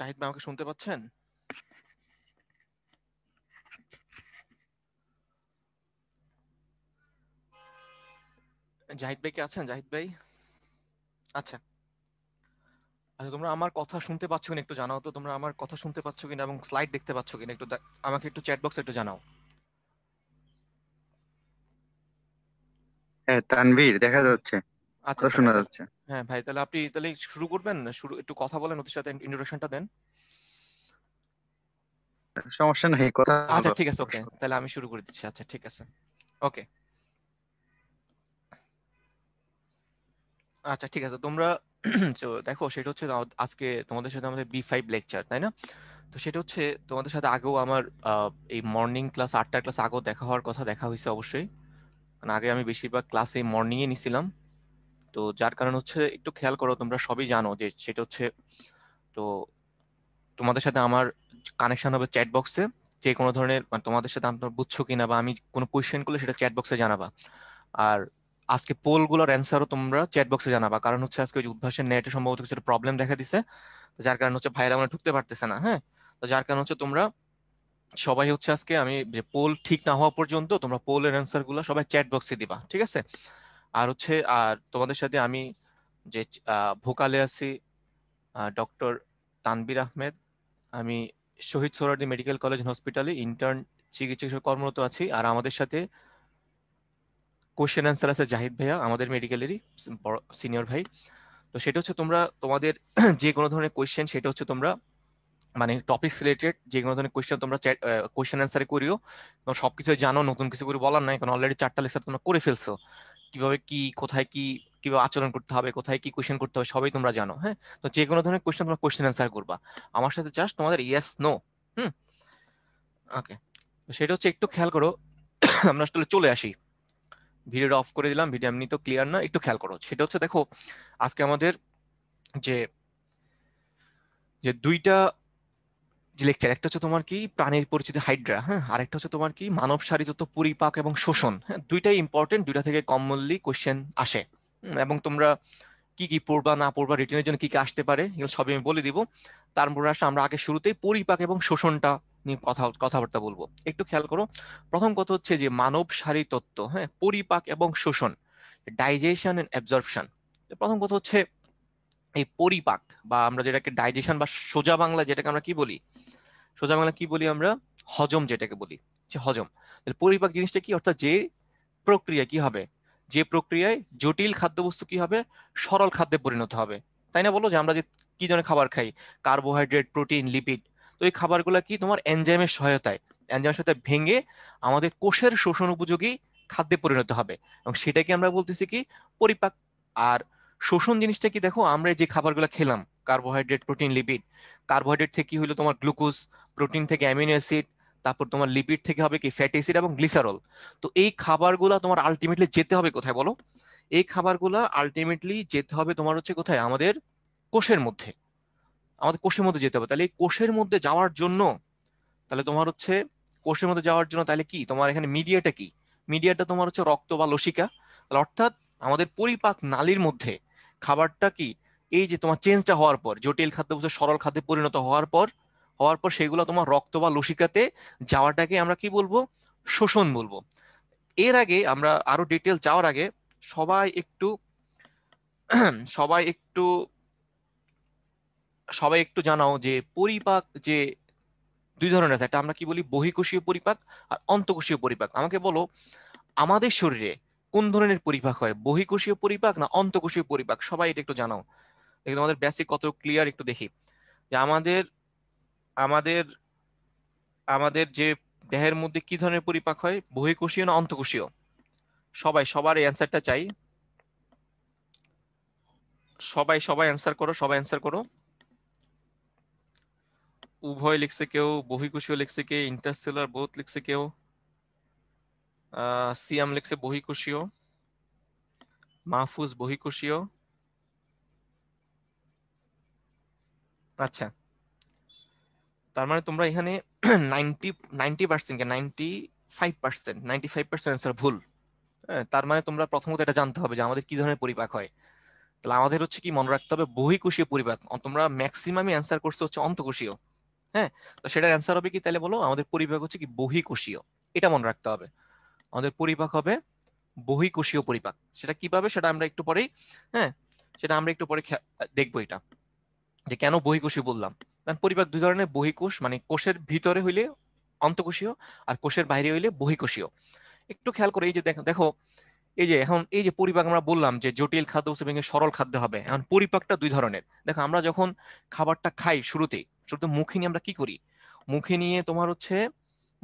জাহিদ ভাই আমাকে শুনতে পাচ্ছেন জাহিদ ভাই কি আছেন জাহিদ ভাই আচ্ছা আচ্ছা তোমরা আমার কথা শুনতে পাচ্ছ কিনা একটু জানাও তো তোমরা আমার কথা শুনতে পাচ্ছ কিনা এবং স্লাইড দেখতে পাচ্ছ কিনা একটু আমাকে একটু চ্যাট বক্সে একটু জানাও হ্যাঁ তানভীর দেখা যাচ্ছে আচ্ছা, আচ্ছা শোনা যাচ্ছে হ্যাঁ ভাই তাহলে আপনি তাহলে শুরু করবেন শুরু একটু কথা বলেন ওদের সাথে ইন্ট্রোডাকশনটা দেন সমস্যা নেই কথা আচ্ছা ঠিক আছে ওকে তাহলে আমি শুরু করে দিচ্ছি আচ্ছা ঠিক আছে ওকে আচ্ছা ঠিক আছে তোমরা দেখো সেটা হচ্ছে আজকে তোমাদের সাথে আমাদের বি ফাইভ লেকচার তাই না তো সেটা হচ্ছে তোমাদের সাথে আগেও আমার এই মর্নিং ক্লাস আটটা ক্লাস আগেও দেখা হওয়ার কথা দেখা হয়েছে অবশ্যই কারণ আগে আমি বেশিরভাগ ক্লাস এই মর্নিংয়ে নিছিলাম তো যার কারণ হচ্ছে একটু খেয়াল করো তোমরা সবই জানো যে সেটা হচ্ছে তো তোমাদের সাথে আমার কানেকশন হবে চ্যাট বক্সে যে কোনো ধরনের মানে তোমাদের সাথে আমি বুঝছো কিনা বা আমি কোনো কোয়েশ্চেন করলে সেটা চ্যাট বক্সে জানাবা আর আজকে পোলগুলোর অ্যান্সারও তোমরা চ্যাট বক্সে জানাবা কারণ হচ্ছে আজকে ওই উদ্ভাসের নেটে সম্ভবত কিছু প্রবলেম দেখা দিছে যার কারণে হচ্ছে ভাইরা মানে ঢুকতে পারতেছে না হ্যাঁ তো যার কারণে হচ্ছে তোমরা সবাই হচ্ছে আজকে আমি যে পোল ঠিক না হওয়া পর্যন্ত তোমরা পোলের অ্যান্সারগুলো সবাই চ্যাট বক্সে দিবা ঠিক আছে আর হচ্ছে আর তোমাদের সাথে আমি যে ভোকালে আছি ডক্টর তানবির আহমেদ আমি শহীদ সোহরাদি মেডিকেল কলেজ হসপিটালে ইন্টার্ন চিকিৎসক কর্মরত আছি আর আমাদের সাথে কোয়েশ্চেন অ্যান্সার আছে জাহিদ ভাইয়া আমাদের মেডিকেলেরই বড় সিনিয়র ভাই তো সেটা হচ্ছে তোমরা তোমাদের যে কোনো ধরনের কোয়েশ্চেন সেটা হচ্ছে তোমরা মানে টপিক্স রিলেটেড যে কোনো ধরনের কোয়েশ্চেন তোমরা কোয়েশ্চেন অ্যান্সারে করিও তোমার সবকিছু জানো নতুন কিছু করে বলার নাই কারণ অলরেডি চারটা লেকচার তোমরা করে ফেলছো কিভাবে কি কোথায় কি কিভাবে আচরণ করতে হবে কোথায় কি কোয়েশ্চেন করতে হবে সবই তোমরা জানো হ্যাঁ তো যে কোনো ধরনের কোয়েশ্চেন তোমরা কোয়েশ্চেন অ্যান্সার করবা আমার সাথে জাস্ট তোমাদের ইয়েস নো হুম ওকে সেটা হচ্ছে একটু খেয়াল করো আমরা আসলে চলে আসি ভিডিওটা অফ করে দিলাম ভিডিও এমনি তো ক্লিয়ার না একটু খেয়াল করো সেটা হচ্ছে দেখো আজকে আমাদের যে যে দুইটা যে লেকচার একটা হচ্ছে তোমার কি প্রাণীর পরিচিতি হাইড্রা হ্যাঁ আরেকটা হচ্ছে তোমার কি মানব সারিত পরিপাক এবং শোষণ হ্যাঁ দুইটাই ইম্পর্টেন্ট দুইটা থেকে কমনলি কোয়েশ্চেন আসে এবং তোমরা কি কি পড়বা না পড়বা রিটেনের জন্য কি কি আসতে পারে এগুলো সবই আমি বলে দিব তারপরে আসলে আমরা আগে শুরুতেই পরিপাক এবং শোষণটা নিয়ে কথা কথাবার্তা বলবো একটু খেয়াল করো প্রথম কথা হচ্ছে যে মানব সারি তত্ত্ব হ্যাঁ পরিপাক এবং শোষণ ডাইজেশন অ্যান্ড অ্যাবজর্পশন প্রথম কথা হচ্ছে এই পরিপাক বা আমরা যেটাকে ডাইজেশন বা সোজা বাংলা যেটাকে আমরা কি বলি সোজা বাংলা কি বলি আমরা হজম যেটাকে বলি যে হজম তাহলে পরিপাক জিনিসটা কি অর্থাৎ যে প্রক্রিয়া কি হবে যে প্রক্রিয়ায় জটিল খাদ্যবস্তু কি হবে সরল খাদ্যে পরিণত হবে তাই না বলো যে আমরা যে কি ধরনের খাবার খাই কার্বোহাইড্রেট প্রোটিন লিপিড তো এই খাবারগুলো কি তোমার এনজাইমের সহায়তায় এনজাইমের সহায়তায় ভেঙে আমাদের কোষের শোষণ উপযোগী খাদ্যে পরিণত হবে এবং সেটাকে আমরা বলতেছি কি পরিপাক আর শোষণ জিনিসটা কি দেখো আমরা যে খাবারগুলো খেলাম কার্বোহাইড্রেট প্রোটিন লিপিড কার্বোহাইড্রেট থেকে কি হলো তোমার গ্লুকোজ প্রোটিন থেকে অ্যামিনো অ্যাসিড তারপর তোমার লিপিড থেকে হবে কি ফ্যাট অ্যাসিড এবং গ্লিসারল তো এই খাবারগুলো তোমার আলটিমেটলি যেতে হবে কোথায় বলো এই খাবারগুলো আলটিমেটলি যেতে হবে তোমার হচ্ছে কোথায় আমাদের কোষের মধ্যে আমাদের কোষের মধ্যে যেতে হবে তাহলে এই কোষের মধ্যে যাওয়ার জন্য তাহলে তোমার হচ্ছে কোষের মধ্যে যাওয়ার জন্য তাহলে কি তোমার এখানে মিডিয়াটা কি মিডিয়াটা তোমার হচ্ছে রক্ত বা লসিকা তাহলে অর্থাৎ আমাদের পরিপাক নালীর মধ্যে খাবারটা কি এই যে তোমার চেঞ্জটা হওয়ার পর জটিল খাদ্য বস্তু সরল খাদ্যে পরিণত হওয়ার পর হওয়ার পর সেগুলো তোমার রক্ত বা লসিকাতে যাওয়াটাকে আমরা কি বলবো শোষণ বলবো এর আগে আমরা আরো ডিটেল যাওয়ার আগে সবাই একটু সবাই একটু সবাই একটু জানাও যে পরিপাক যে দুই ধরনের আছে একটা আমরা কি বলি বহিকোষীয় পরিপাক আর অন্তকোষীয় পরিপাক আমাকে বলো আমাদের শরীরে কোন ধরনের পরিপাক হয় বহিকোষীয় পরিপাক না অন্তকোষীয় পরিপাক সবাই এটা একটু জানাও একদম আমাদের বেসিক কত ক্লিয়ার একটু দেখি যে আমাদের আমাদের আমাদের যে দেহের মধ্যে কি ধরনের পরিপাক হয় বহিকোষীয় না অন্তকোষীয় সবাই সবার অ্যান্সারটা চাই সবাই সবাই অ্যান্সার করো সবাই অ্যান্সার করো উভয় লিখছে কেউ বহিকোষীয় লিখছে কে ইন্টারস্টেলার বোধ লিখছে কেউ সিয়াম লিখছে বহিকোষীয় মাহফুজ বহিকোষীয় আচ্ছা তার মানে তোমরা এখানে পার্সেন্ট ভুল হ্যাঁ, তার মানে তোমরা প্রথমত এটা জানতে হবে যে আমাদের কি ধরনের পরিপাক হয় তাহলে আমাদের হচ্ছে কি মনে রাখতে হবে বহিকোষীয় পরিপাক তোমরা ম্যাক্সিমামই অ্যান্সার করছো হচ্ছে অন্তকোষীয় হ্যাঁ তো সেটার অ্যান্সার হবে কি তাহলে বলো আমাদের পরিপাক হচ্ছে কি বহিকোষীয় এটা মনে রাখতে হবে আমাদের পরিপাক হবে বহিকোষীয় পরিপাক সেটা কিভাবে সেটা আমরা একটু পরেই হ্যাঁ সেটা আমরা একটু পরে দেখবো এটা যে কেন বহিকোষী বললাম কারণ পরিপাক দুই ধরনের বহিকোষ মানে কোষের ভিতরে হইলে অন্তকোষীয় আর কোষের বাইরে হইলে বহিকোষীয় একটু খেয়াল করে এই যে দেখো এই যে এখন এই যে পরিপাক আমরা বললাম যে জটিল খাদ্য বস্তু ভেঙে সরল খাদ্য হবে এখন পরিপাকটা দুই ধরনের দেখো আমরা যখন খাবারটা খাই শুরুতে শুরুতে মুখে নিয়ে আমরা কি করি মুখে নিয়ে তোমার হচ্ছে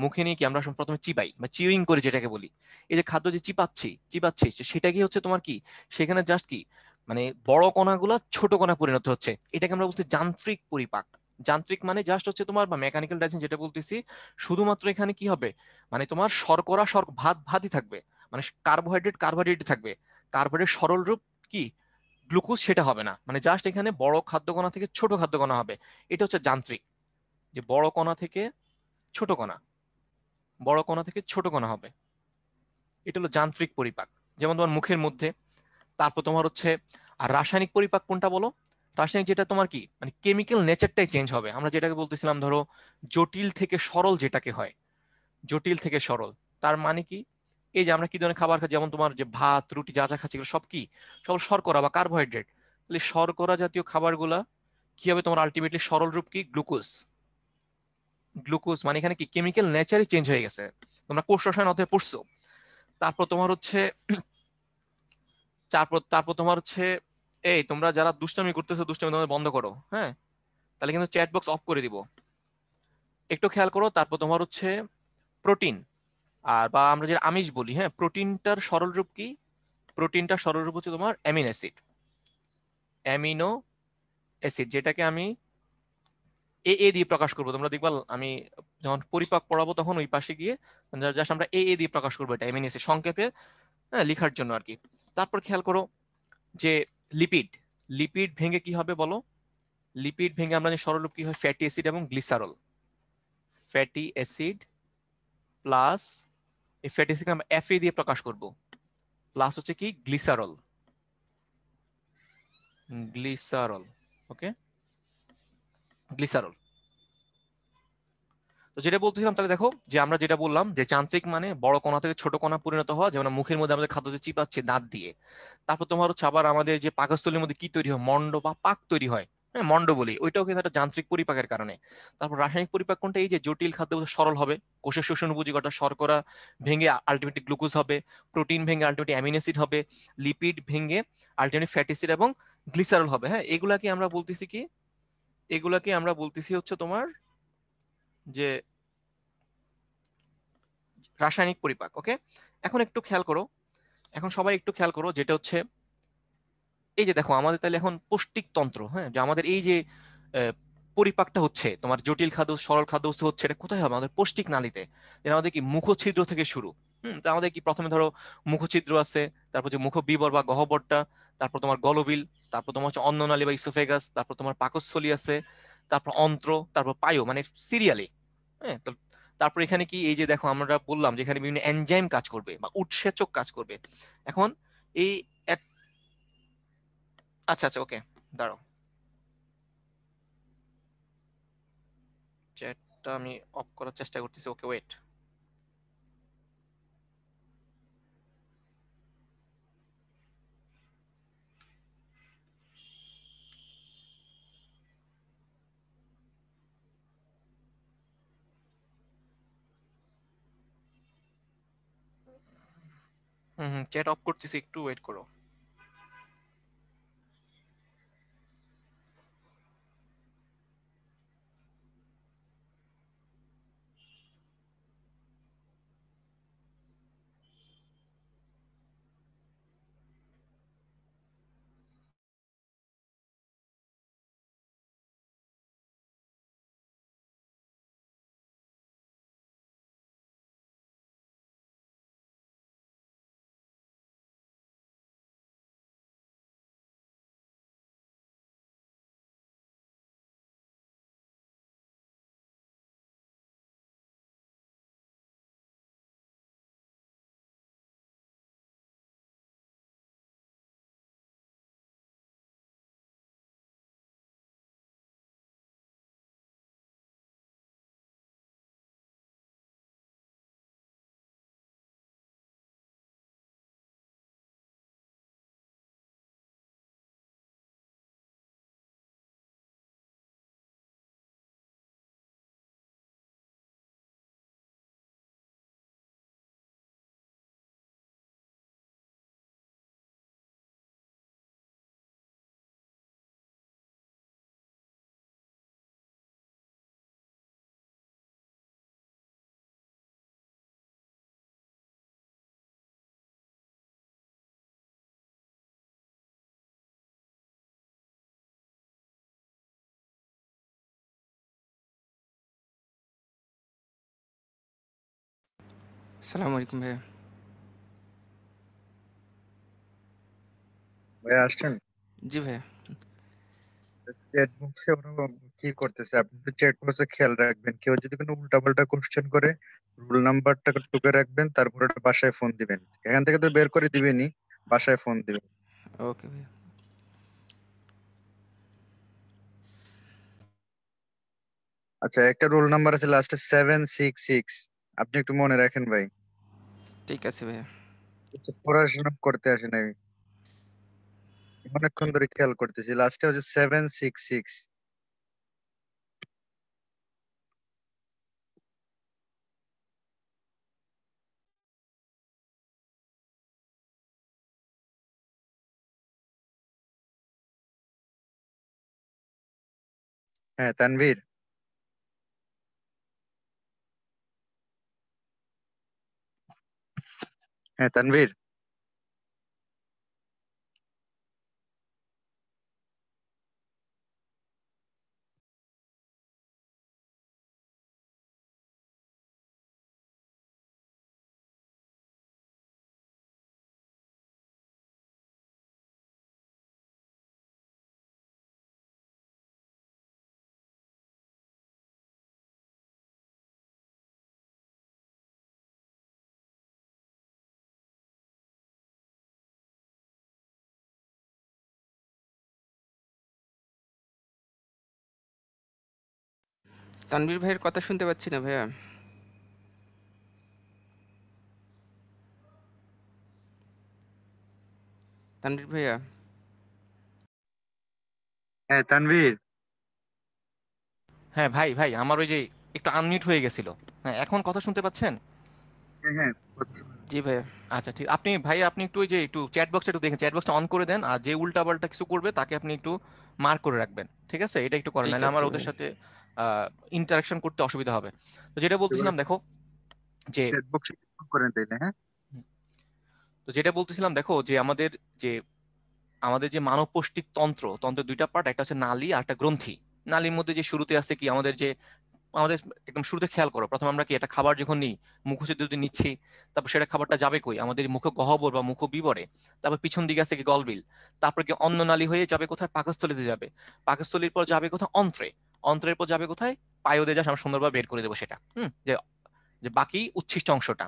মুখে নিয়ে কি আমরা প্রথমে চিপাই বা চিউইং করে যেটাকে বলি এই যে খাদ্য যে চিপাচ্ছি চিপাচ্ছি সেটা কি হচ্ছে তোমার কি সেখানে জাস্ট কি মানে বড় কণাগুলো ছোট কণা পরিণত হচ্ছে এটাকে আমরা বলতে যান্ত্রিক পরিপাক যান্ত্রিক মানে জাস্ট হচ্ছে তোমার বা মেকানিক্যাল ডাইজেশন যেটা বলতেছি শুধুমাত্র এখানে কি হবে মানে তোমার শর্করা শর্ক ভাত ভাতই থাকবে মানে কার্বোহাইড্রেট কার্বোহাইড্রেট থাকবে কার্বোহাইড্রেট সরল রূপ কি গ্লুকোজ সেটা হবে না মানে জাস্ট এখানে বড় খাদ্য কণা থেকে ছোট খাদ্য কণা হবে এটা হচ্ছে যান্ত্রিক যে বড় কণা থেকে ছোট কণা বড় কণা থেকে ছোট কণা হবে এটা হলো যান্ত্রিক পরিপাক যেমন তোমার মুখের মধ্যে তারপর তোমার হচ্ছে আর রাসায়নিক পরিপাক কোনটা বলো রাসায়নিক যেটা তোমার কি মানে কেমিক্যাল নেচারটাই চেঞ্জ হবে আমরা যেটাকে বলতেছিলাম ধরো জটিল থেকে সরল যেটাকে হয় জটিল থেকে সরল তার মানে কি এই যে আমরা কি ধরনের খাবার খাচ্ছি যেমন তোমার যে ভাত রুটি যা যা খাচ্ছি সব কি সব শর্করা বা কার্বোহাইড্রেট তাহলে শর্করা জাতীয় খাবারগুলা কি হবে তোমার আলটিমেটলি সরল রূপ কি গ্লুকোজ গ্লুকোজ মানে এখানে কি কেমিক্যাল নেচারই চেঞ্জ হয়ে গেছে তোমরা কোষ রসায়ন অধ্যায় পড়ছো তারপর তোমার হচ্ছে তারপর তারপর তোমার হচ্ছে এই তোমরা যারা দুষ্টামি করতেছো দুষ্টামি তোমাদের বন্ধ করো হ্যাঁ তাহলে কিন্তু চ্যাট বক্স অফ করে দিব একটু খেয়াল করো তারপর তোমার হচ্ছে প্রোটিন আর বা আমরা যেটা আমিষ বলি হ্যাঁ প্রোটিনটার সরল রূপ কি প্রোটিনটার সরল রূপ হচ্ছে তোমার অ্যামিন অ্যাসিড অ্যামিনো অ্যাসিড যেটাকে আমি এ এ দিয়ে প্রকাশ করবো তোমরা দেখবা আমি যখন পরিপাক পড়াবো তখন ওই পাশে গিয়ে জাস্ট আমরা এ এ দিয়ে প্রকাশ করবো এটা এমএনএসি সংক্ষেপে হ্যাঁ লেখার জন্য আর কি তারপর খেয়াল করো যে লিপিড লিপিড ভেঙে কি হবে বলো লিপিড ভেঙে আমরা যে সরলরূপ কি হয় ফ্যাটি অ্যাসিড এবং গ্লিসারল ফ্যাটি অ্যাসিড প্লাস এই ফ্যাটি অ্যাসিড আমরা এফ এ দিয়ে প্রকাশ করব প্লাস হচ্ছে কি গ্লিসারল গ্লিসারল ওকে গ্লিসারল তো যেটা বলতেছিলাম তাহলে দেখো যে আমরা যেটা বললাম যে যান্ত্রিক মানে বড় কণা থেকে ছোট কণা পরিণত হওয়া যেমন মুখের মধ্যে আমাদের খাদ্য চিপাচ্ছে দাঁত দিয়ে তারপর তোমার হচ্ছে আবার আমাদের যে পাকস্থলীর মধ্যে কি তৈরি হয় মন্ড বা পাক তৈরি হয় হ্যাঁ মন্ড বলি ওইটাও কিন্তু একটা যান্ত্রিক পরিপাকের কারণে তারপর রাসায়নিক পরিপাক কোনটা এই যে জটিল খাদ্য সরল হবে কোষের শোষণ বুঝি অর্থাৎ শর্করা ভেঙে আলটিমেটলি গ্লুকোজ হবে প্রোটিন ভেঙে আলটিমেটলি অ্যামিনোসিড অ্যাসিড হবে লিপিড ভেঙে আলটিমেটলি ফ্যাটিসিড এবং গ্লিসারল হবে হ্যাঁ এগুলাকে আমরা বলতেছি কি এগুলাকে আমরা বলতেছি হচ্ছে তোমার যে রাসায়নিক পরিপাক ওকে এখন একটু খেয়াল করো এখন সবাই একটু খেয়াল করো যেটা হচ্ছে এই যে দেখো আমাদের তাহলে এখন পৌষ্টিক তন্ত্র হ্যাঁ যে আমাদের এই যে পরিপাকটা হচ্ছে তোমার জটিল খাদ্য সরল খাদ্য হচ্ছে এটা কোথায় হবে আমাদের পৌষ্টিক নালীতে আমাদের কি মুখছিদ্র থেকে শুরু হম আমাদের কি প্রথমে ধরো মুখছিদ্র আছে তারপর যে মুখ বিবর বা গহ্বরটা তারপর তোমার গলবিল তারপর তোমার হচ্ছে অন্ননালী বা ইসোফেগাস তারপর তোমার পাকস্থলি আছে তারপর অন্ত্র তারপর পায়ো মানে সিরিয়ালে হ্যাঁ তারপর এখানে কি এই যে দেখো আমরা বললাম যে এখানে বিভিন্ন এনজাইম কাজ করবে বা উৎসেচক কাজ করবে এখন এই আচ্ছা আচ্ছা ওকে দাঁড়ো চ্যাটটা আমি অফ করার চেষ্টা করতেছি okay wait hmm hmm chat off করতেছি একটু ওয়েট করো আসসালামু আলাইকুম ভাইয়া ভাইয়া আসছেন জি ভাইয়া কি করতেছে আপনি তো চ্যাটবক্সে খেয়াল রাখবেন কেউ যদি কোনো উল্টাপাল্টা কোশ্চেন করে রুল নাম্বারটা টুকে রাখবেন তারপরে বাসায় ফোন দিবেন এখান থেকে তো বের করে দিবেনই বাসায় ফোন দিবেন ওকে ভাইয়া আচ্ছা একটা রোল নাম্বার আছে লাস্টে সেভেন সিক্স সিক্স আপনি একটু মনে রাখেন ভাই ঠিক আছে ভাই কিছু পড়াশোনা করতে আসে নাই অনেকক্ষণ ধরে খেয়াল করতেছি লাস্টে হচ্ছে 766 সিক্স সিক্স হ্যাঁ তানভীর तनवीर তানবীর ভাইয়ের কথা শুনতে পাচ্ছি না ভাইয়া তানবীর ভাইয়া হ্যাঁ তানবীর হ্যাঁ ভাই ভাই আমার ওই যে একটু আনমিউট হয়ে গেছিল হ্যাঁ এখন কথা শুনতে পাচ্ছেন হ্যাঁ, হ্যাঁ জি ভাইয়া আচ্ছা ঠিক আপনি ভাই আপনি একটু ওই যে একটু চ্যাট বক্সটা একটু দেখেন চ্যাট বক্সটা অন করে দেন আর যে উল্টা পাল্টা কিছু করবে তাকে আপনি একটু মার্ক করে রাখবেন ঠিক আছে এটা একটু করেন নাহলে আমার ওদের সাথে ইন্টারাকশন করতে অসুবিধা হবে তো যেটা বলতেছিলাম দেখো যে হ্যাঁ? তো যেটা বলতেছিলাম দেখো যে আমাদের যে আমাদের যে মানব পৌষ্টিক তন্ত্র তন্ত্রের দুইটা পার্ট একটা হচ্ছে নালী আর একটা গ্রন্থি নালীর মধ্যে যে শুরুতে আছে কি আমাদের যে আমাদের একদম শুরুতে খেয়াল করো প্রথমে আমরা কি একটা খাবার যখন নিই মুখোচে যদি নিচ্ছি তারপর সেটা খাবারটা যাবে কই আমাদের মুখ গহবর বা মুখ বিবরে তারপর পিছন দিকে আছে কি গলবিল তারপর কি অন্ন নালী হয়ে যাবে কোথায় পাকস্থলিতে যাবে পাকস্থলির পর যাবে কোথায় অন্ত্রে অন্তরের পর যাবে কোথায় দিয়ে যাস আমরা সুন্দরভাবে বের করে দেবো সেটা হুম যে যে বাকি উচ্ছিষ্ট অংশটা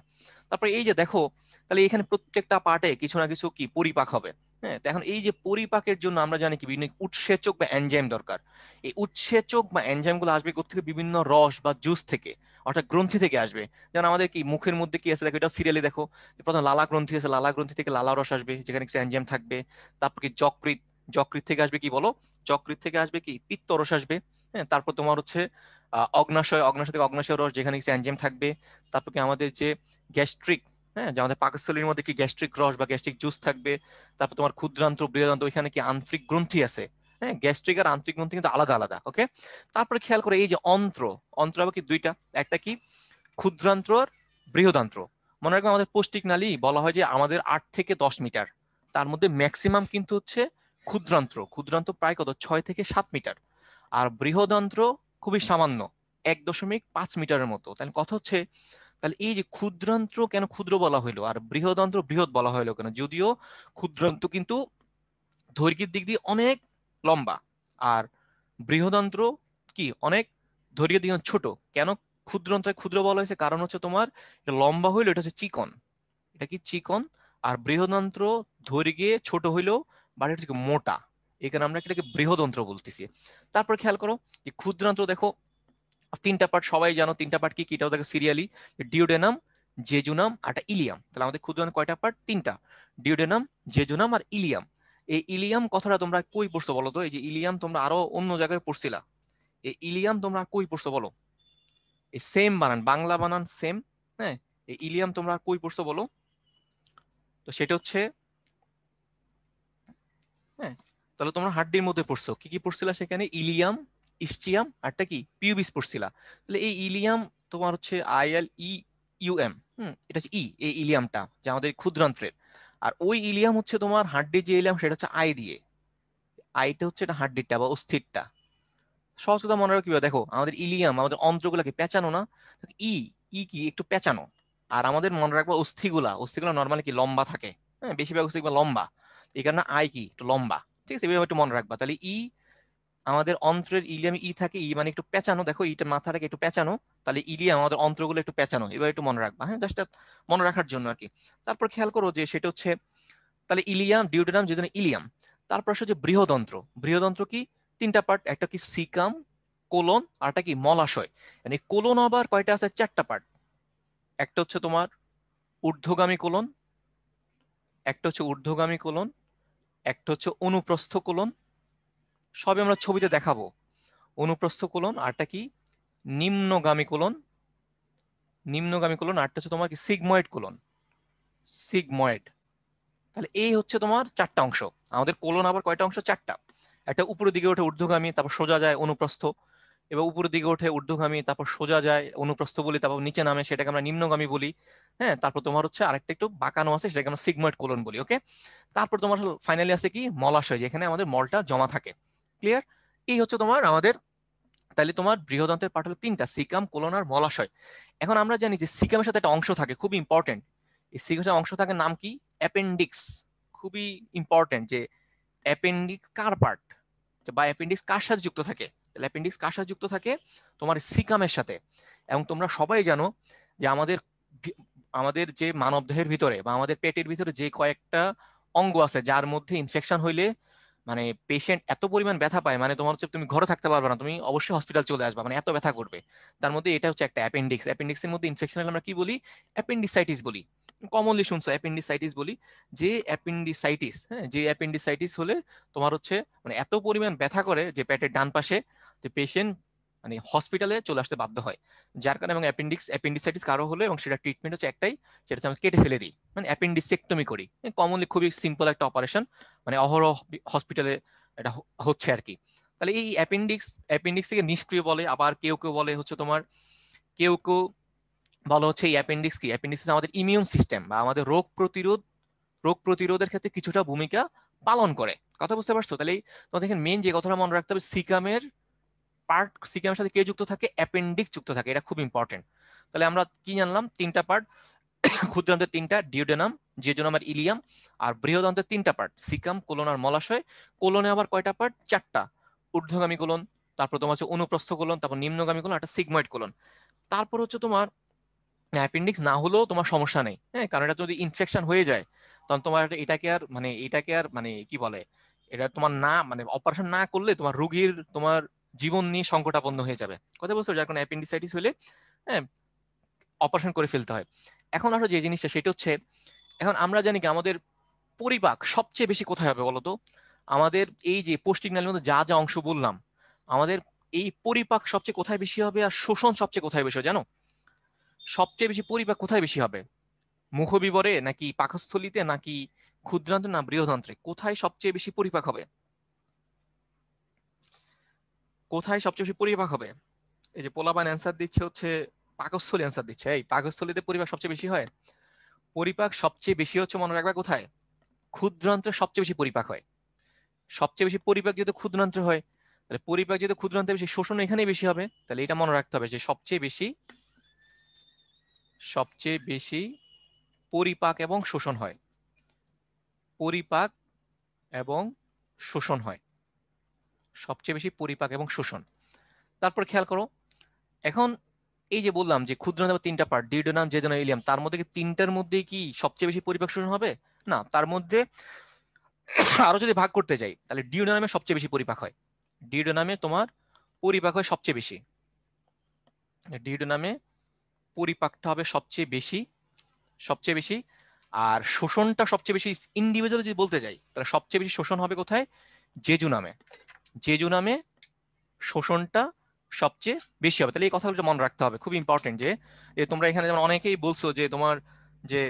তারপরে এই যে দেখো তাহলে এখানে প্রত্যেকটা পার্টে কিছু না কিছু কি পরিপাক হবে হ্যাঁ এখন এই যে পরিপাকের জন্য আমরা জানি কি বিভিন্ন উৎসেচক বা এনজাইম দরকার এই উৎসেচক বা এনজাইম গুলো আসবে থেকে বিভিন্ন রস বা জুস থেকে অর্থাৎ গ্রন্থি থেকে আসবে যেমন আমাদের কি মুখের মধ্যে কি আছে দেখো এটা সিরিয়ালে দেখো প্রথম লালা গ্রন্থি আছে লালা গ্রন্থি থেকে লালা রস আসবে যেখানে কিছু এনজাইম থাকবে তারপর কি যকৃত যকৃত থেকে আসবে কি বলো যকৃত থেকে আসবে কি পিত্তরস আসবে হ্যাঁ তারপর তোমার হচ্ছে অগ্নাশয় অগ্নাশয় থেকে অগ্নাশয় রস যেখানে কিছু এনজাইম থাকবে তারপর কি আমাদের যে গ্যাস্ট্রিক হ্যাঁ যে আমাদের পাকস্থলীর মধ্যে কি গ্যাস্ট্রিক রস বা গ্যাস্ট্রিক জুস থাকবে তারপর তোমার ক্ষুদ্রান্ত বৃহদান্ত্র ওইখানে কি আন্ত্রিক গ্রন্থি আছে হ্যাঁ গ্যাস্ট্রিক আর আন্তরিক গ্রন্থি কিন্তু আলাদা আলাদা ওকে তারপরে খেয়াল করে এই যে অন্ত্র অন্ত্র হবে কি দুইটা একটা কি ক্ষুদ্রান্ত্র আর বৃহদান্ত্র মনে রাখবে আমাদের পৌষ্টিক নালী বলা হয় যে আমাদের আট থেকে দশ মিটার তার মধ্যে ম্যাক্সিমাম কিন্তু হচ্ছে ক্ষুদ্রান্ত্র ক্ষুদ্রান্ত প্রায় কত ছয় থেকে সাত মিটার আর বৃহদন্ত্র খুবই সামান্য এক দশমিক পাঁচ মিটারের মতো তাহলে কথা হচ্ছে তাহলে এই যে ক্ষুদ্রন্ত্র কেন ক্ষুদ্র বলা হইলো আর বৃহদন্ত্র বৃহৎ বলা হইলো কেন যদিও ক্ষুদ্রন্ত্র কিন্তু দৈর্ঘ্যের দিক দিয়ে অনেক লম্বা আর বৃহদন্ত্র কি অনেক দৈর্ঘ্যের দিক ছোট কেন ক্ষুদ্রন্ত্রে ক্ষুদ্র বলা হয়েছে কারণ হচ্ছে তোমার এটা লম্বা হইলো এটা হচ্ছে চিকন এটা কি চিকন আর বৃহদন্ত্র ধৈর্ঘ্যে ছোট হইলেও বাট এটা মোটা এই কারণে আমরা এটাকে বৃহদন্ত্র বলতেছি তারপর খেয়াল করো যে ক্ষুদ্রান্ত্র দেখো তিনটা পার্ট সবাই জানো তিনটা পার্ট কি কিটাও দেখো সিরিয়ালি ডিওডেনাম জেজুনাম আর ইলিয়াম তাহলে আমাদের ক্ষুদ্রান্ত কয়টা পার্ট তিনটা ডিওডেনাম জেজুনাম আর ইলিয়াম এই ইলিয়াম কথাটা তোমরা কই পড়ছো বলো তো এই যে ইলিয়াম তোমরা আরো অন্য জায়গায় পড়ছিলা এই ইলিয়াম তোমরা কই পড়ছো বলো এই সেম বানান বাংলা বানান সেম হ্যাঁ এই ইলিয়াম তোমরা কই পড়ছো বলো তো সেটা হচ্ছে হ্যাঁ তাহলে তোমরা হাড্ডির মধ্যে পড়ছো কি কি পড়ছিলা সেখানে ইলিয়াম ইস্টিয়াম আরটা কি পিউবিস পড়ছিলা তাহলে এই ইলিয়াম তোমার হচ্ছে আই এল ই ইউএম হুম এটা হচ্ছে ই এই ইলিয়ামটা যা আমাদের ক্ষুদ্রান্ত্রের আর ওই ইলিয়াম হচ্ছে তোমার হাড্ডি যে ইলিয়াম সেটা হচ্ছে আই দিয়ে আইটা হচ্ছে এটা হাড্ডিটা বা অস্থিরটা সহজ কথা মনে রাখবে দেখো আমাদের ইলিয়াম আমাদের অন্ত্রগুলাকে পেঁচানো না ই ই কি একটু পেঁচানো আর আমাদের মনে রাখবো অস্থিগুলা অস্থিগুলা নর্মালি কি লম্বা থাকে হ্যাঁ বেশিরভাগ অস্থি লম্বা এই কারণে আই কি একটু লম্বা ঠিক আছে এভাবে একটু মনে রাখবা তাহলে ই আমাদের অন্ত্রের ইলিয়াম ই থাকে ই মানে একটু পেঁচানো দেখো ইটা মাথাটাকে একটু পেঁচানো তাহলে ইলিয়াম আমাদের অন্ত্রগুলো একটু পেঁচানো এবার একটু মনে রাখবা হ্যাঁ জাস্ট মনে রাখার জন্য আর কি তারপর খেয়াল করো যে সেটা হচ্ছে তাহলে ইলিয়াম ডিউডেনাম যে ইলিয়াম তারপর হচ্ছে বৃহদন্ত্র বৃহদন্ত্র কি তিনটা পার্ট একটা কি সিকাম কোলন আরটা কি মলাশয় মানে কোলন আবার কয়টা আছে চারটা পার্ট একটা হচ্ছে তোমার ঊর্ধ্বগামী কোলন একটা হচ্ছে ঊর্ধ্বগামী কোলন একটা হচ্ছে অনুপ্রস্থ কোলন সবই আমরা ছবিতে দেখাবো অনুপ্রস্থ কোলন আরটা কি নিম্নগামী কোলন নিম্নগামী কোলন আরটা হচ্ছে তোমার কি সিগময়েড কোলন সিগময়েড তাহলে এই হচ্ছে তোমার চারটা অংশ আমাদের কোলন আবার কয়টা অংশ চারটা একটা উপরের দিকে ওঠে ঊর্ধ্বগামী তারপর সোজা যায় অনুপ্রস্থ এবার উপরের দিকে ওঠে ঊর্ধ্বগামী তারপর সোজা যায় অনুপ্রস্থ বলি তারপর নিচে নামে সেটাকে আমরা নিম্নগামী বলি হ্যাঁ তারপর তোমার হচ্ছে আরেকটা একটু বাঁকানো আছে সেটাকে আমরা সিগময়েড কোলন বলি ওকে তারপর তোমার ফাইনালি আছে কি মলাশয় যেখানে আমাদের মলটা জমা থাকে ক্লিয়ার এই হচ্ছে তোমার আমাদের তাহলে তোমার বৃহদন্তের পাঠ হলো তিনটা সিকাম কোলন আর মলাশয় এখন আমরা জানি যে সিকামের সাথে একটা অংশ থাকে খুব ইম্পর্টেন্ট এই সিকামের অংশ থাকে নাম কি অ্যাপেন্ডিক্স খুবই ইম্পর্টেন্ট যে অ্যাপেন্ডিক্স কার পার্ট বা অ্যাপেন্ডিক্স কার সাথে যুক্ত থাকে অ্যাপেন্ডিক্স কার সাথে যুক্ত থাকে তোমার সিকামের সাথে এবং তোমরা সবাই জানো যে আমাদের আমাদের যে মানবদেহের ভিতরে বা আমাদের পেটের ভিতরে যে কয়েকটা অঙ্গ আছে যার মধ্যে ইনফেকশন হইলে মানে পেশেন্ট এত পরিমাণ ব্যথা পায় মানে তোমার হচ্ছে তুমি ঘরে থাকতে পারবে না তুমি অবশ্যই হসপিটাল চলে আসবে মানে এত ব্যথা করবে তার মধ্যে এটা হচ্ছে একটা অ্যাপেন্ডিক্স অ্যাপেন্ডিক্সের মধ্যে ইনফেকশন হলে আমরা কি বলি অ্যাপেন্ডিসাইটিস বলি কমনলি শুনছো অ্যাপেন্ডিসাইটিস বলি যে অ্যাপেন্ডিসাইটিস হ্যাঁ যে অ্যাপেন্ডিসাইটিস হলে তোমার হচ্ছে মানে এত পরিমাণ ব্যথা করে যে পেটের ডান পাশে যে পেশেন্ট মানে হসপিটালে চলে আসতে বাধ্য হয় যার কারণে এবং অ্যাপেন্ডিক্স অ্যাপেন্ডিসাইটিস কারো হলে এবং সেটা ট্রিটমেন্ট হচ্ছে একটাই সেটা হচ্ছে কেটে ফেলে দিই মানে অ্যাপেন্ডিসেক্টমি করি কমনলি খুবই সিম্পল একটা অপারেশন মানে অহরহ হসপিটালে এটা হচ্ছে আর কি তাহলে এই অ্যাপেন্ডিক্স অ্যাপেন্ডিক্স থেকে নিষ্ক্রিয় বলে আবার কেউ কেউ বলে হচ্ছে তোমার কেউ কেউ বলা হচ্ছে এই অ্যাপেন্ডিক্স কি অ্যাপেন্ডিক্স আমাদের ইমিউন সিস্টেম বা আমাদের রোগ প্রতিরোধ রোগ প্রতিরোধের ক্ষেত্রে কিছুটা ভূমিকা পালন করে কথা বুঝতে পারছো তাহলে তোমাদের এখানে মেন যে কথাটা মনে রাখতে হবে সিকামের পার্ট সিকামের সাথে কে যুক্ত থাকে অ্যাপেন্ডিক্স যুক্ত থাকে এটা খুব ইম্পর্টেন্ট তাহলে আমরা কি জানলাম তিনটা পার্ট ক্ষুদ্রান্তের তিনটা ডিওডেনাম জেজোনাম আর ইলিয়াম আর বৃহদন্তের তিনটা পার্ট সিকাম কোলন আর মলাশয় কোলনে আবার কয়টা পার্ট চারটা ঊর্ধ্বগামী কোলন তারপর তোমার হচ্ছে অনুপ্রস্থ কোলন তারপর নিম্নগামী কোলন একটা সিগময়েড কোলন তারপর হচ্ছে তোমার অ্যাপেন্ডিক্স না হলেও তোমার সমস্যা নেই হ্যাঁ কারণ এটা যদি ইনফেকশন হয়ে যায় তখন তোমার এটাকে আর মানে এটাকে আর মানে কি বলে এটা তোমার না মানে অপারেশন না করলে তোমার রুগীর তোমার জীবন নিয়ে সংকটাপন্ন হয়ে যাবে কথা বলছো যার কোনো অ্যাপেন্ডিসাইটিস হলে হ্যাঁ অপারেশন করে ফেলতে হয় এখন আসলে যে জিনিসটা সেটা হচ্ছে এখন আমরা জানি কি আমাদের পরিপাক সবচেয়ে বেশি কোথায় হবে বলতো আমাদের এই যে পোস্টিগনালের মধ্যে যা যা অংশ বললাম আমাদের এই পরিপাক সবচেয়ে কোথায় বেশি হবে আর শোষণ সবচেয়ে কোথায় বেশি জানো সবচেয়ে বেশি পরিপাক কোথায় বেশি হবে মুখবিবরে নাকি পাকস্থলিতে নাকি ক্ষুদ্রান্ত না বৃহদন্ত্রে কোথায় সবচেয়ে বেশি পরিপাক হবে কোথায় সবচেয়ে বেশি পরিপাক হবে এই যে পোলাবান অ্যান্সার দিচ্ছে হচ্ছে পাকস্থলী অ্যান্সার দিচ্ছে এই পাকস্থলীতে পরিপাক সবচেয়ে বেশি হয় পরিপাক সবচেয়ে বেশি হচ্ছে মনে রাখবে কোথায় ক্ষুদ্রান্ত্রে সবচেয়ে বেশি পরিপাক হয় সবচেয়ে বেশি পরিপাক যেহেতু ক্ষুদ্রান্ত্রে হয় তাহলে পরিপাক যেহেতু ক্ষুদ্রান্তে বেশি শোষণ এখানেই বেশি হবে তাহলে এটা মনে রাখতে হবে যে সবচেয়ে বেশি সবচেয়ে বেশি পরিপাক এবং শোষণ হয় পরিপাক এবং শোষণ হয় সবচেয়ে বেশি পরিপাক এবং শোষণ তারপর খেয়াল করো এখন এই যে বললাম যে ক্ষুদ্র নাম তিনটা পার্ট ডিউডোনাম জেজোনাম ইলিয়াম তার মধ্যে কি তিনটার মধ্যে কি সবচেয়ে বেশি পরিপাক শোষণ হবে না তার মধ্যে আরো যদি ভাগ করতে যাই তাহলে ডিউডোনামে সবচেয়ে বেশি পরিপাক হয় ডিউডোনামে তোমার পরিপাক হয় সবচেয়ে বেশি ডিউডোনামে পরিপাকটা হবে সবচেয়ে বেশি সবচেয়ে বেশি আর শোষণটা সবচেয়ে বেশি ইন্ডিভিজুয়াল যদি বলতে যাই তাহলে সবচেয়ে বেশি শোষণ হবে কোথায় জেজু নামে জেজু নামে শোষণটা সবচেয়ে বেশি হবে তাহলে এই কথাগুলো মনে রাখতে হবে খুব ইম্পর্টেন্ট যে তোমরা এখানে যেমন অনেকেই বলছো যে তোমার যে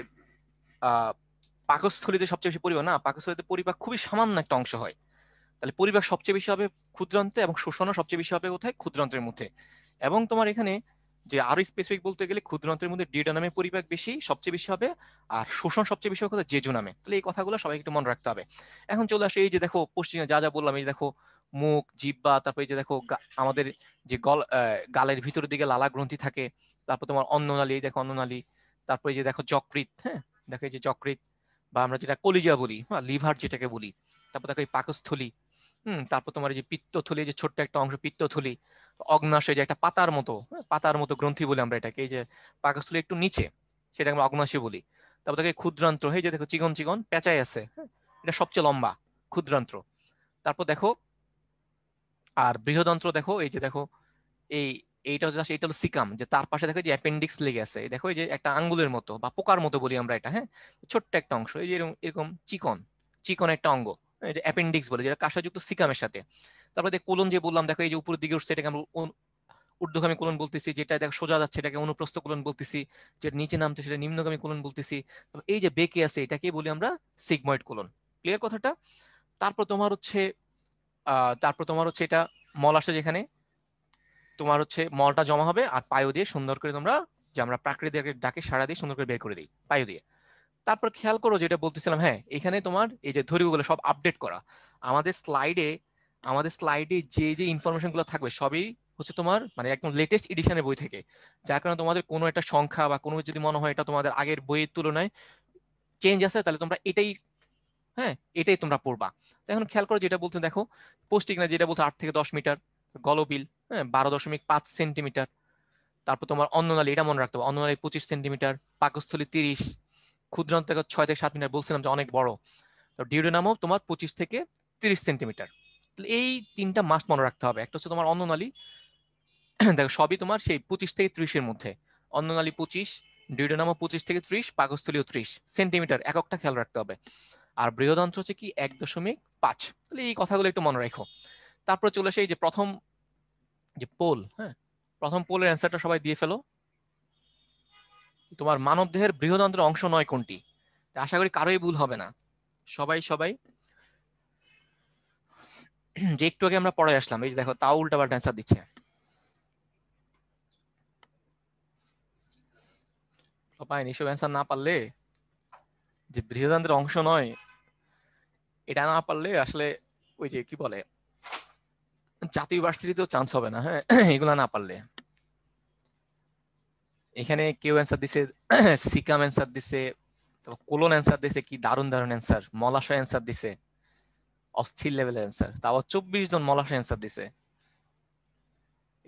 পাকস্থলীতে সবচেয়ে বেশি পরিবার না পাকস্থলীতে পরিবার খুবই সামান্য একটা অংশ হয় তাহলে পরিবার সবচেয়ে বেশি হবে ক্ষুদ্রান্তে এবং শোষণও সবচেয়ে বেশি হবে কোথায় ক্ষুদ্রান্তের মধ্যে এবং তোমার এখানে যে আরো স্পেসিফিক বলতে গেলে ক্ষুদ্রন্ত্রের মধ্যে ডিডা নামে পরিপাক বেশি সবচেয়ে বেশি হবে আর শোষণ সবচেয়ে বেশি হবে জেজু নামে তাহলে এই কথাগুলো সবাই একটু মনে রাখতে হবে এখন চলে আসে এই যে দেখো পশ্চিমে যা যা বললাম এই দেখো মুখ জিব্বা তারপর এই যে দেখো আমাদের যে গল গালের ভিতরের দিকে লালা গ্রন্থি থাকে তারপর তোমার অন্ননালী এই দেখো অন্ননালী তারপরে যে দেখো যকৃত হ্যাঁ দেখো এই যে যকৃত বা আমরা যেটা কলিজা বলি হ্যাঁ? লিভার যেটাকে বলি তারপর দেখো এই পাকস্থলী হুম তারপর তোমার এই যে পিত্তথলি যে ছোট্ট একটা অংশ পিত্তথলি অগ্নাশয় যে একটা পাতার মতো হ্যাঁ, পাতার মতো গ্রন্থি বলি আমরা এটাকে এই যে পাকস্থলী একটু নিচে সেটা আমরা অগ্নাশী বলি তারপর তাকে ক্ষুদ্রান্ত্র হয়ে যে দেখো চিকন চিকন পেঁচাই আছে হ্যাঁ, এটা সবচেয়ে লম্বা ক্ষুদ্রান্ত্র তারপর দেখো আর বৃহদন্ত্র দেখো এই যে দেখো এই এইটা হচ্ছে এটা হলো সিকাম যে তার পাশে দেখো যে অ্যাপেন্ডিক্স লেগে আছে দেখো এই যে একটা আঙ্গুলের মতো বা পোকার মতো বলি আমরা এটা হ্যাঁ ছোট্ট একটা অংশ এই যে এরকম চিকন চিকন একটা অঙ্গ অ্যাপেন্ডিক্স বলে যেটা কাঁসাযুক্ত সিকামের সাথে তারপরে কোলন যে বললাম দেখো এই যে উপরের দিকে উঠছে এটাকে আমরা ঊর্ধ্বগামী কোলন বলতেছি যেটা দেখ সোজা যাচ্ছে এটাকে অনুপ্রস্থ কোলন বলতেছি যেটা নিচে নামতে সেটা নিম্নগামী কোলন বলতেছি এই যে বেঁকে আছে এটাকে বলি আমরা সিগময়েড কোলন ক্লিয়ার কথাটা তারপর তোমার হচ্ছে তারপর তোমার হচ্ছে এটা মল আসে যেখানে তোমার হচ্ছে মলটা জমা হবে আর পায়ো দিয়ে সুন্দর করে তোমরা যে আমরা প্রাকৃতিক ডাকে সারা দিয়ে সুন্দর করে বের করে দিই পায়ো দিয়ে তারপর খেয়াল করো যেটা বলতেছিলাম হ্যাঁ এখানে তোমার এই যে ধরিগুলো সব আপডেট করা আমাদের স্লাইডে আমাদের স্লাইডে যে যে ইনফরমেশনগুলো থাকবে সবই হচ্ছে তোমার মানে একদম লেটেস্ট এডিশনের বই থেকে যার কারণে তোমাদের কোনো একটা সংখ্যা বা কোনো যদি মনে হয় এটা তোমাদের আগের বইয়ের তুলনায় চেঞ্জ আছে তাহলে তোমরা এটাই হ্যাঁ এটাই তোমরা পড়বা এখন খেয়াল করো যেটা বলতে দেখো পোস্টিং না যেটা বলতো আট থেকে দশ মিটার গলবিল হ্যাঁ বারো দশমিক পাঁচ সেন্টিমিটার তারপর তোমার অন্ননালী এটা মনে রাখতে হবে অন্ননালী পঁচিশ সেন্টিমিটার পাকস্থলী তিরিশ ক্ষুদ্রান্ত ছয় থেকে সাত মিটার বলছিলাম যে অনেক বড় তো ডিউডেনামও তোমার পঁচিশ থেকে তিরিশ সেন্টিমিটার এই তিনটা মাস মনে রাখতে হবে একটা হচ্ছে তোমার অন্ননালী দেখো সবই তোমার সেই পঁচিশ থেকে ত্রিশের মধ্যে অন্ননালী পঁচিশ ডিউডোনামো পঁচিশ থেকে ত্রিশ পাকস্থলীয় ত্রিশ সেন্টিমিটার একটা খেয়াল রাখতে হবে আর বৃহদন্ত্র হচ্ছে কি এক দশমিক পাঁচ তাহলে এই কথাগুলো একটু মনে রাখো তারপরে চলে আসে এই যে প্রথম যে পোল হ্যাঁ প্রথম পোলের অ্যান্সারটা সবাই দিয়ে ফেলো তোমার মানব দেহের বৃহদন্ত্রের অংশ নয় কোনটি আশা করি কারোই ভুল হবে না সবাই সবাই যে একটু আগে আমরা পড়ে আসলাম এই দেখো তাও উল্টাপাল্টা অ্যান্সার দিচ্ছে পাইনি এসব অ্যান্সার না পারলে যে বৃহদন্ত্রের অংশ নয় এটা না পারলে আসলে ওই যে কি বলে জাতীয় ইউনিভার্সিটিতেও চান্স হবে না হ্যাঁ এগুলা না পারলে এখানে কেউ অ্যান্সার দিছে সিকাম অ্যান্সার দিছে কোলন অ্যান্সার দিছে কি দারুণ দারুণ অ্যান্সার মলাশয় অ্যান্সার দিছে অস্থির লেভেলের অ্যান্সার তাও চব্বিশ জন মলাশয় অ্যান্সার দিছে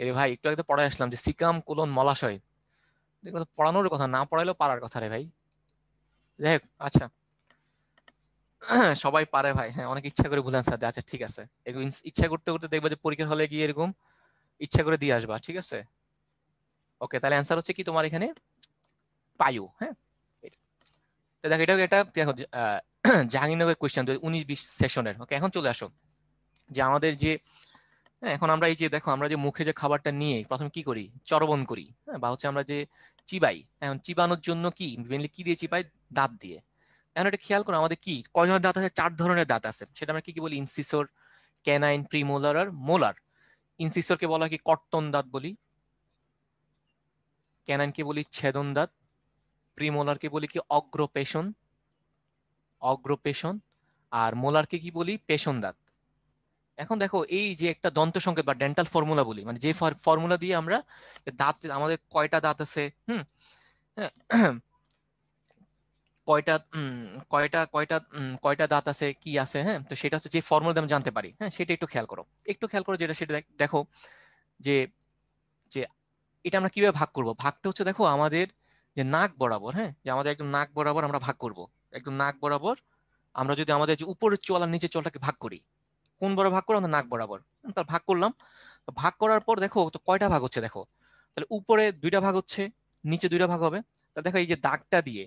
এর ভাই একটু আগে পড়ায় আসলাম যে সিকাম কোলন মলাশয় পড়ানোর কথা না পড়াইলেও পারার কথা রে ভাই যাই হোক আচ্ছা সবাই পারে ভাই হ্যাঁ অনেক ইচ্ছা করে ভুল অ্যান্সার দেয় আচ্ছা ঠিক আছে এরকম ইচ্ছা করতে করতে দেখবে যে পরীক্ষার হলে গিয়ে এরকম ইচ্ছা করে দিয়ে আসবা ঠিক আছে ওকে তাহলে অ্যান্সার হচ্ছে কি তোমার এখানে পায়ু হ্যাঁ তো দেখো এটা এটা দেখো জাহাঙ্গীরনগরের কোয়েশ্চেন দু উনিশ বিশ সেশনের ওকে এখন চলে আসো যে আমাদের যে হ্যাঁ, এখন আমরা এই যে দেখো আমরা যে মুখে যে খাবারটা নিয়ে প্রথমে কি করি চরবন করি হ্যাঁ বা হচ্ছে আমরা যে চিবাই এখন চিবানোর জন্য কি মেনলি কি দিয়ে চিবাই দাঁত দিয়ে এখন এটা খেয়াল করো আমাদের কি কয়জনের দাঁত আছে চার ধরনের দাঁত আছে সেটা আমরা কি কি বলি ইনসিসর ক্যানাইন প্রিমোলার আর মোলার ইনসিসরকে বলা হয় কি কর্তন দাঁত বলি ক্যানানকে বলি ছেদন দাঁত প্রিমোলারকে বলি কি অগ্রপেশন অগ্রপেশন আর মোলারকে কি বলি পেশন দাঁত এখন দেখো এই যে একটা দন্ত সংকেত বা ডেন্টাল ফর্মুলা বলি মানে যে ফর্মুলা দিয়ে আমরা দাঁত আমাদের কয়টা দাঁত আছে হুম কয়টা কয়টা কয়টা কয়টা দাঁত আছে কি আছে হ্যাঁ তো সেটা হচ্ছে যে ফর্মুলা আমি জানতে পারি হ্যাঁ সেটা একটু খেয়াল করো একটু খেয়াল করো যেটা সেটা দেখো যে যে এটা আমরা কিভাবে ভাগ করব ভাগটা হচ্ছে দেখো আমাদের যে নাক বরাবর হ্যাঁ যে আমাদের একদম নাক বরাবর আমরা ভাগ করব একদম নাক বরাবর আমরা যদি আমাদের যে উপরের চল আর নিচের চলটাকে ভাগ করি কোন বড় ভাগ করলাম নাক বরাবর তার ভাগ করলাম ভাগ করার পর দেখো তো কয়টা ভাগ হচ্ছে দেখো তাহলে উপরে দুইটা ভাগ হচ্ছে নিচে দুইটা ভাগ হবে তাহলে দেখো এই যে দাগটা দিয়ে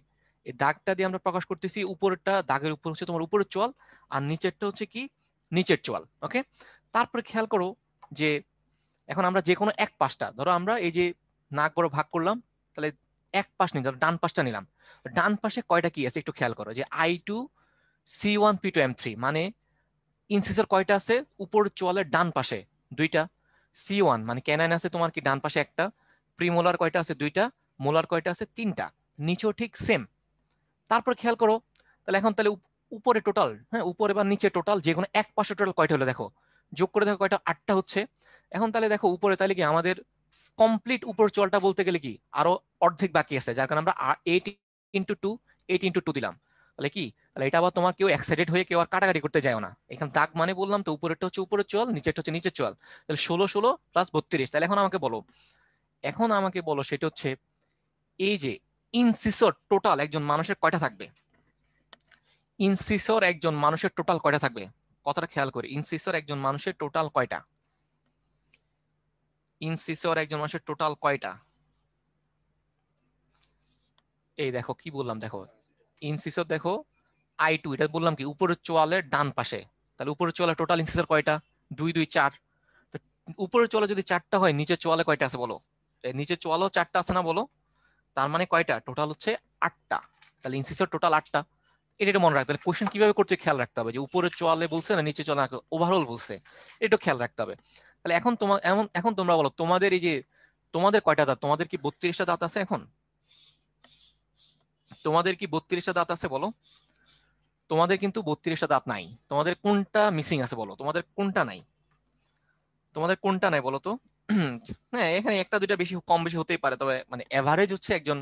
এই দাগটা দিয়ে আমরা প্রকাশ করতেছি উপরেরটা দাগের উপর হচ্ছে তোমার উপরের চল আর নিচেরটা হচ্ছে কি নিচের চল ওকে তারপরে খেয়াল করো যে এখন আমরা যে কোনো এক পাশটা ধরো আমরা এই যে নাক বড় ভাগ করলাম তাহলে এক পাশ নিলাম ডান পাশটা নিলাম ডান পাশে কয়টা কি আছে একটু খেয়াল করো যে I two C one P two M three মানে ইনসিসার কয়টা আছে উপর চোয়ালের ডান পাশে দুইটা সি ওয়ান মানে ক্যানাইন আছে তোমার কি ডান পাশে একটা প্রিমোলার কয়টা আছে দুইটা মোলার কয়টা আছে তিনটা নিচেও ঠিক সেম তারপর খেয়াল করো তাহলে এখন তাহলে উপরে টোটাল হ্যাঁ উপরে বা নিচে টোটাল যে কোনো এক পাশে টোটাল কয়টা হলো দেখো যোগ করে দেখো কয়টা আটটা হচ্ছে এখন তাহলে দেখো উপরে তাহলে কি আমাদের কমপ্লিট উপর চলটা বলতে গেলে কি আরো অর্ধেক বাকি আছে যার কারণে আমরা eight into two eight into two দিলাম তাহলে কি তাহলে এটা আবার তোমার কেউ এক্সাইটেড হয়ে কেউ আর কাটাকাটি করতে যায় না এখানে দাগ মানে বললাম তো উপরেরটা হচ্ছে উপরের চল নিচেরটা হচ্ছে নিচের চল তাহলে ষোলো ষোলো প্লাস বত্রিশ তাহলে এখন আমাকে বলো এখন আমাকে বলো সেটা হচ্ছে এই যে ইনসিসর টোটাল একজন মানুষের কয়টা থাকবে ইনসিসর একজন মানুষের টোটাল কয়টা থাকবে কথাটা খেয়াল করি ইনসিসর একজন মানুষের টোটাল কয়টা ইনসিসর একজন মানুষের টোটাল কয়টা এই দেখো কি বললাম দেখো ইনসিসর দেখো আই টু এটা বললাম কি উপরের চোয়ালের ডান পাশে তাহলে উপরের চোয়ালে টোটাল ইনসিসর কয়টা দুই দুই চার উপরের চোয়ালে যদি চারটা হয় নিচের চোয়ালে কয়টা আছে বলো নিচের চোয়ালেও চারটা আছে না বলো তার মানে কয়টা টোটাল হচ্ছে আটটা তাহলে ইনসিসর টোটাল আটটা এটা মনে রাখতে হবে কোয়েশন কিভাবে করতে খেয়াল রাখতে হবে যে উপরে চলে বলছে না নিচে চলে ওভারঅল বলছে এটা খেয়াল রাখতে হবে তাহলে এখন তোমার এমন এখন তোমরা বলো তোমাদের এই যে তোমাদের কয়টা দাঁত তোমাদের কি বত্রিশটা দাঁত আছে এখন তোমাদের কি বত্রিশটা দাঁত আছে বলো তোমাদের কিন্তু বত্রিশটা দাঁত নাই তোমাদের কোনটা মিসিং আছে বলো তোমাদের কোনটা নাই তোমাদের কোনটা নাই বলো তো হ্যাঁ এখানে একটা দুইটা বেশি কম বেশি হতেই পারে তবে মানে এভারেজ হচ্ছে একজন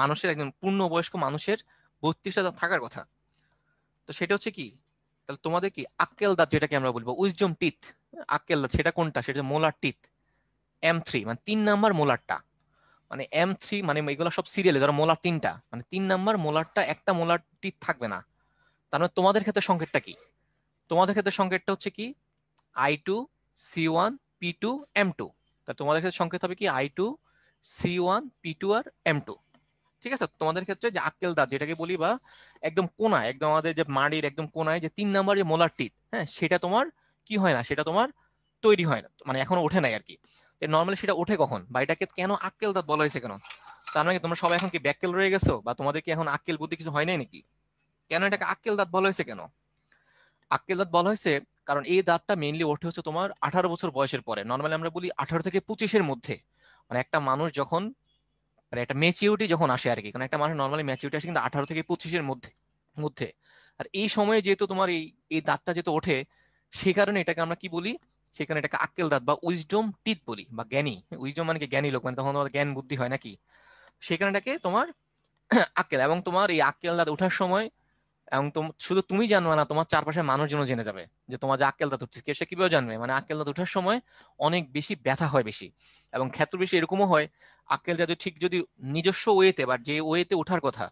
মানুষের একজন পূর্ণবয়স্ক মানুষের বত্রিশটা থাকার কথা তো সেটা হচ্ছে কি তাহলে তোমাদের কি আক্কেল দাঁত যেটাকে আমরা বলবো উইজম টিথ আকেল দাঁত সেটা কোনটা সেটা মোলার টিথ এম থ্রি মানে তিন নাম্বার মোলারটা মানে এম থ্রি মানে এগুলো সব সিরিয়ালে ধরো মোলার তিনটা মানে তিন নাম্বার মোলারটা একটা মোলার টিথ থাকবে না তার মানে তোমাদের ক্ষেত্রে সংকেতটা কি তোমাদের ক্ষেত্রে সংকেতটা হচ্ছে কি I two C one P two M two তা তোমাদের ক্ষেত্রে সংকেত হবে কি I two C one P two আর এম টু ঠিক আছে তোমাদের ক্ষেত্রে যে আক্কেল দাঁত যেটাকে বলি বা একদম কোনায় একদম আমাদের যে মাড়ির একদম কোনায় যে তিন নাম্বার যে মোলার টিথ হ্যাঁ সেটা তোমার কি হয় না সেটা তোমার তৈরি হয় না মানে এখনো ওঠে নাই আর কি নর্মালি সেটা ওঠে কখন বা এটাকে কেন আক্কেল দাঁত বলা হয়েছে কেন তার মানে তোমরা সবাই এখন কি ব্যাকেল রয়ে গেছো বা তোমাদের কি এখন আক্কেল বুদ্ধি কিছু হয় নাই নাকি কেন এটাকে আক্কেল দাঁত বলা হয়েছে কেন আক্কেল দাঁত বলা হয়েছে কারণ এই দাঁতটা মেইনলি ওঠে হচ্ছে তোমার আঠারো বছর বয়সের পরে নর্মালি আমরা বলি আঠারো থেকে পঁচিশের মধ্যে মানে একটা মানুষ যখন মানে একটা ম্যাচিউরিটি যখন আসে আর কি কারণ একটা মানুষ নর্মালি ম্যাচিউরিটি আসে কিন্তু আঠারো থেকে পঁচিশের মধ্যে মধ্যে আর এই সময়ে যেহেতু তোমার এই এই দাঁতটা যেহেতু ওঠে সে কারণে এটাকে আমরা কি বলি সেখানে এটাকে আক্কেল দাঁত বা উইজডম টিথ বলি বা জ্ঞানী উইজডম মানে কি জ্ঞানী লোক মানে তখন তোমার জ্ঞান বুদ্ধি হয় নাকি সেখানে এটাকে তোমার আক্কেল এবং তোমার এই আক্কেল দাঁত ওঠার সময় এবং শুধু তুমি জানো না তোমার চারপাশের মানুষজন জেনে যাবে যে তোমার যে আক্কেল দাঁত উঠছে সে কিভাবে জানবে মানে আক্কেল দাঁত ওঠার সময় অনেক বেশি ব্যথা হয় বেশি এবং ক্ষেত্র বেশি এরকমও হয় আক্কেল জাতীয় ঠিক যদি নিজস্ব ওয়েতে বা যে ওয়েতে ওঠার কথা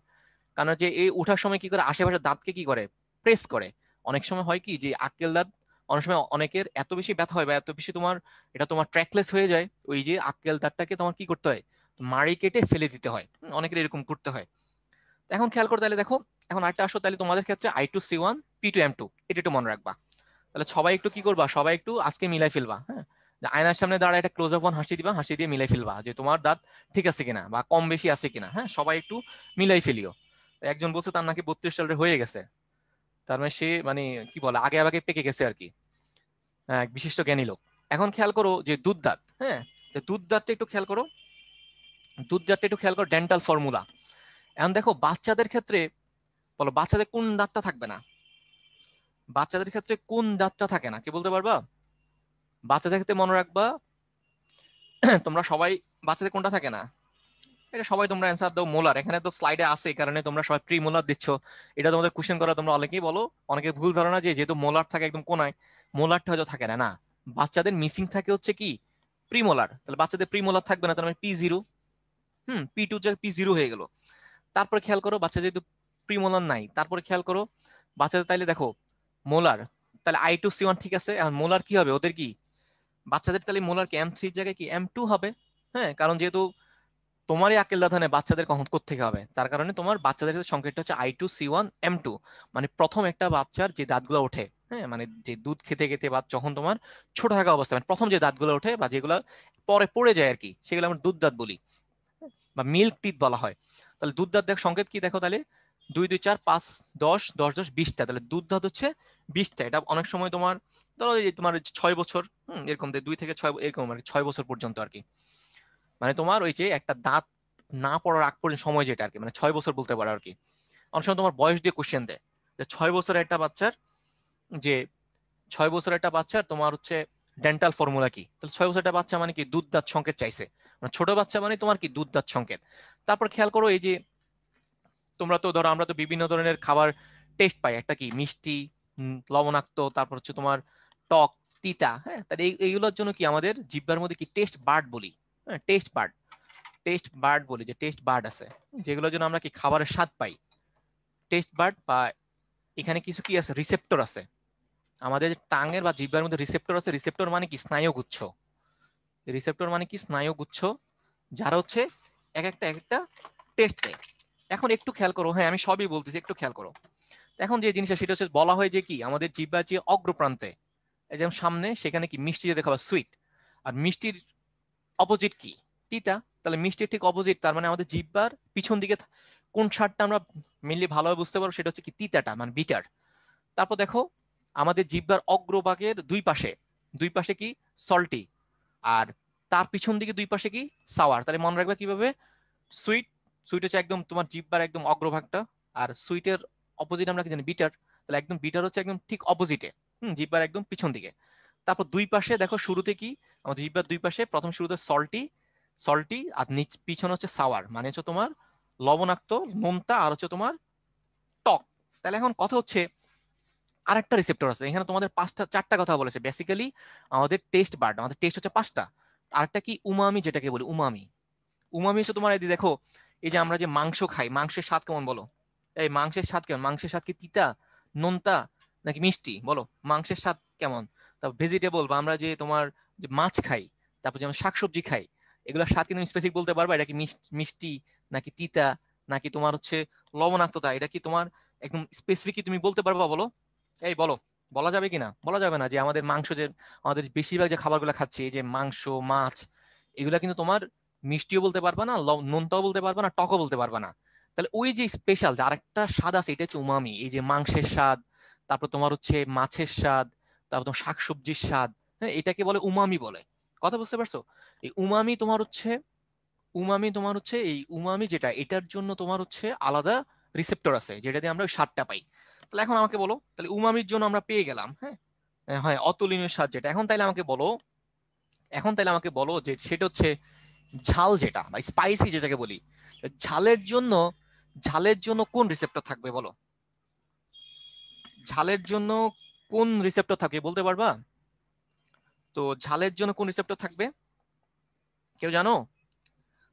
কারণ যে এই ওঠার সময় কি করে আশেপাশে দাঁতকে কি করে প্রেস করে অনেক সময় হয় কি যে আক্কেল দাঁত অনেক সময় অনেকের এত বেশি ব্যথা হয় বা এত বেশি তোমার এটা তোমার ট্র্যাকলেস হয়ে যায় ওই যে আক্কেল দাঁতটাকে তোমার কি করতে হয় মারি কেটে ফেলে দিতে হয় অনেকের এরকম করতে হয় এখন খেয়াল করো তাহলে দেখো এখন আরেকটা আসো তাহলে তোমাদের ক্ষেত্রে I two C one P two M two এটা একটু মনে রাখবা তাহলে সবাই একটু কি করবা সবাই একটু আজকে মিলাই ফেলবা হ্যাঁ আয়নার সামনে দাঁড়া একটা ক্লোজ আপ ওয়ান হাসি দিবা হাসি দিয়ে মিলাই ফেলবা যে তোমার দাঁত ঠিক আছে কিনা বা কম বেশি আছে কিনা হ্যাঁ সবাই একটু মিলাই ফেলিও একজন বলছে তার নাকি বত্রিশ সালের হয়ে গেছে তার মানে সে মানে কি বলে আগে আগে পেকে গেছে আর কি হ্যাঁ, বিশিষ্ট জ্ঞানী লোক এখন খেয়াল করো যে দুধ দাঁত হ্যাঁ দুধ দাঁতটা একটু খেয়াল করো দুধ দাঁতটা একটু খেয়াল করো ডেন্টাল ফর্মুলা এখন দেখো বাচ্চাদের ক্ষেত্রে বলো বাচ্চাদের কোন দাঁতটা থাকবে না বাচ্চাদের ক্ষেত্রে কোন দাঁতটা থাকে না কি বলতে পারবা বাচ্চাদের ক্ষেত্রে মনে রাখবা তোমরা সবাই বাচ্চাদের কোনটা থাকে না এটা সবাই তোমরা অ্যান্সার দাও মোলার এখানে তো স্লাইডে আছে এই কারণে তোমরা সবাই প্রি মোলার দিচ্ছ এটা তোমাদের কোশ্চেন করা তোমরা অনেকেই বলো অনেকে ভুল ধারণা যেহেতু মোলার থাকে একদম কোনায় মোলারটা হয়তো থাকে না না বাচ্চাদের মিসিং থাকে হচ্ছে কি প্রি মোলার তাহলে বাচ্চাদের প্রি মোলার থাকবে না তার মানে P zero hmm P two যা পি জিরো হয়ে গেল তারপর খেয়াল করো বাচ্চা যেহেতু প্রিমোলার নাই তারপরে খেয়াল করো বাচ্চাদের তাইলে দেখো মোলার তাহলে আই টু সি ওয়ান ঠিক আছে আর মোলার কি হবে ওদের কি বাচ্চাদের তাহলে মোলার কি এম থ্রির জায়গায় কি এম টু হবে হ্যাঁ কারণ যেহেতু তোমারই আকেল দাধানে বাচ্চাদের কখন থেকে হবে তার কারণে তোমার বাচ্চাদের সংকেতটা হচ্ছে I two C one M two মানে প্রথম একটা বাচ্চার যে দাঁতগুলো ওঠে হ্যাঁ মানে যে দুধ খেতে খেতে বা যখন তোমার ছোট থাকা অবস্থা মানে প্রথম যে দাঁতগুলো ওঠে বা যেগুলো পরে পড়ে যায় আর কি সেগুলো আমরা দুধ দাঁত বলি বা মিল্ক টিথ বলা হয় তাহলে দুধ দাঁত দেখ সংকেত কি দেখো তাহলে দুই দুই চার পাঁচ দশ দশ দশ বিশটা তাহলে দুধ ধাত হচ্ছে বিশটা এটা অনেক সময় তোমার ধরো তোমার ছয় বছর এরকম দুই থেকে ছয় এরকম আর মানে ছয় বছর পর্যন্ত আর কি মানে তোমার ওই যে একটা দাঁত না পড়ার আগ পর্যন্ত সময় যেটা আর কি মানে ছয় বছর বলতে পারো আর কি অনেক সময় তোমার বয়স দিয়ে কোশ্চেন দেয় যে ছয় বছরের একটা বাচ্চার যে ছয় বছরের একটা বাচ্চার তোমার হচ্ছে ডেন্টাল ফর্মুলা কি তাহলে ছয় বছরের একটা বাচ্চা মানে কি দুধ দাঁত সংকেত চাইছে মানে ছোট বাচ্চা মানে তোমার কি দুধ দাঁত সংকেত তারপর খেয়াল করো এই যে তোমরা তো ধরো আমরা তো বিভিন্ন ধরনের খাবার টেস্ট পাই একটা কি মিষ্টি লবণাক্ত তারপর হচ্ছে তোমার টক তিতা হ্যাঁ তাহলে এইগুলোর জন্য কি আমাদের জিব্বার মধ্যে কি টেস্ট বার্ড বলি হ্যাঁ টেস্ট বার্ড টেস্ট বার্ড বলি যে টেস্ট বার্ড আছে যেগুলোর জন্য আমরা কি খাবারের স্বাদ পাই টেস্ট বার্ড বা এখানে কিছু কি আছে রিসেপ্টর আছে আমাদের টাঙের বা জিব্বার মধ্যে রিসেপ্টর আছে রিসেপ্টর মানে কি স্নায়ুগুচ্ছ রিসেপ্টর মানে কি স্নায়ুগুচ্ছ যারা হচ্ছে এক একটা এক একটা টেস্ট দেয় এখন একটু খেয়াল করো হ্যাঁ আমি সবই বলতেছি একটু খেয়াল করো এখন যে জিনিসটা সেটা হচ্ছে বলা হয় যে কি আমাদের জিব্বা যে অগ্রপ্রান্তে যেমন সামনে সেখানে কি মিষ্টি যে দেখাবো সুইট আর মিষ্টির অপোজিট কি তিতা তাহলে মিষ্টির ঠিক অপোজিট তার মানে আমাদের জিব্বার পিছন দিকে কোন সারটা আমরা মেনলি ভালোভাবে বুঝতে পারবো সেটা হচ্ছে কি তিতাটা মানে বিটার তারপর দেখো আমাদের জিব্বার অগ্রভাগের দুই পাশে দুই পাশে কি সল্টি আর তার পিছন দিকে দুই পাশে কি সাওয়ার তাহলে মনে রাখবে কিভাবে সুইট সুইট হচ্ছে একদম তোমার জিব্বার একদম অগ্রভাগটা আর সুইটের অপোজিট আমরা কি জানি বিটার তাহলে একদম বিটার হচ্ছে একদম ঠিক অপোজিটে হম জিব্বার একদম পিছন দিকে তারপর দুই পাশে দেখো শুরুতে কি আমাদের জিব্বার দুই পাশে প্রথম শুরুতে সল্টি সল্টি আর নিচ পিছনে হচ্ছে সাওয়ার মানে হচ্ছে তোমার লবণাক্ত মমতা আর হচ্ছে তোমার টক তাহলে এখন কথা হচ্ছে আর একটা রিসেপ্টর আছে এখানে তোমাদের পাঁচটা চারটা কথা বলেছে বেসিক্যালি আমাদের টেস্ট বার্ড আমাদের টেস্ট হচ্ছে পাঁচটা আরেকটা কি উমামি যেটাকে বলি উমামি উমামি হচ্ছে তোমার এই দেখো এই যে আমরা যে মাংস খাই মাংসের স্বাদ কেমন বলো এই মাংসের স্বাদ কেমন মাংসের স্বাদ কি তিতা নোনতা নাকি মিষ্টি বলো মাংসের স্বাদ কেমন তারপর ভেজিটেবল বা আমরা যে তোমার যে মাছ খাই তারপর যেমন শাকসবজি খাই এগুলোর স্বাদ কিন্তু স্পেসিফিক বলতে পারবা এটা কি মিষ্টি নাকি তিতা নাকি তোমার হচ্ছে লবণাক্ততা এটা কি তোমার একদম স্পেসিফিক তুমি বলতে পারবা বলো এই বলো বলা যাবে কিনা বলা যাবে না যে আমাদের মাংস যে আমাদের বেশিরভাগ যে খাবারগুলো খাচ্ছি এই যে মাংস মাছ এগুলা কিন্তু তোমার মিষ্টিও বলতে পারবা না নোনতাও বলতে পারবা না টকও বলতে পারবা না তাহলে ওই যে স্পেশাল যে আরেকটা স্বাদ আছে এটা হচ্ছে উমামি এই যে মাংসের স্বাদ তারপর তোমার হচ্ছে মাছের স্বাদ তারপর তোমার শাকসবজির স্বাদ হ্যাঁ এটাকে বলে উমামি বলে কথা বুঝতে পারছো এই উমামি তোমার হচ্ছে উমামি তোমার হচ্ছে এই উমামি যেটা এটার জন্য তোমার হচ্ছে আলাদা রিসেপ্টর আছে যেটা দিয়ে আমরা ওই স্বাদটা পাই তাহলে এখন আমাকে বলো তাহলে উমামির জন্য আমরা পেয়ে গেলাম হ্যাঁ হ্যাঁ অতুলনীয় স্বাদ যেটা এখন তাইলে আমাকে বলো এখন তাইলে আমাকে বলো যে সেটা হচ্ছে ঝাল যেটা বা স্পাইসি যেটাকে বলি ঝালের জন্য ঝালের জন্য কোন রিসেপ্টর থাকবে বলো ঝালের জন্য কোন রিসেপ্টর থাকবে বলতে পারবা তো ঝালের জন্য কোন রিসেপ্টর থাকবে কেউ জানো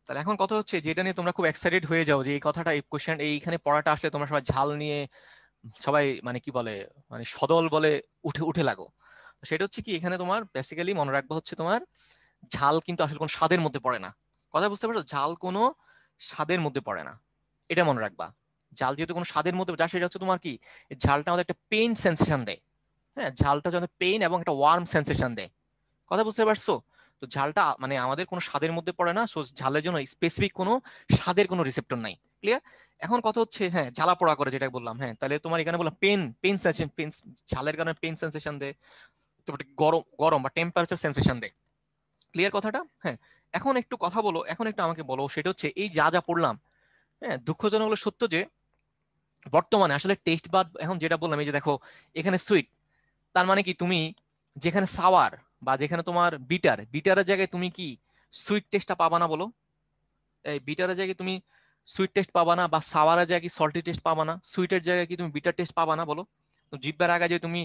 তাহলে এখন কথা হচ্ছে যেটা নিয়ে তোমরা খুব এক্সাইটেড হয়ে যাও যে এই কথাটা এই কোয়েশ্চেন এইখানে পড়াটা আসলে তোমরা সবাই ঝাল নিয়ে সবাই মানে কি বলে মানে সদল বলে উঠে উঠে লাগো সেটা হচ্ছে কি এখানে তোমার বেসিক্যালি মনে রাখবো হচ্ছে তোমার ঝাল কিন্তু আসলে কোনো স্বাদের মধ্যে পড়ে না কথা বুঝতে পারছো ঝাল কোনো স্বাদের মধ্যে পড়ে না এটা মনে রাখবা ঝাল যেহেতু কোনো স্বাদের মধ্যে যা সেটা হচ্ছে তোমার কি ঝালটা আমাদের একটা পেইন সেন্সেশন দেয় হ্যাঁ ঝালটা যেন পেইন এবং একটা ওয়ার্ম সেন্সেশন দেয় কথা বুঝতে পারছো তো ঝালটা মানে আমাদের কোনো স্বাদের মধ্যে পড়ে না সো ঝালের জন্য স্পেসিফিক কোনো স্বাদের কোনো রিসেপ্টর নাই ক্লিয়ার এখন কথা হচ্ছে হ্যাঁ ঝালা পড়া করে যেটা বললাম হ্যাঁ তাহলে তোমার এখানে বললাম পেন পেন সেন্সেশন পেন ঝালের কারণে পেন সেন্সেশন দেয় তোমার গরম গরম বা টেম্পারেচার সেন্সেশন দেয় ক্লিয়ার কথাটা হ্যাঁ এখন একটু কথা বলো এখন একটু আমাকে বলো সেটা হচ্ছে এই যা যা পড়লাম হ্যাঁ দুঃখজনক হলো সত্য যে বর্তমানে আসলে টেস্ট বাদ এখন যেটা বললাম এই যে দেখো এখানে সুইট তার মানে কি তুমি যেখানে সাওয়ার বা যেখানে তোমার বিটার বিটারের জায়গায় তুমি কি সুইট টেস্টটা পাবা না বলো এই বিটারের জায়গায় তুমি সুইট টেস্ট পাবা না বা সাওয়ারের জায়গায় কি সল্টি টেস্ট পাবা না সুইটের জায়গায় কি তুমি বিটার টেস্ট পাবা না বলো জিব্বার আগা যে তুমি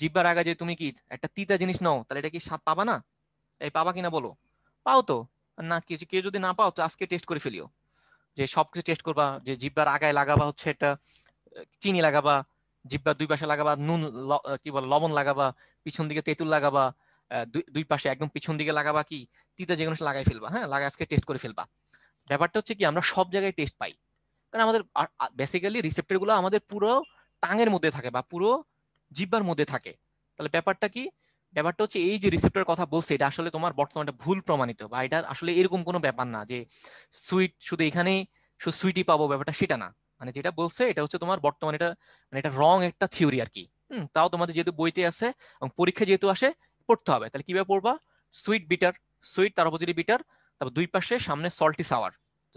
জিব্বার আগা যে তুমি কি একটা তিতা জিনিস নাও তাহলে এটা কি স্বাদ পাবা না এই পাবা কিনা বলো পাও তো না কিছু কেউ যদি না পাও তো আজকে টেস্ট করে ফেলিও যে সবকিছু টেস্ট করবা যে জিব্বার আগায় লাগাবা হচ্ছে একটা চিনি লাগাবা জিব্বার দুই পাশে লাগাবা নুন কি বল লবণ লাগাবা পিছন দিকে তেঁতুল লাগাবা দুই পাশে একদম পিছন দিকে লাগাবা কি তিতা যে কোনো লাগাই ফেলবা হ্যাঁ লাগাই আজকে টেস্ট করে ফেলবা ব্যাপারটা হচ্ছে কি আমরা সব জায়গায় টেস্ট পাই কারণ আমাদের বেসিক্যালি রিসেপ্টারগুলো আমাদের পুরো টাঙের মধ্যে থাকে বা পুরো জিব্বার মধ্যে থাকে তাহলে ব্যাপারটা কি ব্যাপারটা হচ্ছে এই যে রিসেপ্টের কথা বলছে এটা আসলে তোমার বর্তমানে ভুল প্রমাণিত বা এটা আসলে এরকম কোনো ব্যাপার না যে সুইট শুধু এখানে শুধু সুইটই পাবো ব্যাপারটা সেটা না মানে যেটা বলছে এটা হচ্ছে তোমার বর্তমানে এটা মানে এটা রং একটা থিওরি আর কি হুম তাও তোমাদের যেহেতু বইতে আছে এবং পরীক্ষা যেহেতু আসে পড়তে হবে তাহলে কিভাবে পড়বা সুইট বিটার সুইট তার অপোজিট বিটার তারপর দুই পাশে সামনে salty sour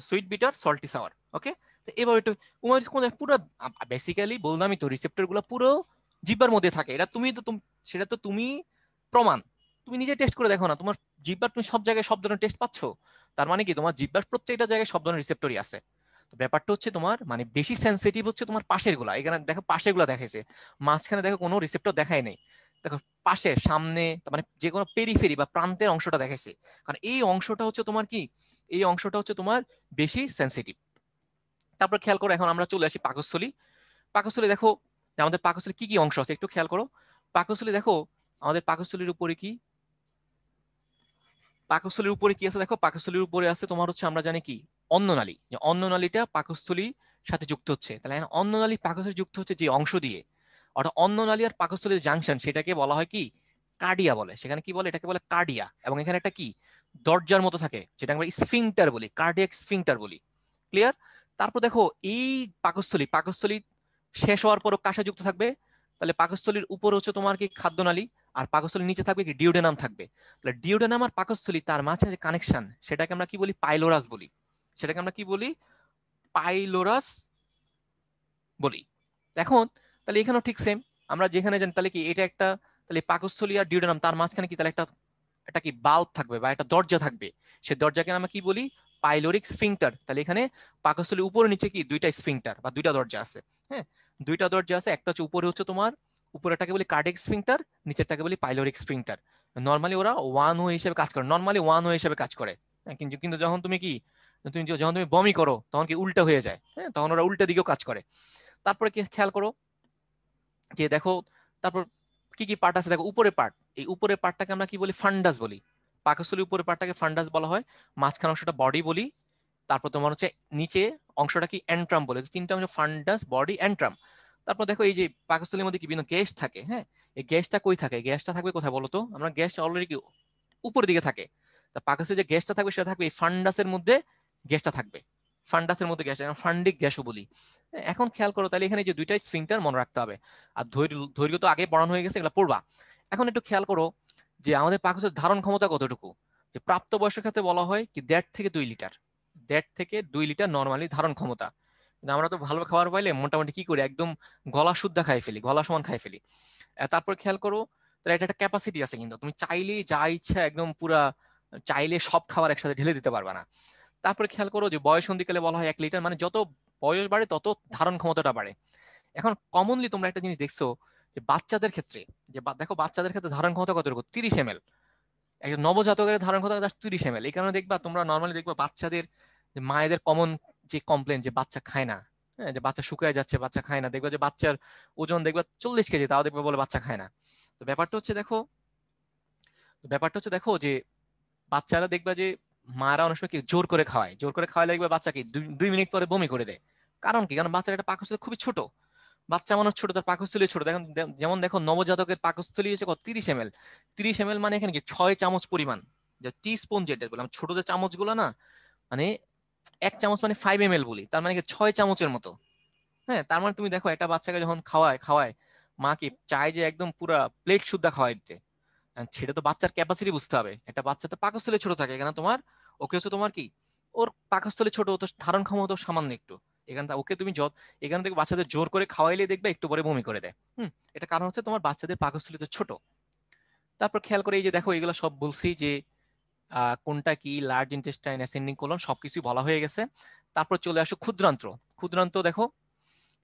sweet bitter salty sour okay তো এবার একটু পুরো বেসিক্যালি বললামই তো রিসেপ্টর গুলো পুরো জিব্বার মধ্যে থাকে এটা তুমি তো সেটা তো তুমি প্রমাণ তুমি নিজে টেস্ট করে দেখো না তোমার জিব্বার তুমি সব জায়গায় সব ধরনের টেস্ট পাচ্ছ তার মানে কি তোমার জিব্বার প্রত্যেকটা জায়গায় সব ধরনের রিসেপ্টরি আছে তো ব্যাপারটা হচ্ছে তোমার মানে বেশি সেন্সিটিভ হচ্ছে তোমার পাশের গুলা এখানে দেখো পাশের গুলা দেখাইছে মাঝখানে দেখো কোনো রিসেপ্টর দেখায় নেই দেখো পাশে সামনে মানে যে কোনো পেরিফেরি বা প্রান্তের অংশটা দেখাইছে কারণ এই অংশটা হচ্ছে তোমার কি এই অংশটা হচ্ছে তোমার বেশি সেন্সিটিভ তারপর খেয়াল করো এখন আমরা চলে আসি পাকস্থলী পাকস্থলী দেখো আমাদের পাকস্থলী কি কি অংশ আছে একটু খেয়াল করো পাকস্থলী দেখো আমাদের পাকস্থলীর উপরে কি পাকস্থলীর উপরে কি আছে দেখো পাকস্থলীর উপরে আছে তোমার হচ্ছে আমরা জানি কি অন্ননালী যে অন্ননালীটা পাকস্থলীর সাথে যুক্ত হচ্ছে তাহলে অন্ননালী পাকস্থলী যুক্ত হচ্ছে যে অংশ দিয়ে অর্থাৎ অন্ননালী আর পাকস্থলীর জাংশন সেটাকে বলা হয় কি কার্ডিয়া বলে সেখানে কি বলে এটাকে বলে কার্ডিয়া এবং এখানে একটা কি দরজার মতো থাকে যেটা আমরা স্ফিংটার বলি কার্ডিয়াক স্ফিংটার বলি ক্লিয়ার তারপর দেখো এই পাকস্থলী পাকস্থলী শেষ হওয়ার পরও কাশা যুক্ত থাকবে তাহলে পাকস্থলীর উপর হচ্ছে তোমার কি খাদ্যনালী আর পাকস্থলীর নিচে থাকবে কি ডিওডেনাম থাকবে তাহলে ডিওডেনাম আর পাকস্থলী তার মাঝে যে কানেকশন সেটাকে আমরা কি বলি পাইলোরাস বলি সেটাকে আমরা কি বলি পাইলোরাস বলি এখন তাহলে এখানেও ঠিক সেম আমরা যেখানে জানি তাহলে কি এটা একটা তাহলে পাকস্থলী আর ডিওডেনাম তার মাঝখানে কি তাহলে একটা একটা কি বাউথ থাকবে বা একটা দরজা থাকবে সে দরজাকে আমরা কি বলি পাইলোরিক স্ফিংটার তাহলে এখানে পাকস্থলীর উপরে নিচে কি দুইটা স্ফিংটার বা দুইটা দরজা আছে হ্যাঁ দুইটা দরজা আছে একটা হচ্ছে উপরে হচ্ছে তোমার উপরেরটাকে বলি কার্ডিক স্পিংটার নিচেরটাকে বলি পাইলোরিক স্পিংটার নর্মালি ওরা ওয়ান ওয়ে হিসেবে কাজ করে নর্মালি ওয়ান ওয়ে হিসেবে কাজ করে হ্যাঁ, কিন্তু কিন্তু যখন তুমি কি তুমি যখন তুমি বমি করো তখন কি উল্টা হয়ে যায় হ্যাঁ তখন ওরা উল্টা দিকেও কাজ করে তারপরে কি খেয়াল করো যে দেখো তারপর কি কি পার্ট আছে দেখো উপরে পার্ট এই উপরে পার্টটাকে আমরা কি বলি ফান্ডাস বলি পাকস্থলীর উপরে পার্টটাকে ফান্ডাস বলা হয় মাঝখানে অংশটা বডি বলি তারপর তোমার হচ্ছে নিচে অংশটা কি অ্যান্ট্রাম বলে তিনটা অংশ ফান্ডাস বডি অ্যান্ট্রাম তারপর দেখো এই যে পাকস্থলীর মধ্যে বিভিন্ন গ্যাস থাকে হ্যাঁ এই গ্যাসটা কই থাকে গ্যাসটা থাকবে কোথায় বলো তো আমরা গ্যাসটা অলরেডি কি উপরের দিকে থাকে তা পাকস্থলী যে গ্যাসটা থাকবে সেটা থাকবে এই ফান্ডাসের মধ্যে গ্যাসটা থাকবে ফান্ডাসের মধ্যে গ্যাস ফান্ডিক গ্যাসও বলি হ্যাঁ, এখন খেয়াল করো তাহলে এখানে যে দুইটাই স্ফিংটার মনে রাখতে হবে আর ধৈর্য তো আগে পড়ানো হয়ে গেছে এগুলো পড়বা এখন একটু খেয়াল করো যে আমাদের পাকস্থলীর ধারণ ক্ষমতা কতটুকু যে প্রাপ্ত বয়সের ক্ষেত্রে বলা হয় কি দেড় থেকে দুই লিটার দেড় থেকে দুই লিটার নর্মালি ধারণ ক্ষমতা আমরা তো ভালো খাবার পাইলে মোটামুটি কি করি একদম গলা শুদ্ধা খাই ফেলি গলা সমান খাই ফেলি তারপর খেয়াল করো তাহলে এটা একটা ক্যাপাসিটি আছে কিন্তু তুমি চাইলেই যা ইচ্ছা একদম পুরা চাইলে সব খাবার একসাথে ঢেলে দিতে পারবে না তারপরে খেয়াল করো যে বয়স সন্ধিকালে বলা হয় এক লিটার মানে যত বয়স বাড়ে তত ধারণ ক্ষমতাটা বাড়ে এখন কমনলি তোমরা একটা জিনিস দেখছো যে বাচ্চাদের ক্ষেত্রে যে দেখো বাচ্চাদের ক্ষেত্রে ধারণ ক্ষমতা রকম তিরিশ এম এল একজন নবজাতকের ধারণ ক্ষমতা তিরিশ এম এল এই কারণে দেখবা তোমরা নর্মালি দেখবা বাচ্চাদের মায়েদের কমন যে কমপ্লেন যে বাচ্চা খায় না হ্যাঁ যে বাচ্চা শুকায় যাচ্ছে বাচ্চা খায় না দেখবে যে বাচ্চার ওজন দেখবে চল্লিশ কেজি তাও দেখবে বলে বাচ্চা খায় না তো ব্যাপারটা হচ্ছে দেখো ব্যাপারটা হচ্ছে দেখো যে বাচ্চারা দেখবে যে মারা অনেক সময় কি জোর করে খাওয়ায় জোর করে খাওয়াই দেখবে বাচ্চাকে দুই মিনিট পরে বমি করে দেয় কারণ কি কারণ বাচ্চার একটা পাকস্থলী খুবই ছোট বাচ্চা মানুষ ছোট তার পাকস্থলী ছোট দেখেন যেমন দেখো নবজাতকের পাকস্থলী হচ্ছে কত তিরিশ এম এল তিরিশ এম এল মানে এখানে কি ছয় চামচ পরিমাণ যে টি স্পুন যেটা বললাম ছোট যে চামচগুলো না মানে এক চামচ মানে ফাইভ এম বলি তার মানে ছয় চামচের মতো হ্যাঁ তার মানে তুমি দেখো একটা বাচ্চাকে যখন খাওয়ায় খাওয়ায় মাকে চায় যে একদম পুরো প্লেট সুদ্ধা খাওয়াই দিতে সেটা তো বাচ্চার ক্যাপাসিটি বুঝতে হবে একটা বাচ্চা তো পাকস্থলে ছোট থাকে কেন তোমার ওকে হচ্ছে তোমার কি ওর পাকস্থলে ছোট তো ধারণ ক্ষমতা সামান্য একটু এখান থেকে ওকে তুমি যত এখান থেকে বাচ্চাদের জোর করে খাওয়াইলে দেখবে একটু পরে বমি করে দেয় হুম এটা কারণ হচ্ছে তোমার বাচ্চাদের পাকস্থলী তো ছোট তারপর খেয়াল করে এই যে দেখো এগুলো সব বলছি যে কোনটা কি লার্জ ইন্টেস্টাইন অ্যাসেন্ডিং কোলন সবকিছু বলা হয়ে গেছে তারপর চলে আসো ক্ষুদ্রান্ত্র ক্ষুদ্রান্ত দেখো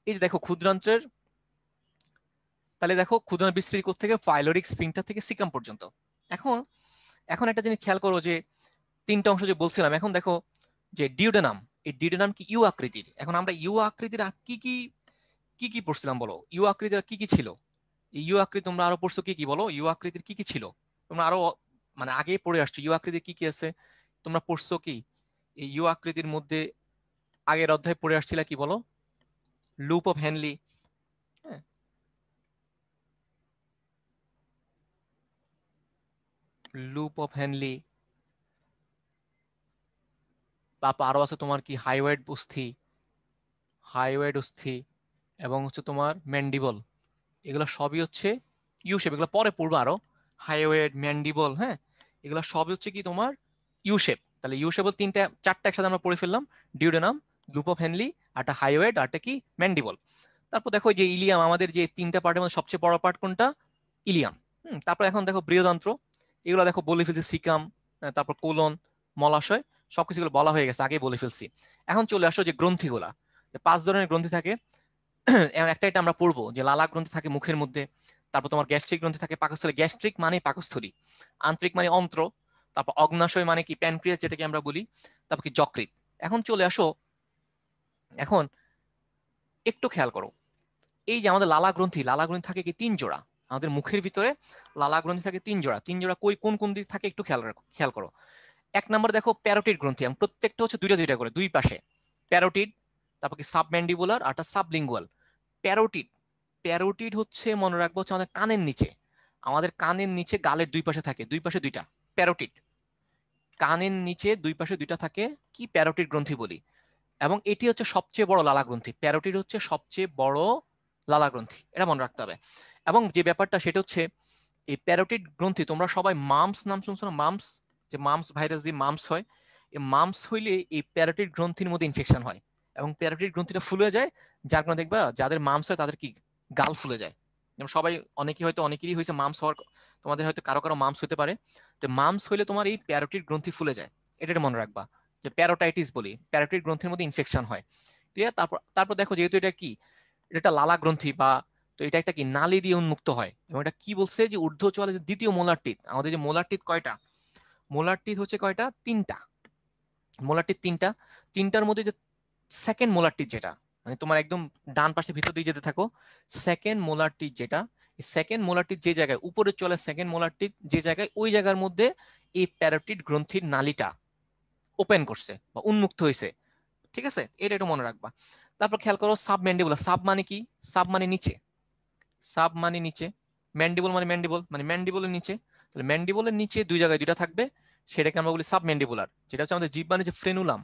এই যে দেখো ক্ষুদ্রান্ত্রের তাহলে দেখো ক্ষুদ্রান্ত বিস্তৃতি থেকে ফাইলোরিক স্প্রিংটা থেকে সিকাম পর্যন্ত এখন এখন একটা জিনিস খেয়াল করো যে তিনটা অংশ যে বলছিলাম এখন দেখো যে ডিউডেনাম এই ডিউডেনাম কি ইউ আকৃতির এখন আমরা ইউ আকৃতির কি কি কি কি পড়ছিলাম বলো ইউ আকৃতির কি কি ছিল ইউ আকৃতি তোমরা আরো পড়ছো কি কি বলো ইউ আকৃতির কি কি ছিল তোমরা আরো মানে আগেই পড়ে আসছো ইউ আকৃতি কি কি আছে তোমরা পড়ছো কি এই ইউ আকৃতির মধ্যে আগের অধ্যায় পড়ে আসছিল কি বলো loop of Henle loop of Henle তারপর আরো আছে তোমার কি হাইওয়েড অস্থি হাইওয়েড অস্থি এবং হচ্ছে তোমার ম্যান্ডিবল এগুলো সবই হচ্ছে ইউ শেপ এগুলো পরে পড়বো আরো হাইওয়েড ম্যান্ডিবল হ্যাঁ এগুলো সবই হচ্ছে কি তোমার ইউশেপ তাহলে ইউশেবল তিনটা চারটা একসাথে আমরা পড়ে ফেললাম ডিউডেনাম লুপ অফ হ্যান্ডলি আরটা হাইওয়েড আরটা কি ম্যান্ডিবল তারপর দেখো যে ইলিয়াম আমাদের যে তিনটা পার্টের মধ্যে সবচেয়ে বড় পার্ট কোনটা ইলিয়াম তারপর এখন দেখো বৃহদন্ত্র এগুলো দেখো বলে ফেলছি সিকাম তারপর কোলন মলাশয় সবকিছু বলা হয়ে গেছে আগে বলে ফেলছি এখন চলে আসো যে গ্রন্থিগুলা পাঁচ ধরনের গ্রন্থি থাকে একটা এটা আমরা পড়বো যে লালা গ্রন্থি থাকে মুখের মধ্যে তারপর তোমার গ্যাস্ট্রিক গ্রন্থি থাকে পাকস্থলী গ্যাস্ট্রিক মানে পাকস্থলী আন্তরিক মানে অন্ত্র তারপর অগ্নাশয় মানে কি প্যানক্রিয়াস যেটাকে আমরা বলি তারপর কি যকৃত এখন চলে আসো এখন একটু খেয়াল করো এই যে আমাদের লালা গ্রন্থি লালা গ্রন্থি থাকে কি তিন জোড়া আমাদের মুখের ভিতরে লালা গ্রন্থি থাকে তিন জোড়া তিন জোড়া কই কোন কোন দিক থাকে একটু খেয়াল রাখো খেয়াল করো এক নম্বর দেখো প্যারোটিড গ্রন্থি প্রত্যেকটা হচ্ছে দুইটা দুইটা করে দুই পাশে প্যারোটিড তারপর কি সাবম্যান্ডিবুলার আর সাবলিঙ্গুয়াল প্যারোটিড প্যারোটিড হচ্ছে মনে রাখবো হচ্ছে আমাদের কানের নিচে আমাদের কানের নিচে গালের দুই পাশে থাকে দুই পাশে দুইটা প্যারোটিড কানের নিচে দুই পাশে দুইটা থাকে কি প্যারোটিড গ্রন্থি বলি এবং এটি হচ্ছে সবচেয়ে বড় লালা গ্রন্থি প্যারোটিড হচ্ছে সবচেয়ে বড় লালা গ্রন্থি এটা মনে রাখতে হবে এবং যে ব্যাপারটা সেটা হচ্ছে এই প্যারোটিড গ্রন্থি তোমরা সবাই মামস নাম শুনছো না মামস যে মামস ভাইরাস যে মামস হয় এই মামস হইলে এই প্যারোটিড গ্রন্থির মধ্যে ইনফেকশন হয় এবং প্যারোটিড গ্রন্থিটা ফুলে যায় যার কারণে দেখবা যাদের মামস হয় তাদের কি গাল ফুলে যায় যেমন সবাই অনেকেই হয়তো অনেকেরই হয়েছে মামস হওয়ার তোমাদের হয়তো কারো কারো মামস হতে পারে তো মামস হইলে তোমার এই প্যারোটির গ্রন্থি ফুলে যায় এটা মনে রাখবা যে প্যারোটাইটিস বলি প্যারোটির গ্রন্থির মধ্যে ইনফেকশন হয় ঠিক আছে তারপর তারপর দেখো যেহেতু এটা কি এটা লালা গ্রন্থি বা তো এটা একটা কি নালি দিয়ে উন্মুক্ত হয় এবং এটা কি বলছে যে ঊর্ধ্ব যে দ্বিতীয় মোলার টিত আমাদের যে মোলার টিত কয়টা মোলার টিত হচ্ছে কয়টা তিনটা মোলার টিত তিনটা তিনটার মধ্যে যে সেকেন্ড মোলার টিত যেটা মানে তোমার একদম ডান পাশে ভিতর দিয়ে যেতে থাকো সেকেন্ড মোলারটি যেটা সেকেন্ড মোলারটির যে জায়গায় উপরে চলে সেকেন্ড মোলারটির যে জায়গায় ওই জায়গার মধ্যে এই প্যারাটিড গ্রন্থির নালিটা ওপেন করছে বা উন্মুক্ত হয়েছে ঠিক আছে এটা একটু মনে রাখবা তারপর খেয়াল করো সাব ম্যান্ডিবুলা সাব মানে কি সাব মানে নিচে সাব মানে নিচে ম্যান্ডিবল মানে ম্যান্ডিবল মানে ম্যান্ডিবলের নিচে তাহলে ম্যান্ডিবলের নিচে দুই জায়গায় দুইটা থাকবে সেটাকে আমরা বলি সাব ম্যান্ডিবুলার যেটা হচ্ছে আমাদের জীব মানে যে ফ্রেনুলাম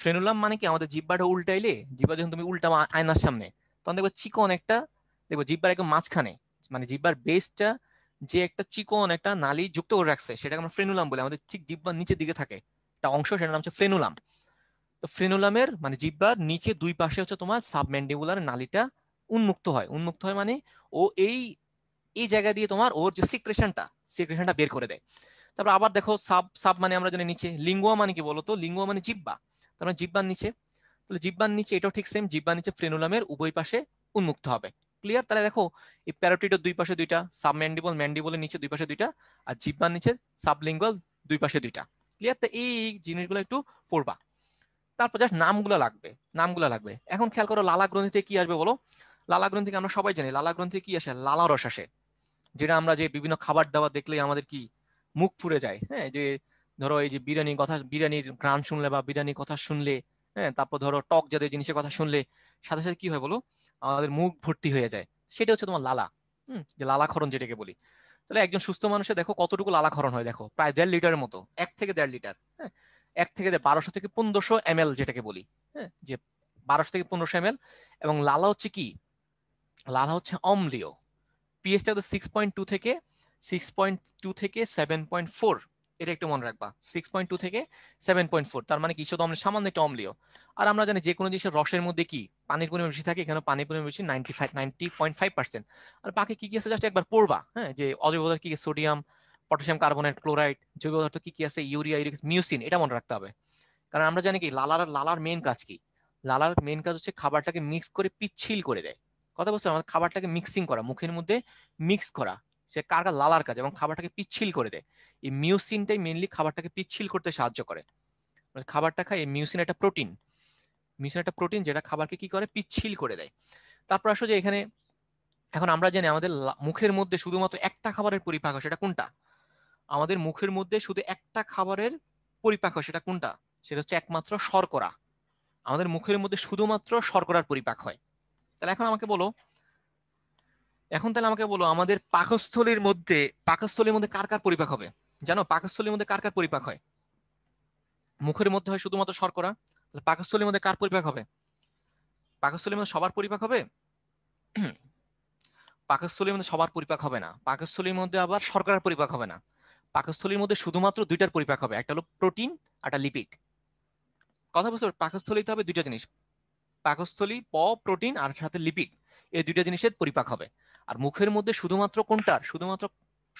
ফ্রেনুলাম মানে কি আমাদের জিব্বাটা উল্টাইলে জিব্বা যখন তুমি উল্টা আয়নার সামনে তখন দেখবো চিকন একটা দেখবো জিব্বার একদম মাঝখানে মানে জিব্বার বেসটা যে একটা চিকন একটা নালি যুক্ত করে রাখছে সেটাকে আমরা ফ্রেনুলাম বলে আমাদের ঠিক জিব্বার নিচের দিকে থাকে একটা অংশ সেটার নাম হচ্ছে ফ্রেনুলাম তো ফ্রেনুলামের মানে জিব্বার নিচে দুই পাশে হচ্ছে তোমার সাবম্যান্ডিবুলার নালিটা উন্মুক্ত হয় উন্মুক্ত হয় মানে ও এই এই জায়গা দিয়ে তোমার ওর যে সিক্রেশনটা সিক্রেশনটা বের করে দেয় তারপর আবার দেখো সাব সাব মানে আমরা জানি নিচে লিঙ্গুয়া মানে কি বলতো লিঙ্গুয়া মানে জিব্বা তার মানে জিব্বার নিচে তাহলে জিব্বার নিচে এটাও ঠিক সেম জিব্বার নিচে ফ্রেনুলামের উভয় পাশে উন্মুক্ত হবে ক্লিয়ার তাহলে দেখো এই প্যারোটিডের দুই পাশে দুইটা সাবম্যান্ডিবল ম্যান্ডিবলের নিচে দুই পাশে দুইটা আর জিব্বার নিচে সাবলিঙ্গুয়াল দুই পাশে দুইটা ক্লিয়ার তো এই জিনিসগুলো একটু পড়বা তারপর জাস্ট নামগুলো লাগবে নামগুলো লাগবে এখন খেয়াল করো লালা গ্রন্থি থেকে কি আসবে বলো লালা গ্রন্থি আমরা সবাই জানি লালা গ্রন্থি কি আসে লালা রস আসে যেটা আমরা যে বিভিন্ন খাবার দাবার দেখলে আমাদের কি মুখ ফুরে যায় হ্যাঁ যে ধরো এই যে বিরিয়ানির কথা বিরিয়ানির গ্রান শুনলে বা বিরিয়ানির কথা শুনলে হ্যাঁ তারপর ধরো টক জাতীয় জিনিসের কথা শুনলে সাথে সাথে কি হয় বলো আমাদের মুখ ভর্তি হয়ে যায় সেটা হচ্ছে তোমার লালা হম যে লালাক্ষরণ যেটাকে বলি তাহলে একজন সুস্থ মানুষের দেখো কতটুকু লালাক্ষরণ হয় দেখো প্রায় দেড় লিটারের মতো এক থেকে দেড় লিটার হ্যাঁ এক থেকে বারোশো থেকে পনেরোশো এম যেটাকে বলি হ্যাঁ যে বারোশো থেকে পনেরোশো এম এবং লালা হচ্ছে কি লালা হচ্ছে অম্লীয় পিএইচটা তো সিক্স পয়েন্ট টু থেকে সিক্স পয়েন্ট টু থেকে সেভেন পয়েন্ট ফোর এটা একটু মনে রাখবা সিক্স পয়েন্ট টু থেকে সেভেন পয়েন্ট ফোর তার মানে কিছু আমরা সামান্য একটু অম্লীয় আর আমরা জানি যে কোনো জিনিসের রসের মধ্যে কি পানির পরিমাণ বেশি থাকে এখানে পানির পরিমাণ বেশি ninety five ninety point five percent আর বাকি কি কি আছে জাস্ট একবার পড়বা হ্যাঁ যে অজৈব পদার্থ কি সোডিয়াম পটাশিয়াম কার্বনেট ক্লোরাইড জৈব পদার্থ কি কি আছে ইউরিয়া ইউরিক মিউসিন এটা মনে রাখতে হবে কারণ আমরা জানি কি লালার লালার মেন কাজ কি লালার মেন কাজ হচ্ছে খাবারটাকে মিক্স করে পিচ্ছিল করে দেয় কথা বলছে আমাদের খাবারটাকে মিক্সিং করা মুখের মধ্যে মিক্স করা সে কারকা লালার কাজ এবং খাবারটাকে পিচ্ছিল করে দেয় এই মিউসিনটাই মেনলি খাবারটাকে পিচ্ছিল করতে সাহায্য করে মানে খাবারটা খায় এই মিউসিন একটা প্রোটিন মিউসিন একটা প্রোটিন যেটা খাবারকে কি করে পিচ্ছিল করে দেয় তারপর আসো যে এখানে এখন আমরা জানি আমাদের মুখের মধ্যে শুধুমাত্র একটা খাবারের পরিপাক হয় সেটা কোনটা আমাদের মুখের মধ্যে শুধু একটা খাবারের পরিপাক হয় সেটা কোনটা সেটা হচ্ছে একমাত্র শর্করা আমাদের মুখের মধ্যে শুধুমাত্র শর্করার পরিপাক হয় তাহলে এখন আমাকে বলো এখন তাহলে আমাকে বলো আমাদের পাকস্থলীর মধ্যে পাকস্থলীর মধ্যে কার কার পরিপাক হবে জানো পাকস্থলীর মধ্যে কার কার পরিপাক হয় মুখের মধ্যে হয় শুধুমাত্র শর্করা তাহলে পাকস্থলীর মধ্যে কার পরিপাক হবে পাকস্থলীর মধ্যে সবার পরিপাক হবে পাকস্থলীর মধ্যে সবার পরিপাক হবে না পাকস্থলীর মধ্যে আবার শর্করার পরিপাক হবে না পাকস্থলীর মধ্যে শুধুমাত্র দুইটার পরিপাক হবে একটা হলো প্রোটিন একটা লিপিড কথা বলছো পাকস্থলীতে হবে দুইটা জিনিস পাকস্থলী প প্রোটিন আর সাথে লিপিড এই দুইটা জিনিসের পরিপাক হবে আর মুখের মধ্যে শুধুমাত্র কোনটার শুধুমাত্র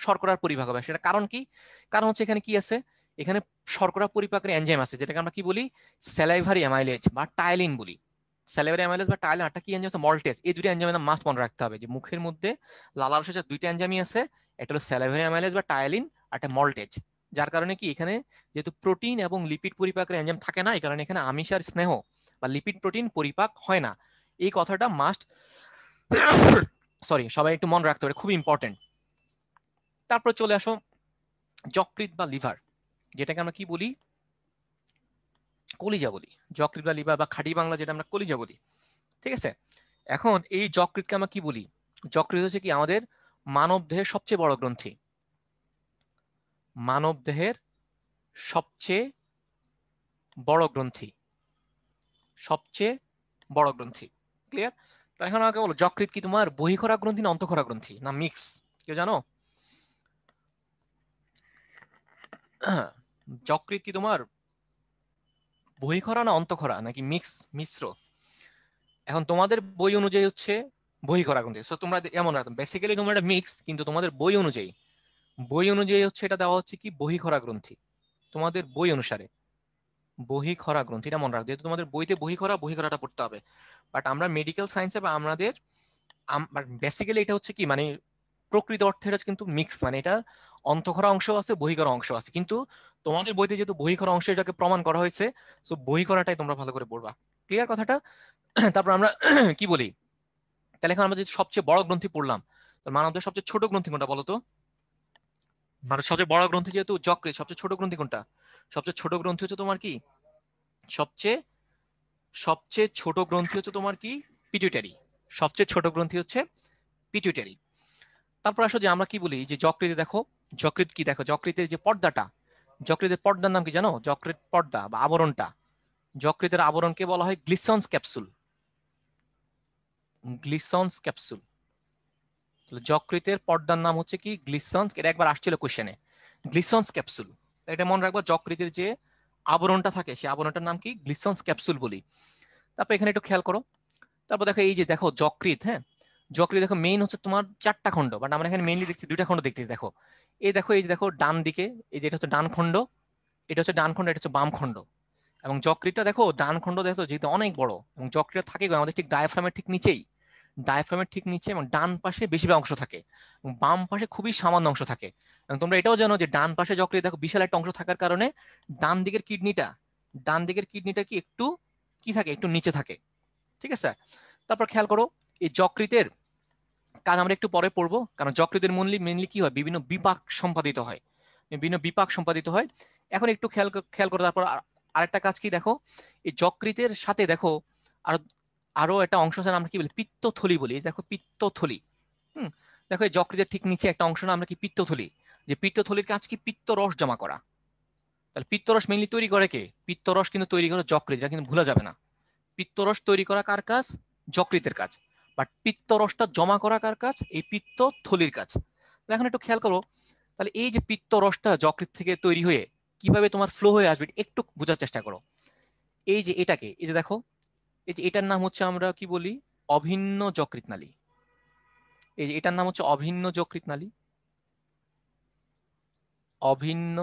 শর্করার পরিপাক হবে সেটা কারণ কি কারণ হচ্ছে এখানে কি আছে এখানে শর্করা পরিপাকের এনজাইম আছে যেটাকে আমরা কি বলি স্যালাইভারি অ্যামাইলেজ বা টাইলিন বলি স্যালাইভারি অ্যামাইলেজ বা টাইলিন একটা কি এনজাইম আছে মল্টেজ এই দুটো এনজাইমের মাস্ট মনে রাখতে হবে যে মুখের মধ্যে লালার যে দুইটা এনজাইমই আছে একটা হলো স্যালাইভারি অ্যামাইলেজ বা টাইলিন আর একটা মল্টেজ যার কারণে কি এখানে যেহেতু প্রোটিন এবং লিপিড পরিপাকের এনজাইম থাকে না এই কারণে এখানে আমিষ আর স্নেহ বা লিপিড প্রোটিন পরিপাক হয় না এই কথাটা মাস্ট সরি সবাই একটু মনে রাখতে পারে খুব ইম্পর্টেন্ট তারপর চলে আসো যকৃত বা লিভার যেটাকে আমরা কি বলি কলিজা বলি যকৃত বা লিভার বা খাঁটি বাংলা যেটা আমরা কলিজা বলি ঠিক আছে এখন এই যকৃতকে আমরা কি বলি যকৃত হচ্ছে কি আমাদের মানব দেহের সবচেয়ে বড় গ্রন্থি মানব দেহের সবচেয়ে বড় গ্রন্থি সবচেয়ে বড় গ্রন্থি ক্লিয়ার তো এখন আমাকে বলো যকৃত কি তোমার বহিখরা গ্রন্থি না অন্তঃখরা গ্রন্থি না মিক্স কেউ জানো যকৃত কি তোমার বহিখরা না অন্তঃখরা নাকি মিক্স মিশ্র এখন তোমাদের বই অনুযায়ী হচ্ছে বহিখরা গ্রন্থি সো তোমরা এমন রাখো বেসিক্যালি তোমরা এটা মিক্স কিন্তু তোমাদের বই অনুযায়ী বই অনুযায়ী হচ্ছে এটা দেওয়া হচ্ছে কি বহিখরা গ্রন্থি তোমাদের বই অনুসারে বহি খরা গ্রন্থ এটা মনে রাখবে তোমাদের বইতে বহি খরা বহি খরাটা পড়তে হবে বাট আমরা মেডিকেল সায়েন্সে বা আমাদের বেসিক্যালি এটা হচ্ছে কি মানে প্রকৃত অর্থে এটা কিন্তু মিক্স মানে এটা অন্তঃখরা অংশ আছে বহিকরা অংশ আছে কিন্তু তোমাদের বইতে যেহেতু বহিকরা অংশ এটাকে প্রমাণ করা হয়েছে সো বহিকরাটাই তোমরা ভালো করে পড়বা ক্লিয়ার কথাটা তারপর আমরা কি বলি তাহলে এখন আমরা যদি সবচেয়ে বড় গ্রন্থি পড়লাম তো মানবদের সবচেয়ে ছোট গ্রন্থি কোনটা বলতো মানে সবচেয়ে বড় গ্রন্থি যেহেতু যকৃত সবচেয়ে ছোট গ্রন্থি কোনটা সবচেয়ে ছোট গ্রন্থি হচ্ছে তোমার কি সবচেয়ে সবচেয়ে ছোট গ্রন্থি হচ্ছে তোমার কি পিটুইটারি সবচেয়ে ছোট গ্রন্থি হচ্ছে পিটুইটারি তারপর আসলে যে আমরা কি বলি যে যকৃতে দেখো যকৃত কি দেখো যকৃতের যে পর্দাটা যকৃতের পর্দার নাম কি জানো যকৃত পর্দা বা আবরণটা যকৃতের আবরণকে বলা হয় গ্লিসন্স ক্যাপসুল গ্লিসন্স ক্যাপসুল যকৃতের পর্দার নাম হচ্ছে কি গ্লিসন্স এটা একবার আসছিল কোশ্চেনে গ্লিসন্স ক্যাপসুল এটা মনে রাখবো যকৃতের যে আবরণটা থাকে সেই আবরণটার নাম কি গ্লিসন্স ক্যাপসুল বলি তারপর এখানে একটু খেয়াল করো তারপর দেখো এই যে দেখো যকৃত হ্যাঁ যকৃত দেখো মেইন হচ্ছে তোমার চারটা খণ্ড বাট আমরা এখানে মেইনলি দেখছি দুইটা খণ্ড দেখতেছি দেখো এই দেখো এই যে দেখো ডান দিকে এই যে এটা হচ্ছে ডান খণ্ড এটা হচ্ছে ডান খণ্ড এটা হচ্ছে বাম খণ্ড এবং যকৃতটা দেখো ডান খণ্ড দেখো যেহেতু অনেক বড় এবং যকৃতটা থাকে আমাদের ঠিক ডায়াফ্রামের ঠিক নিচেই ডায়াফ্রামের ঠিক নিচে এবং ডান পাশে বেশি অংশ থাকে এবং বাম পাশে খুবই সামান্য অংশ থাকে এবং তোমরা এটাও জানো যে ডান পাশে যখন দেখো বিশাল একটা অংশ থাকার কারণে ডান দিকের কিডনিটা ডান দিকের কিডনিটা কি একটু কি থাকে একটু নিচে থাকে ঠিক আছে তারপর খেয়াল করো এই যকৃতের কাজ আমরা একটু পরে পড়বো কারণ যকৃতের মনলি মেনলি কি হয় বিভিন্ন বিপাক সম্পাদিত হয় বিভিন্ন বিপাক সম্পাদিত হয় এখন একটু খেয়াল খেয়াল করো তারপর আরেকটা কাজ কি দেখো এই যকৃতের সাথে দেখো আর আরো একটা অংশ স্যার আমরা কি বলি পিত্তথলি বলি দেখো পিত্তথলি হুম দেখো এই যকৃতের ঠিক নিচে একটা অংশ না আমরা কি পিত্তথলি যে পিত্তথলির কাজ কি পিত্তরস জমা করা তাহলে পিত্তরস মেইনলি তৈরি করে কে পিত্তরস কিন্তু তৈরি করে যকৃত এটা কিন্তু ভুলা যাবে না পিত্তরস তৈরি করা কার কাজ যকৃতের কাজ বাট পিত্তরসটা জমা করা কার কাজ এই পিত্তথলির কাজ এখন একটু খেয়াল করো তাহলে এই যে পিত্তরসটা যকৃত থেকে তৈরি হয়ে কিভাবে তোমার ফ্লো হয়ে আসবে একটু বোঝার চেষ্টা করো এই যে এটাকে এই যে দেখো এই যে এটার নাম হচ্ছে আমরা কি বলি অভিন্ন যকৃত নালী এই যে এটার নাম হচ্ছে অভিন্ন যকৃত নালী অভিন্ন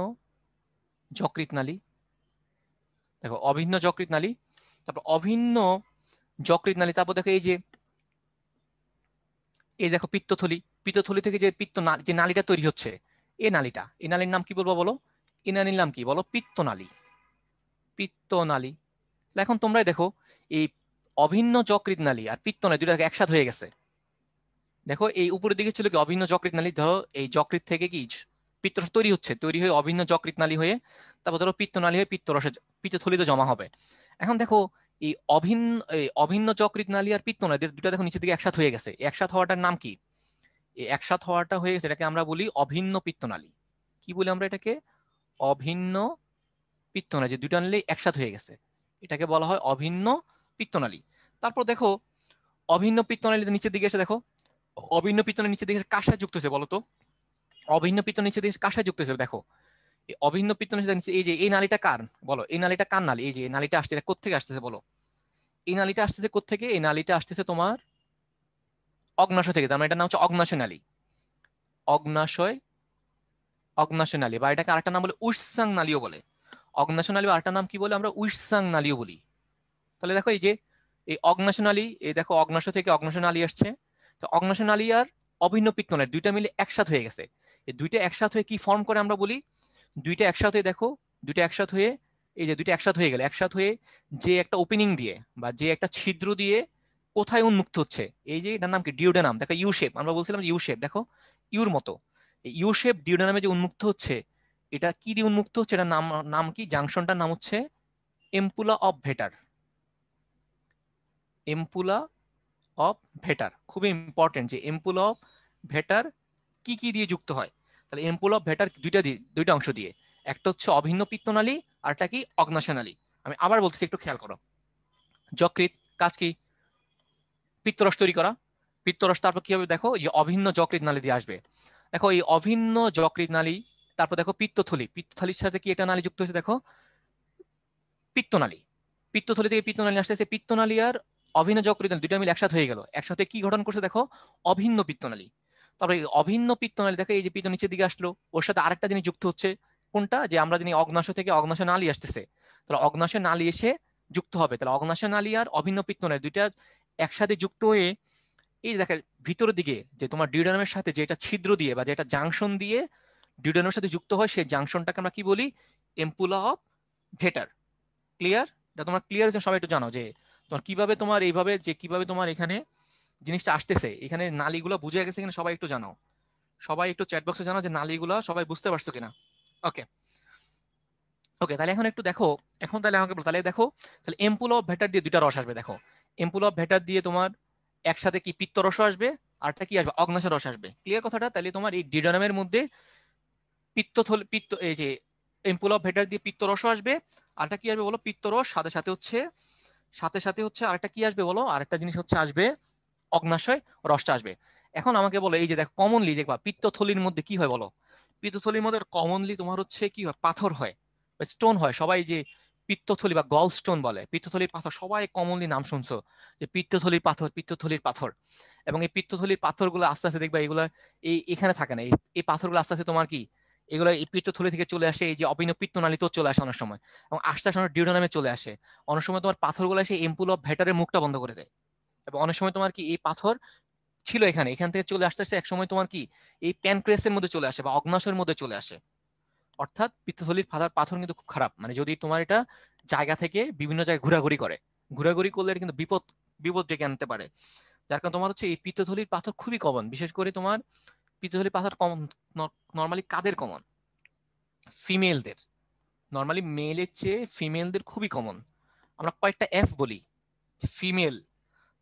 যকৃত নালী দেখো অভিন্ন যকৃত নালী তারপর অভিন্ন যকৃত নালী তারপর দেখো এই যে এই দেখো পিত্তথলি পিত্তথলি থেকে যে পিত্ত যে নালীটা তৈরি হচ্ছে এ নালীটা এ নালীর নাম কি বলবো বলো এ নালীর নাম কি বলো পিত্ত নালী পিত্ত নালী এখন তোমরাই দেখো এই অভিন্ন যকৃত নালী আর পিত্ত নালী দুটা একসাথ হয়ে গেছে দেখো এই উপরের দিকে ছিল কি অভিন্ন যকৃত নালী ধরো এই যকৃত থেকে কি পিত্তরস তৈরি হচ্ছে তৈরি হয়ে অভিন্ন যকৃত নালী হয়ে তারপর ধরো পিত্ত নালী হয়ে পিত্তরসে পিত্তথলিতে জমা হবে এখন দেখো এই অভিন্ন অভিন্ন যকৃত নালী আর পিত্ত নালী দুটা দেখো নিচের দিকে একসাথে হয়ে গেছে একসাথ হওয়াটার নাম কি এই একসাথ হওয়াটা হয়ে গেছে এটাকে আমরা বলি অভিন্ন পিত্তনালী কি বলি আমরা এটাকে অভিন্ন পিত্তনালী যে দুটা নালী একসাথে হয়ে গেছে এটাকে বলা হয় অভিন্ন পিত্তনালী তারপর দেখো অভিন্ন পিত্তনালী নিচের দিকে এসে দেখো অভিন্ন পিত্তনের নিচের দিকে কাঁসা যুক্ত হয়েছে বলতো অভিন্ন পিত্তনের নিচের দিকে কাঁসা যুক্ত হয়েছে দেখো এই অভিন্ন পিত্তনের নিচে এই যে এই নালীটা কার বলো এই নালীটা কার নালী এই যে নালীটা আসছে এটা কোথেকে আসতেছে বলো এই নালীটা আসতেছে কোথেকে এই নালীটা আসতেছে তোমার অগ্নাশয় থেকে তার মানে এটার নাম হচ্ছে অগ্নাশয় নালী অগ্নাশয় অগ্নাশয় নালী বা এটাকে আরেকটা নাম বলে উৎসাং নালীও বলে অগ্নাশনালী আরেকটা নাম কি বলে আমরা উইসাং নালীও বলি তাহলে দেখো এই যে এই অগ্নাশ এই দেখো অগ্নাশ থেকে অগ্নাশ আসছে তো অগ্নাশ আর অভিন্ন পিত্তনের দুইটা মিলে একসাথ হয়ে গেছে এই দুইটা একসাথ হয়ে কি ফর্ম করে আমরা বলি দুইটা একসাথে দেখো দুইটা একসাথ হয়ে এই যে দুইটা একসাথ হয়ে গেল একসাথ হয়ে যে একটা ওপেনিং দিয়ে বা যে একটা ছিদ্র দিয়ে কোথায় উন্মুক্ত হচ্ছে এই যে এটার নাম কি ডিওডেনাম দেখো ইউ শেপ আমরা বলছিলাম ইউ শেপ দেখো ইউর মতো ইউ শেপ ডিওডেনামে যে উন্মুক্ত হচ্ছে এটা কি দিয়ে উন্মুক্ত হচ্ছে এটা নাম নাম কি জাংশনটার নাম হচ্ছে ampulla of Vater ampulla of Vater খুবই ইম্পর্টেন্ট যে এম্পুলা অফ ভেটার কি কি দিয়ে যুক্ত হয় তাহলে এম্পুলা অফ ভেটার দুইটা দিয়ে দুইটা অংশ দিয়ে একটা হচ্ছে অভিন্ন পিত্তনালী আর একটা কি অগ্নাশনালী আমি আবার বলতেছি একটু খেয়াল করো যকৃত কাজ কি পিত্তরস তৈরি করা পিত্তরস তারপর কিভাবে দেখো যে অভিন্ন যকৃত নালী দিয়ে আসবে দেখো এই অভিন্ন যকৃত নালী তারপর দেখো পিত্তথলি পিত্তথলির সাথে কি একটা নালী যুক্ত হয়েছে দেখো পিত্তনালী পিত্তথলি থেকে পিত্তনালী আসতেছে পিত্তনালী আর অভিন্ন যকৃত দুইটা মিল একসাথে হয়ে গেল একসাথে কি গঠন করছে দেখো অভিন্ন পিত্তনালী তারপরে অভিন্ন পিত্তনালী দেখো এই যে পিত্ত নিচের দিকে আসলো ওর সাথে আরেকটা জিনিস যুক্ত হচ্ছে কোনটা যে আমরা জানি অগ্নাশ থেকে অগ্নাশ নালী আসতেছে তাহলে অগ্নাশে নালী এসে যুক্ত হবে তাহলে অগ্নাশ নালী আর অভিন্ন পিত্তনালী দুইটা একসাথে যুক্ত হয়ে এই দেখেন ভিতরের দিকে যে তোমার ডিউডানামের সাথে যেটা ছিদ্র দিয়ে বা যেটা জাংশন দিয়ে ডিউডেনোর সাথে যুক্ত হয় সেই জাংশনটাকে আমরা কি বলি এম্পুলা অফ ভেটার ক্লিয়ার এটা তোমার ক্লিয়ার হয়েছে সবাই একটু জানো যে তোমার কিভাবে তোমার এইভাবে যে কিভাবে তোমার এখানে জিনিসটা আসতেছে এখানে নালিগুলো বুঝে গেছে কিনা সবাই একটু জানাও সবাই একটু চ্যাট বক্সে যে নালিগুলো সবাই বুঝতে পারছো কিনা ওকে ওকে তাহলে এখন একটু দেখো এখন তাহলে আমাকে তাহলে দেখো তাহলে এম্পুল অফ ভেটার দিয়ে দুইটা রস আসবে দেখো এম্পুল অফ ভেটার দিয়ে তোমার একসাথে কি পিত্ত রস আসবে আরটা কি আসবে অগ্নাশ রস আসবে ক্লিয়ার কথাটা তাহলে তোমার এই ডিডনামের মধ্যে পিত্তথল পিত্ত এই যে অফ ভেটার দিয়ে পিত্তরসও আসবে আরেকটা কি আসবে বলো পিত্তরস সাথে সাথে হচ্ছে সাথে সাথে হচ্ছে আরেকটা কি আসবে বলো আরেকটা জিনিস হচ্ছে আসবে অগ্নাশয় রসটা আসবে এখন আমাকে বলো এই যে দেখো কমনলি দেখবা পিত্তথলির মধ্যে কি হয় বলো পিত্তথলির মধ্যে কমনলি তোমার হচ্ছে কি হয় পাথর হয় স্টোন হয় সবাই যে পিত্তথলি বা গল স্টোন বলে পিত্তথলির পাথর সবাই কমনলি নাম শুনছো যে পিত্তথলির পাথর পিত্তথলির পাথর এবং এই পিত্তথলির পাথরগুলো আস্তে আস্তে দেখবা এগুলো এই এখানে থাকে না এই পাথরগুলো আস্তে আস্তে তোমার কি এগুলো এই পিত্তথলি থেকে চলে আসে এই যে অপিন্ন পিত্ত নালিতেও চলে আসে অনেক সময় এবং আস্তে আস্তে ডিউডোনামে চলে আসে অনেক সময় তোমার পাথরগুলো এসে এম্পুল অফ ভেটারের মুখটা বন্ধ করে দেয় এবং অনেক সময় তোমার কি এই পাথর ছিল এখানে এখান থেকে চলে আসতে আসতে একসময় তোমার কি এই প্যানক্রেসের মধ্যে চলে আসে বা অগ্নাশয়ের মধ্যে চলে আসে অর্থাৎ পিত্তথলির ফাদার পাথর কিন্তু খুব খারাপ মানে যদি তোমার এটা জায়গা থেকে বিভিন্ন জায়গায় ঘোরাঘুরি করে ঘোরাঘুরি করলে এটা কিন্তু বিপদ বিপদ ডেকে আনতে পারে যার কারণে তোমার হচ্ছে এই পিত্তথলির পাথর খুবই কমন বিশেষ করে তোমার পিতলি পাথর কমন নর্মালি কাদের কমন ফিমেলদের নর্মালি মেলের চেয়ে ফিমেলদের খুবই কমন আমরা কয়েকটা এফ বলি ফিমেল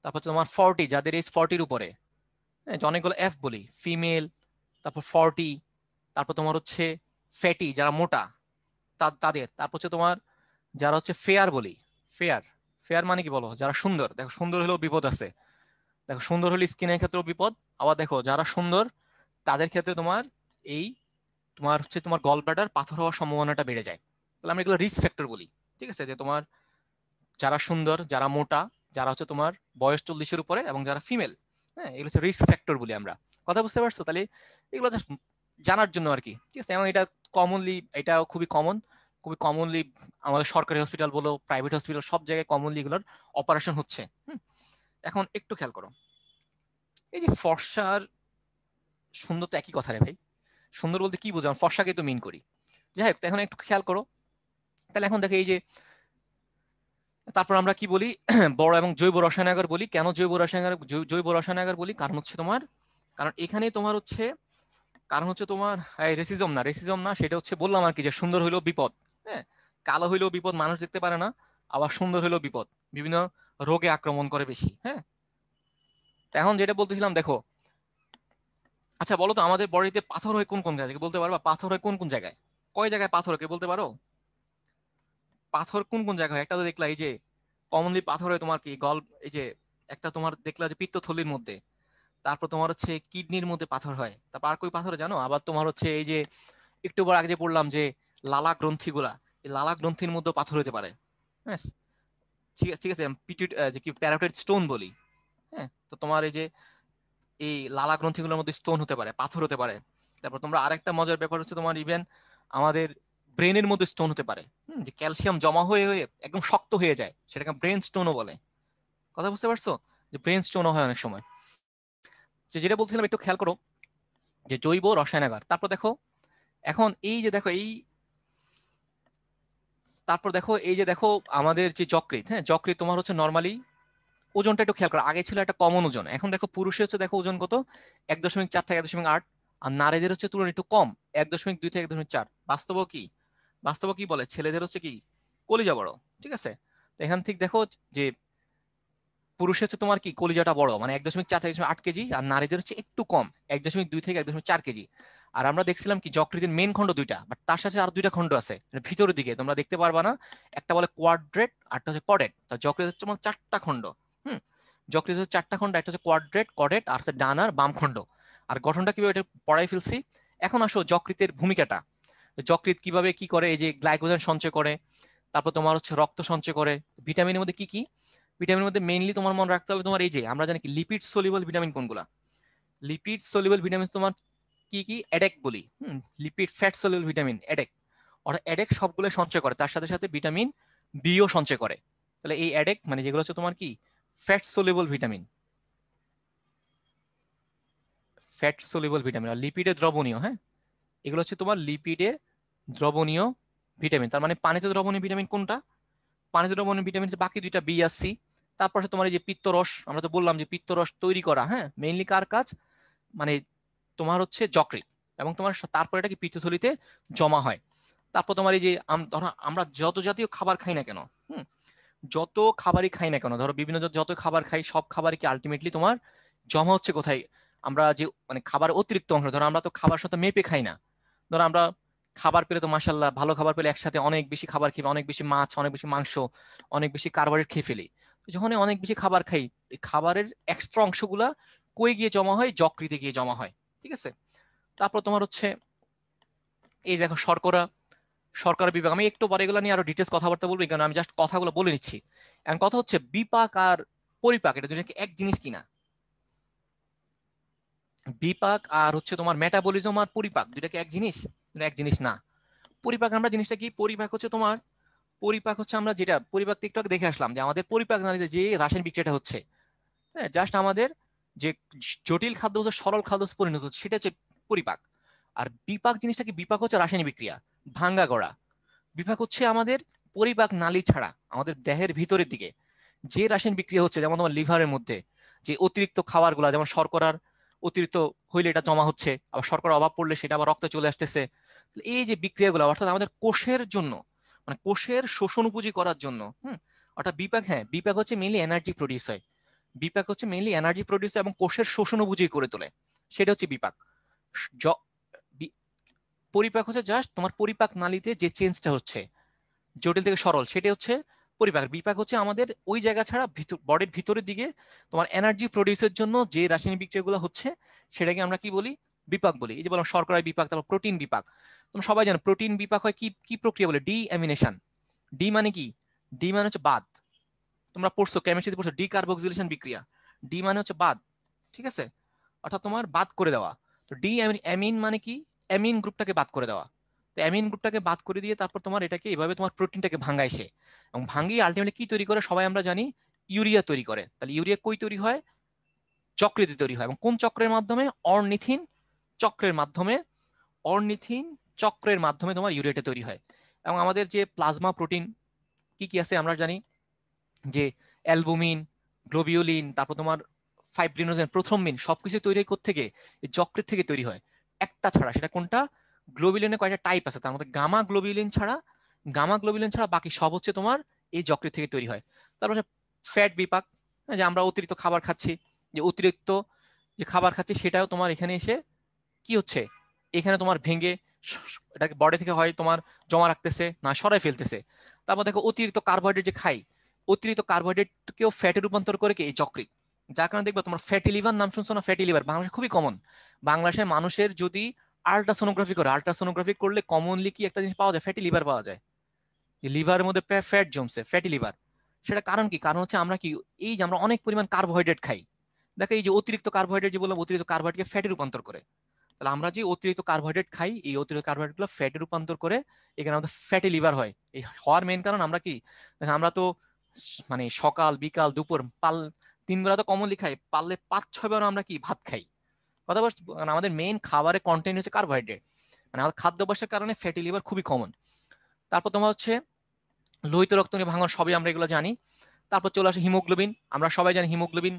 তারপর তোমার ফর্টি যাদের এজ ফর্টির উপরে হ্যাঁ, অনেকগুলো এফ বলি ফিমেল তারপর ফর্টি তারপর তোমার হচ্ছে ফ্যাটি যারা মোটা তাদের তারপর হচ্ছে তোমার যারা হচ্ছে ফেয়ার বলি ফেয়ার ফেয়ার মানে কি বলো যারা সুন্দর দেখো সুন্দর হলেও বিপদ আছে দেখো সুন্দর হলে স্কিনের ক্ষেত্রেও বিপদ আবার দেখো যারা সুন্দর তাদের ক্ষেত্রে তোমার এই তোমার হচ্ছে তোমার গলব্লাডার পাথর হওয়ার সম্ভাবনাটা বেড়ে যায় তাহলে আমরা এগুলো রিস্ক ফ্যাক্টর বলি ঠিক আছে যে তোমার যারা সুন্দর যারা মোটা যারা হচ্ছে তোমার বয়স চল্লিশের উপরে এবং যারা ফিমেল হ্যাঁ এগুলো হচ্ছে রিস্ক ফ্যাক্টর বলি আমরা কথা বুঝতে পারছো তাহলে এগুলো জানার জন্য আর কি ঠিক আছে এবং এটা কমনলি এটা খুবই কমন খুবই কমনলি আমাদের সরকারি হসপিটাল বলো প্রাইভেট হসপিটাল সব জায়গায় কমনলি এগুলোর অপারেশন হচ্ছে এখন একটু খেয়াল করো এই যে ফর্সার সুন্দর তো একই কথা রে ভাই সুন্দর বলতে কি বুঝলাম ফর্সাকে তো মিন করি যাই হোক এখন একটু খেয়াল করো তাহলে এখন দেখো এই যে তারপর আমরা কি বলি বড় এবং জৈব রসায়নাগার বলি কেন জৈব রসায়নাগার জৈব রসায়নাগার বলি কারণ হচ্ছে তোমার কারণ এখানে তোমার হচ্ছে কারণ হচ্ছে তোমার রেসিজম না রেসিজম না সেটা হচ্ছে বললাম আর কি যে সুন্দর হইলেও বিপদ হ্যাঁ কালো হইলেও বিপদ মানুষ দেখতে পারে না আবার সুন্দর হইলেও বিপদ বিভিন্ন রোগে আক্রমণ করে বেশি হ্যাঁ এখন যেটা বলতেছিলাম দেখো আচ্ছা বলো তো আমাদের বডিতে পাথর হয় কোন কোন জায়গায় বলতে পারবা পাথর হয় কোন কোন জায়গায় কয় জায়গায় পাথর কে বলতে পারো পাথর কোন কোন জায়গায় একটা তো দেখলা এই যে কমনলি পাথর হয় তোমার কি গল এই যে একটা তোমার দেখলা যে পিত্তথলির মধ্যে তারপর তোমার হচ্ছে কিডনির মধ্যে পাথর হয় তারপর আর কই পাথর জানো আবার তোমার হচ্ছে এই যে একটু পর আগে যে পড়লাম যে লালা গ্রন্থিগুলা এই লালা গ্রন্থির মধ্যে পাথর হতে পারে হ্যাঁ ঠিক আছে ঠিক আছে পিটিউট যে কি প্যারাটেড স্টোন বলি হ্যাঁ তো তোমার এই যে এই লালা গ্রন্থিগুলোর মধ্যে স্টোন হতে পারে পাথর হতে পারে তারপর তোমরা আরেকটা মজার ব্যাপার হচ্ছে তোমার ইভেন আমাদের ব্রেনের মধ্যে স্টোন হতে পারে যে ক্যালসিয়াম জমা হয়ে হয়ে একদম শক্ত হয়ে যায় সেটাকে ব্রেন স্টোনও বলে কথা বুঝতে পারছো যে ব্রেন স্টোনও হয় অনেক সময় যে যেটা বলছিলাম একটু খেয়াল করো যে জৈব রসায়নাগার তারপর দেখো এখন এই যে দেখো এই তারপর দেখো এই যে দেখো আমাদের যে যকৃত হ্যাঁ যকৃত তোমার হচ্ছে নর্মালি ওজনটা একটু খেয়াল করো আগে ছিল একটা কমন ওজন এখন দেখো পুরুষের হচ্ছে দেখো ওজন কত এক দশমিক চার থেকে এক দশমিক আট আর নারীদের হচ্ছে তুলনা একটু কম এক দশমিক দুই থেকে এক দশমিক চার বাস্তব কি বাস্তব কি বলে ছেলেদের হচ্ছে কি কলিজা বড় ঠিক আছে এখান থেকে দেখো যে পুরুষের হচ্ছে তোমার কি কলিজাটা বড় মানে এক দশমিক চার থেকে আট কেজি আর নারীদের হচ্ছে একটু কম এক দশমিক দুই থেকে এক দশমিক চার কেজি আর আমরা দেখছিলাম কি যকৃতের মেন খন্ড দুইটা বাট তার সাথে আর দুইটা খন্ড আছে মানে ভিতরের দিকে তোমরা দেখতে পারবা না একটা বলে কোয়াড্রেট আরটা হচ্ছে কডেট তা যকৃত হচ্ছে তোমার চারটা খন্ড হুম যকৃত চারটা খণ্ড একটা হচ্ছে কোয়াড্রেট কডেট আর হচ্ছে ডানার বামখণ্ড আর গঠনটা কিভাবে এটা পড়াই ফেলছি এখন আসো যকৃতের ভূমিকাটা যকৃত কিভাবে কি করে এই যে গ্লাইকোজেন সঞ্চয় করে তারপর তোমার হচ্ছে রক্ত সঞ্চয় করে ভিটামিনের মধ্যে কি কি ভিটামিনের মধ্যে মেইনলি তোমার মনে রাখতে হবে তোমার এই যে আমরা জানি কি লিপিড সলিবল ভিটামিন কোনগুলা লিপিড সলিবল ভিটামিন তোমার কি কি অ্যাডেক বলি hmm lipid fat soluble vitamin ADEK অর্থাৎ অ্যাডেক সবগুলো সঞ্চয় করে তার সাথে সাথে ভিটামিন বিও সঞ্চয় করে তাহলে এই অ্যাডেক মানে যেগুলো হচ্ছে তোমার কি fat soluble vitamin fat soluble vitamin আর লিপিডে দ্রবণীয় হ্যাঁ এগুলো হচ্ছে তোমার লিপিডে দ্রবণীয় ভিটামিন তার মানে পানিতে দ্রবণীয় ভিটামিন কোনটা পানিতে দ্রবণীয় ভিটামিন বাকি দুইটা বি আর সি তারপরে তোমার এই যে পিত্তরস আমরা তো বললাম যে পিত্তরস তৈরি করা হ্যাঁ মেইনলি কার কাজ মানে তোমার হচ্ছে যকৃত এবং তোমার তারপরে এটা কি পিত্তথলিতে জমা হয় তারপর তোমার এই যে ধরো আমরা যত জাতীয় খাবার খাই না কেন হুম যত খাবারই খাই না কেন ধরো বিভিন্ন যত খাবার খাই সব খাবারই কি আলটিমেটলি তোমার জমা হচ্ছে কোথায় আমরা যে মানে খাবার অতিরিক্ত অংশ ধরো আমরা তো খাবার সাথে মেপে খাই না ধরো আমরা খাবার পেলে তো মাসাল্লাহ ভালো খাবার পেলে একসাথে অনেক বেশি খাবার খেয়ে অনেক বেশি মাছ অনেক বেশি মাংস অনেক বেশি কারবারের খেয়ে ফেলি যখন অনেক বেশি খাবার খাই খাবারের এক্সট্রা অংশগুলা কই গিয়ে জমা হয় যকৃতে গিয়ে জমা হয় ঠিক আছে তারপর তোমার হচ্ছে এই দেখো শর্করা সরকার বিভাগ আমি একটু পরে এগুলো নিয়ে আরো ডিটেলস কথাবার্তা বলবো কারণ আমি জাস্ট কথাগুলো বলে নিচ্ছি এখন কথা হচ্ছে বিপাক আর পরিপাক এটা দুজনকে এক জিনিস কিনা বিপাক আর হচ্ছে তোমার মেটাবলিজম আর পরিপাক দুটাকে এক জিনিস এক জিনিস না পরিপাক আমরা জিনিসটা কি পরিপাক হচ্ছে তোমার পরিপাক হচ্ছে আমরা যেটা পরিপাক টিকটক দেখে আসলাম যে আমাদের পরিপাক নারীদের যে রাসায়নিক বিক্রিয়াটা হচ্ছে হ্যাঁ জাস্ট আমাদের যে জটিল খাদ্য হচ্ছে সরল খাদ্য পরিণত হচ্ছে সেটা হচ্ছে পরিপাক আর বিপাক জিনিসটা কি বিপাক হচ্ছে রাসায়নিক বিক্রিয়া ভাঙ্গা গড়া বিভাগ হচ্ছে আমাদের পরিপাক নালী ছাড়া আমাদের দেহের ভিতরের দিকে যে রাসায়নিক বিক্রিয়া হচ্ছে যেমন তোমার লিভারের মধ্যে যে অতিরিক্ত খাবারগুলো যেমন শর্করার অতিরিক্ত হইলে এটা জমা হচ্ছে আবার শর্করার অভাব পড়লে সেটা আবার রক্তে চলে আসতেছে এই যে বিক্রিয়াগুলো অর্থাৎ আমাদের কোষের জন্য মানে কোষের শোষণ উপযোগী করার জন্য হুম অর্থাৎ বিপাক হ্যাঁ বিপাক হচ্ছে মেইনলি এনার্জি প্রডিউস হয় বিপাক হচ্ছে মেইনলি এনার্জি প্রডিউস এবং কোষের শোষণ উপযোগী করে তোলে সেটা হচ্ছে বিপাক পরিপাক হচ্ছে জাস্ট তোমার পরিপাক নালীতে যে চেঞ্জটা হচ্ছে জটিল থেকে সরল সেটা হচ্ছে পরিপাক বিপাক হচ্ছে আমাদের ওই জায়গা ছাড়া বডির ভিতরের দিকে তোমার এনার্জি প্রডিউসের জন্য যে রাসায়নিক বিক্রিয়াগুলো হচ্ছে সেটাকে আমরা কি বলি বিপাক বলি এই যে বললাম শর্করা বিপাক তারপর প্রোটিন বিপাক তোমরা সবাই জানো প্রোটিন বিপাক হয় কি কি প্রক্রিয়া বলে ডি অ্যামিনেশন ডি মানে কি ডি মানে হচ্ছে বাদ তোমরা পড়ছো কেমিস্ট্রিতে পড়ছো ডি কার্বক্সিলেশন বিক্রিয়া ডি মানে হচ্ছে বাদ ঠিক আছে অর্থাৎ তোমার বাদ করে দেওয়া তো ডি অ্যামিন মানে কি অ্যামিন গ্রুপটাকে বাদ করে দেওয়া তো অ্যামিন গ্রুপটাকে বাদ করে দিয়ে তারপর তোমার এটাকে এভাবে তোমার প্রোটিনটাকে ভাঙাইছে এবং ভাঙ্গি আলটিমেটলি কি তৈরি করে সবাই আমরা জানি ইউরিয়া তৈরি করে তাহলে ইউরিয়া কই তৈরি হয় চক্রেতে তৈরি হয় এবং কোন চক্রের মাধ্যমে অর্নিথিন চক্রের মাধ্যমে অর্নিথিন চক্রের মাধ্যমে তোমার ইউরিয়াটা তৈরি হয় এবং আমাদের যে প্লাজমা প্রোটিন কি কি আছে আমরা জানি যে অ্যালবুমিন গ্লোবিওলিন তারপর তোমার ফাইব্রিনোজেন প্রথম মিন সবকিছু তৈরি করতে থেকে চক্রের থেকে তৈরি হয় একটা ছাড়া সেটা কোনটা গ্লোবিলিনের কয়েকটা টাইপ আছে তার মধ্যে গামা গ্লোবিলিন ছাড়া গামা গ্লোবিলিন ছাড়া বাকি সব হচ্ছে তোমার এই যকৃত থেকে তৈরি হয় তারপর ফ্যাট বিপাক হ্যাঁ, যে আমরা অতিরিক্ত খাবার খাচ্ছি যে অতিরিক্ত যে খাবার খাচ্ছি সেটাও তোমার এখানে এসে কি হচ্ছে এখানে তোমার ভেঙে এটাকে বডি থেকে হয় তোমার জমা রাখতেছে না সরাই ফেলতেছে তারপর দেখো অতিরিক্ত কার্বোহাইড্রেট যে খাই অতিরিক্ত কার্বোহাইড্রেটকেও ফ্যাটে রূপান্তর করে কি এই যকৃত যার কারণে দেখবে তোমার ফ্যাটি লিভার নাম শুনছো না ফ্যাটি লিভার বাংলাদেশে খুবই কমন বাংলাদেশের মানুষের যদি আল্ট্রাসোনোগ্রাফি করে আল্ট্রাসোনোগ্রাফি করলে কমনলি কি একটা জিনিস পাওয়া যায় ফ্যাটি লিভার পাওয়া যায় লিভারের মধ্যে ফ্যাট জমছে ফ্যাটি লিভার সেটা কারণ কি কারণ হচ্ছে আমরা কি এই যে আমরা অনেক পরিমাণ কার্বোহাইড্রেট খাই দেখো এই যে অতিরিক্ত কার্বোহাইড্রেট যে বললাম অতিরিক্ত কার্বোহাইড্রেট ফ্যাটে রূপান্তর করে তাহলে আমরা যে অতিরিক্ত কার্বোহাইড্রেট খাই এই অতিরিক্ত কার্বোহাইড্রেটগুলো ফ্যাটে রূপান্তর করে এখানে আমাদের ফ্যাটি লিভার হয় এই হওয়ার মেন কারণ আমরা কি আমরা তো মানে সকাল বিকাল দুপুর পাল তিন বেলা তো কমনলি খাই পারলে পাঁচ ছয় বেলা আমরা কি ভাত খাই কথা বলছি আমাদের মেইন খাবারের কন্টেন্ট হচ্ছে কার্বোহাইড্রেট মানে আমাদের মানে খাদ্যাভ্যাসের কারণে ফ্যাটি লিভার খুবই কমন তারপর তোমার হচ্ছে লোহিত রক্ত নিয়ে ভাঙন সবই আমরা এগুলো জানি তারপর চলে আসে হিমোগ্লোবিন আমরা সবাই জানি হিমোগ্লোবিন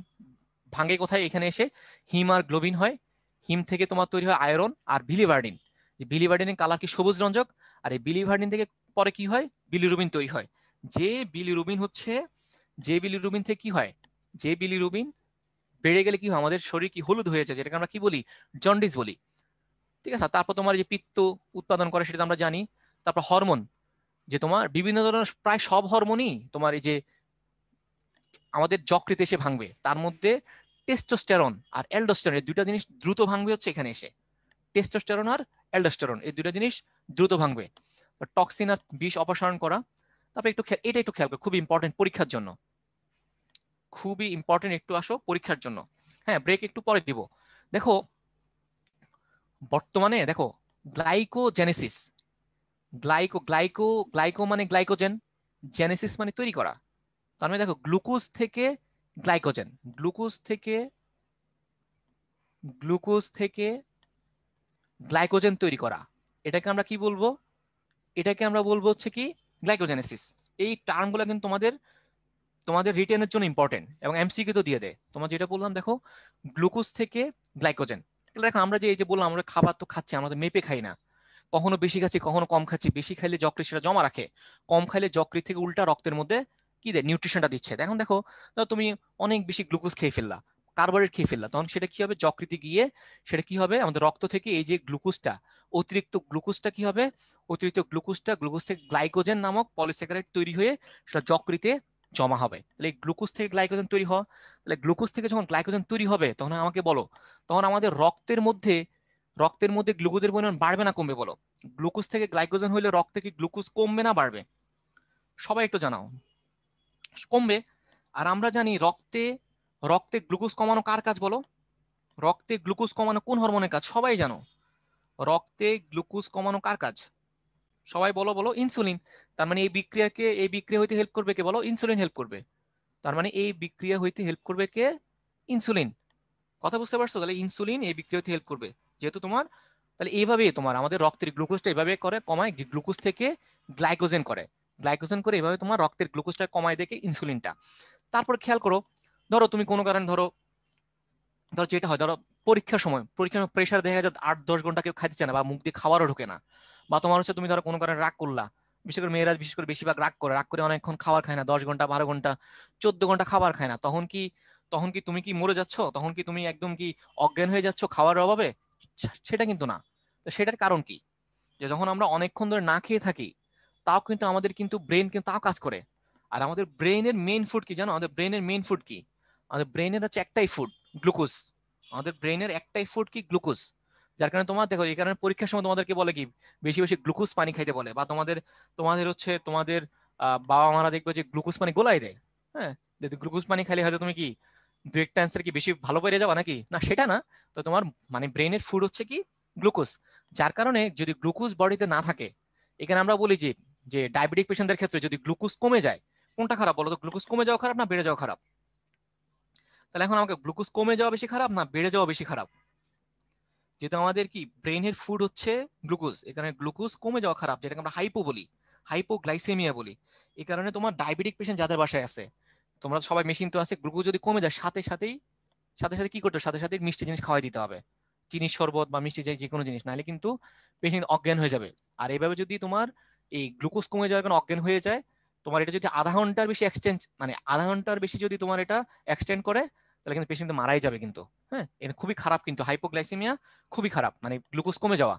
ভাঙে কোথায় এখানে এসে হিম আর গ্লোবিন হয় হিম থেকে তোমার তৈরি হয় আয়রন আর বিলিভার্ডিন যে বিলিভার্ডিনের কালার কি সবুজ রঞ্জক আর এই বিলিভার্ডিন থেকে পরে কি হয় বিলিরুবিন তৈরি হয় যে বিলিরুবিন হচ্ছে যে বিলিরুবিন থেকে কি হয় যে বিলিরুবিন বেড়ে গেলে কি হয় আমাদের শরীর কি হলুদ হয়ে যায় যেটাকে আমরা কি বলি জন্ডিস বলি ঠিক আছে তারপর তোমার যে পিত্ত উৎপাদন করে সেটা আমরা জানি তারপর হরমোন যে তোমার বিভিন্ন ধরনের প্রায় সব হরমোনই তোমার এই যে আমাদের যকৃতে এসে ভাঙবে তার মধ্যে টেস্টোস্টেরন আর এলডোস্টেরন এই দুটা জিনিস দ্রুত ভাঙবে হচ্ছে এখানে এসে টেস্টোস্টেরন আর এলডোস্টেরন এই দুটা জিনিস দ্রুত ভাঙবে টক্সিন আর বিষ অপসারণ করা তারপরে একটু এটা একটু খেয়াল করে খুব ইম্পর্টেন্ট পরীক্ষার জন্য খুবই ইম্পর্টেন্ট একটু আসো পরীক্ষার জন্য হ্যাঁ ব্রেক একটু পরে দিব দেখো বর্তমানে দেখো গ্লাইকোজেনেসিস গ্লাইকো গ্লাইকো গ্লাইকো মানে গ্লাইকোজেন জেনেসিস মানে তৈরি করা তার মানে দেখো গ্লুকোজ থেকে গ্লাইকোজেন গ্লুকোজ থেকে গ্লুকোজ থেকে গ্লাইকোজেন তৈরি করা এটাকে আমরা কি বলবো এটাকে আমরা বলবো হচ্ছে কি গ্লাইকোজেনেসিস এই টার্মগুলো কিন্তু তোমাদের তোমাদের রিটেনের জন্য ইম্পর্টেন্ট এবং এমসিকিউ তো দিয়ে দেয় তোমার যেটা বললাম দেখো গ্লুকোজ থেকে গ্লাইকোজেন দেখো আমরা যে এই যে বললাম আমরা খাবার তো খাচ্ছি আমরা তো মেপে খাই না কখনো বেশি খাচ্ছি কখনো কম খাচ্ছি বেশি খাইলে যকৃত সেটা জমা রাখে কম খাইলে যকৃত থেকে উল্টা রক্তের মধ্যে কি দেয় নিউট্রিশনটা দিচ্ছে এখন দেখো তুমি অনেক বেশি গ্লুকোজ খেয়ে ফেললা কার্বোহাইড্রেট খেয়ে ফেললা তখন সেটা কি হবে যকৃতে গিয়ে সেটা কি হবে আমাদের রক্ত থেকে এই যে গ্লুকোজটা অতিরিক্ত গ্লুকোজটা কি হবে অতিরিক্ত গ্লুকোজটা গ্লুকোজ থেকে গ্লাইকোজেন নামক পলিস্যাকারাইড তৈরি হয়ে সেটা যকৃতে জমা হবে তাহলে গ্লুকোজ থেকে গ্লাইকোজেন তৈরি হয় তাহলে গ্লুকোজ থেকে যখন গ্লাইকোজেন তৈরি হবে তখন আমাকে বলো তখন আমাদের রক্তের মধ্যে রক্তের মধ্যে গ্লুকোজের পরিমাণ বাড়বে না কমবে বলো গ্লুকোজ থেকে গ্লাইকোজেন হইলে রক্তে কি গ্লুকোজ কমবে না বাড়বে সবাই একটু জানাও কমবে আর আমরা জানি রক্তে রক্তে গ্লুকোজ কমানো কার কাজ বলো রক্তে গ্লুকোজ কমানো কোন হরমোনের কাজ সবাই জানো রক্তে গ্লুকোজ কমানো কার কাজ সবাই বলো বলো ইনসুলিন তার মানে এই বিক্রিয়াকে এই বিক্রিয়া হইতে হেল্প করবে কে বলো ইনসুলিন হেল্প করবে তার মানে এই বিক্রিয়া হইতে হেল্প করবে কে ইনসুলিন কথা বুঝতে পারছো তাহলে ইনসুলিন এই বিক্রিয়া হইতে হেল্প করবে যেহেতু তোমার তাহলে এইভাবে তোমার আমাদের রক্তের গ্লুকোজটা এভাবে করে কমায় গ্লুকোজ থেকে গ্লাইকোজেন করে গ্লাইকোজেন করে এভাবে তোমার রক্তের গ্লুকোজটা কমায় দেখে ইনসুলিনটা তারপর খেয়াল করো ধরো তুমি কোনো কারণে ধরো ধরো যেটা হয় ধরো পরীক্ষার সময় পরীক্ষার প্রেশার দেখা যায় আট দশ ঘন্টা কেউ খাইতে চায় না বা মুখ দিয়ে খাবারও ঢোকে না বা তোমার হচ্ছে তুমি ধরো কোনো কারণে রাগ করলা বিশেষ করে মেয়েরা বিশেষ করে বেশিরভাগ রাগ করে রাগ করে অনেকক্ষণ খাবার খায় না দশ ঘন্টা বারো ঘন্টা চোদ্দ ঘন্টা খাবার খায় না তখন কি তখন কি তুমি কি মরে যাচ্ছ তখন কি তুমি একদম কি অজ্ঞান হয়ে যাচ্ছ খাওয়ার অভাবে সেটা কিন্তু না সেটার কারণ কি যে যখন আমরা অনেকক্ষণ ধরে না খেয়ে থাকি তাও কিন্তু আমাদের কিন্তু ব্রেন কিন্তু তাও কাজ করে আর আমাদের ব্রেনের মেইন ফুড কি জানো আমাদের ব্রেনের মেইন ফুড কি আমাদের ব্রেনের হচ্ছে একটাই ফুড গ্লুকোজ আমাদের ব্রেনের একটাই ফুড কি গ্লুকোজ যার কারণে তোমার দেখো এই কারণে পরীক্ষার সময় তোমাদেরকে বলে কি বেশি বেশি গ্লুকোজ পানি খাইতে বলে বা তোমাদের তোমাদের হচ্ছে তোমাদের বাবা মারা দেখবে যে গ্লুকোজ পানি গোলাই দেয় হ্যাঁ যদি গ্লুকোজ পানি খাইলে হয়তো তুমি কি দু একটা অ্যান্সার কি বেশি ভালো পেরে যাবা নাকি না সেটা না তো তোমার মানে ব্রেনের ফুড হচ্ছে কি গ্লুকোজ যার কারণে যদি গ্লুকোজ বডিতে না থাকে এখানে আমরা বলি যে যে ডায়াবেটিক পেশেন্টদের ক্ষেত্রে যদি গ্লুকোজ কমে যায় কোনটা খারাপ বলো তো গ্লুকোজ কমে যাওয়া খারাপ না বেড়ে যাওয়া খারাপ তাহলে এখন আমাকে গ্লুকোজ কমে যাওয়া বেশি খারাপ না বেড়ে যাওয়া বেশি খারাপ যেহেতু আমাদের কি ব্রেনের ফুড হচ্ছে গ্লুকোজ এ কারণে গ্লুকোজ কমে যাওয়া খারাপ যেটাকে আমরা হাইপো বলি হাইপোগ্লাইসেমিয়া বলি এই কারণে তোমার ডায়াবেটিক পেশেন্ট যাদের বাসায় আছে তোমরা সবাই মেশিন তো আছে গ্লুকোজ যদি কমে যায় সাথে সাথেই সাথে সাথে কি করতে সাথে সাথে মিষ্টি জিনিস খাওয়াই দিতে হবে চিনির শরবত বা মিষ্টি যে কোনো জিনিস নাহলে কিন্তু পেশেন্ট অজ্ঞান হয়ে যাবে আর এইভাবে যদি তোমার এই গ্লুকোজ কমে যাওয়ার কারণে অজ্ঞান হয়ে যায় তোমার এটা যদি আধা ঘন্টার বেশি এক্সচেঞ্জ মানে আধা ঘন্টার বেশি যদি তোমার এটা এক্সটেন্ড করে তাহলে কিন্তু পেশেন্ট মারাই যাবে কিন্তু হ্যাঁ খুবই খারাপ কিন্তু হাইপোগ্লাইসিমিয়া খুবই খারাপ মানে গ্লুকোজ কমে যাওয়া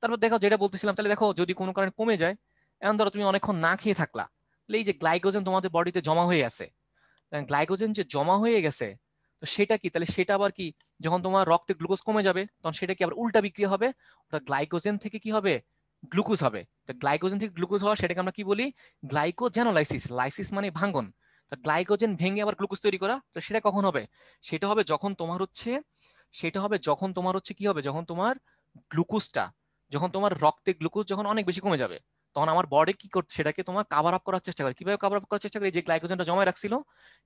তারপর দেখো যেটা বলতেছিলাম তাহলে দেখো যদি কোনো কারণে কমে যায় এমন ধরো তুমি অনেকক্ষণ না খেয়ে থাকলা তাহলে এই যে গ্লাইকোজেন তোমাদের বডিতে জমা হয়ে আছে গ্লাইকোজেন যে জমা হয়ে গেছে তো সেটা কি তাহলে সেটা আবার কি যখন তোমার রক্তে গ্লুকোজ কমে যাবে তখন সেটা কি আবার উল্টা বিক্রিয়া হবে ওটা গ্লাইকোজেন থেকে কি হবে গ্লুকোজ হবে তো গ্লাইকোজেন থেকে গ্লুকোজ হওয়া সেটাকে আমরা কি বলি গ্লাইকোজেনোলাইসিস লাইসিস মানে ভাঙ্গন গ্লাইকোজেন ভেঙে আবার গ্লুকোজ তৈরি করা তো সেটা কখন হবে সেটা হবে যখন তোমার হচ্ছে সেটা হবে যখন তোমার হচ্ছে কি হবে যখন তোমার গ্লুকোজটা যখন তোমার রক্তে গ্লুকোজ যখন অনেক বেশি কমে যাবে তখন আমার বডি কি করছে সেটাকে তোমার কাভার আপ করার চেষ্টা করে কিভাবে কাভার আপ করার চেষ্টা করে যে গ্লাইকোজেনটা জমা রাখছিল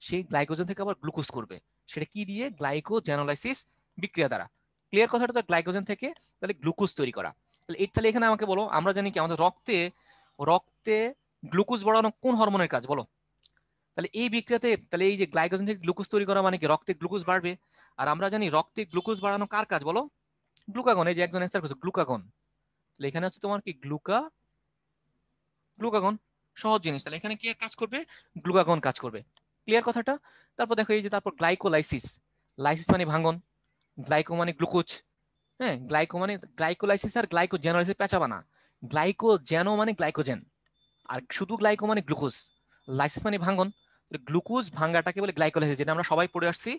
সেই গ্লাইকোজেন থেকে আবার গ্লুকোজ করবে সেটা কি দিয়ে গ্লাইকোজেনোলাইসিস বিক্রিয়া দ্বারা ক্লিয়ার কথাটা তো গ্লাইকোজেন থেকে তাহলে গ্লুকোজ তৈরি করা তাহলে এর তাহলে এখানে আমাকে বলো আমরা জানি কি আমাদের রক্তে রক্তে গ্লুকোজ বাড়ানো কোন হরমোনের কাজ বলো তাহলে এই বিক্রিয়াতে তাহলে এই যে গ্লাইকোজেন থেকে গ্লুকোজ তৈরি করা মানে কি রক্তে গ্লুকোজ বাড়বে আর আমরা জানি রক্তে গ্লুকোজ বাড়ানো কার কাজ বলো গ্লুকাগন এই যে একজন অ্যান্সার করছে গ্লুকাগন তাহলে এখানে হচ্ছে তোমার কি গ্লুকা গ্লুকাগন সহজ জিনিস তাহলে এখানে কি কাজ করবে গ্লুকাগন কাজ করবে ক্লিয়ার কথাটা তারপর দেখো এই যে তারপর গ্লাইকোলাইসিস লাইসিস মানে ভাঙন গ্লাইকো মানে গ্লুকোজ হ্যাঁ গ্লাইকো মানে গ্লাইকোলাইসিস আর গ্লাইকোজেনোলাইসিস পেঁচাবানা গ্লাইকোজেনো মানে গ্লাইকোজেন আর শুধু গ্লাইকো মানে গ্লুকোজ লাইসিস মানে ভাঙন গ্লুকোজ ভাঙ্গাটাকে বলে গ্লাইকোলাইসিস যেটা আমরা সবাই পড়ে আসছি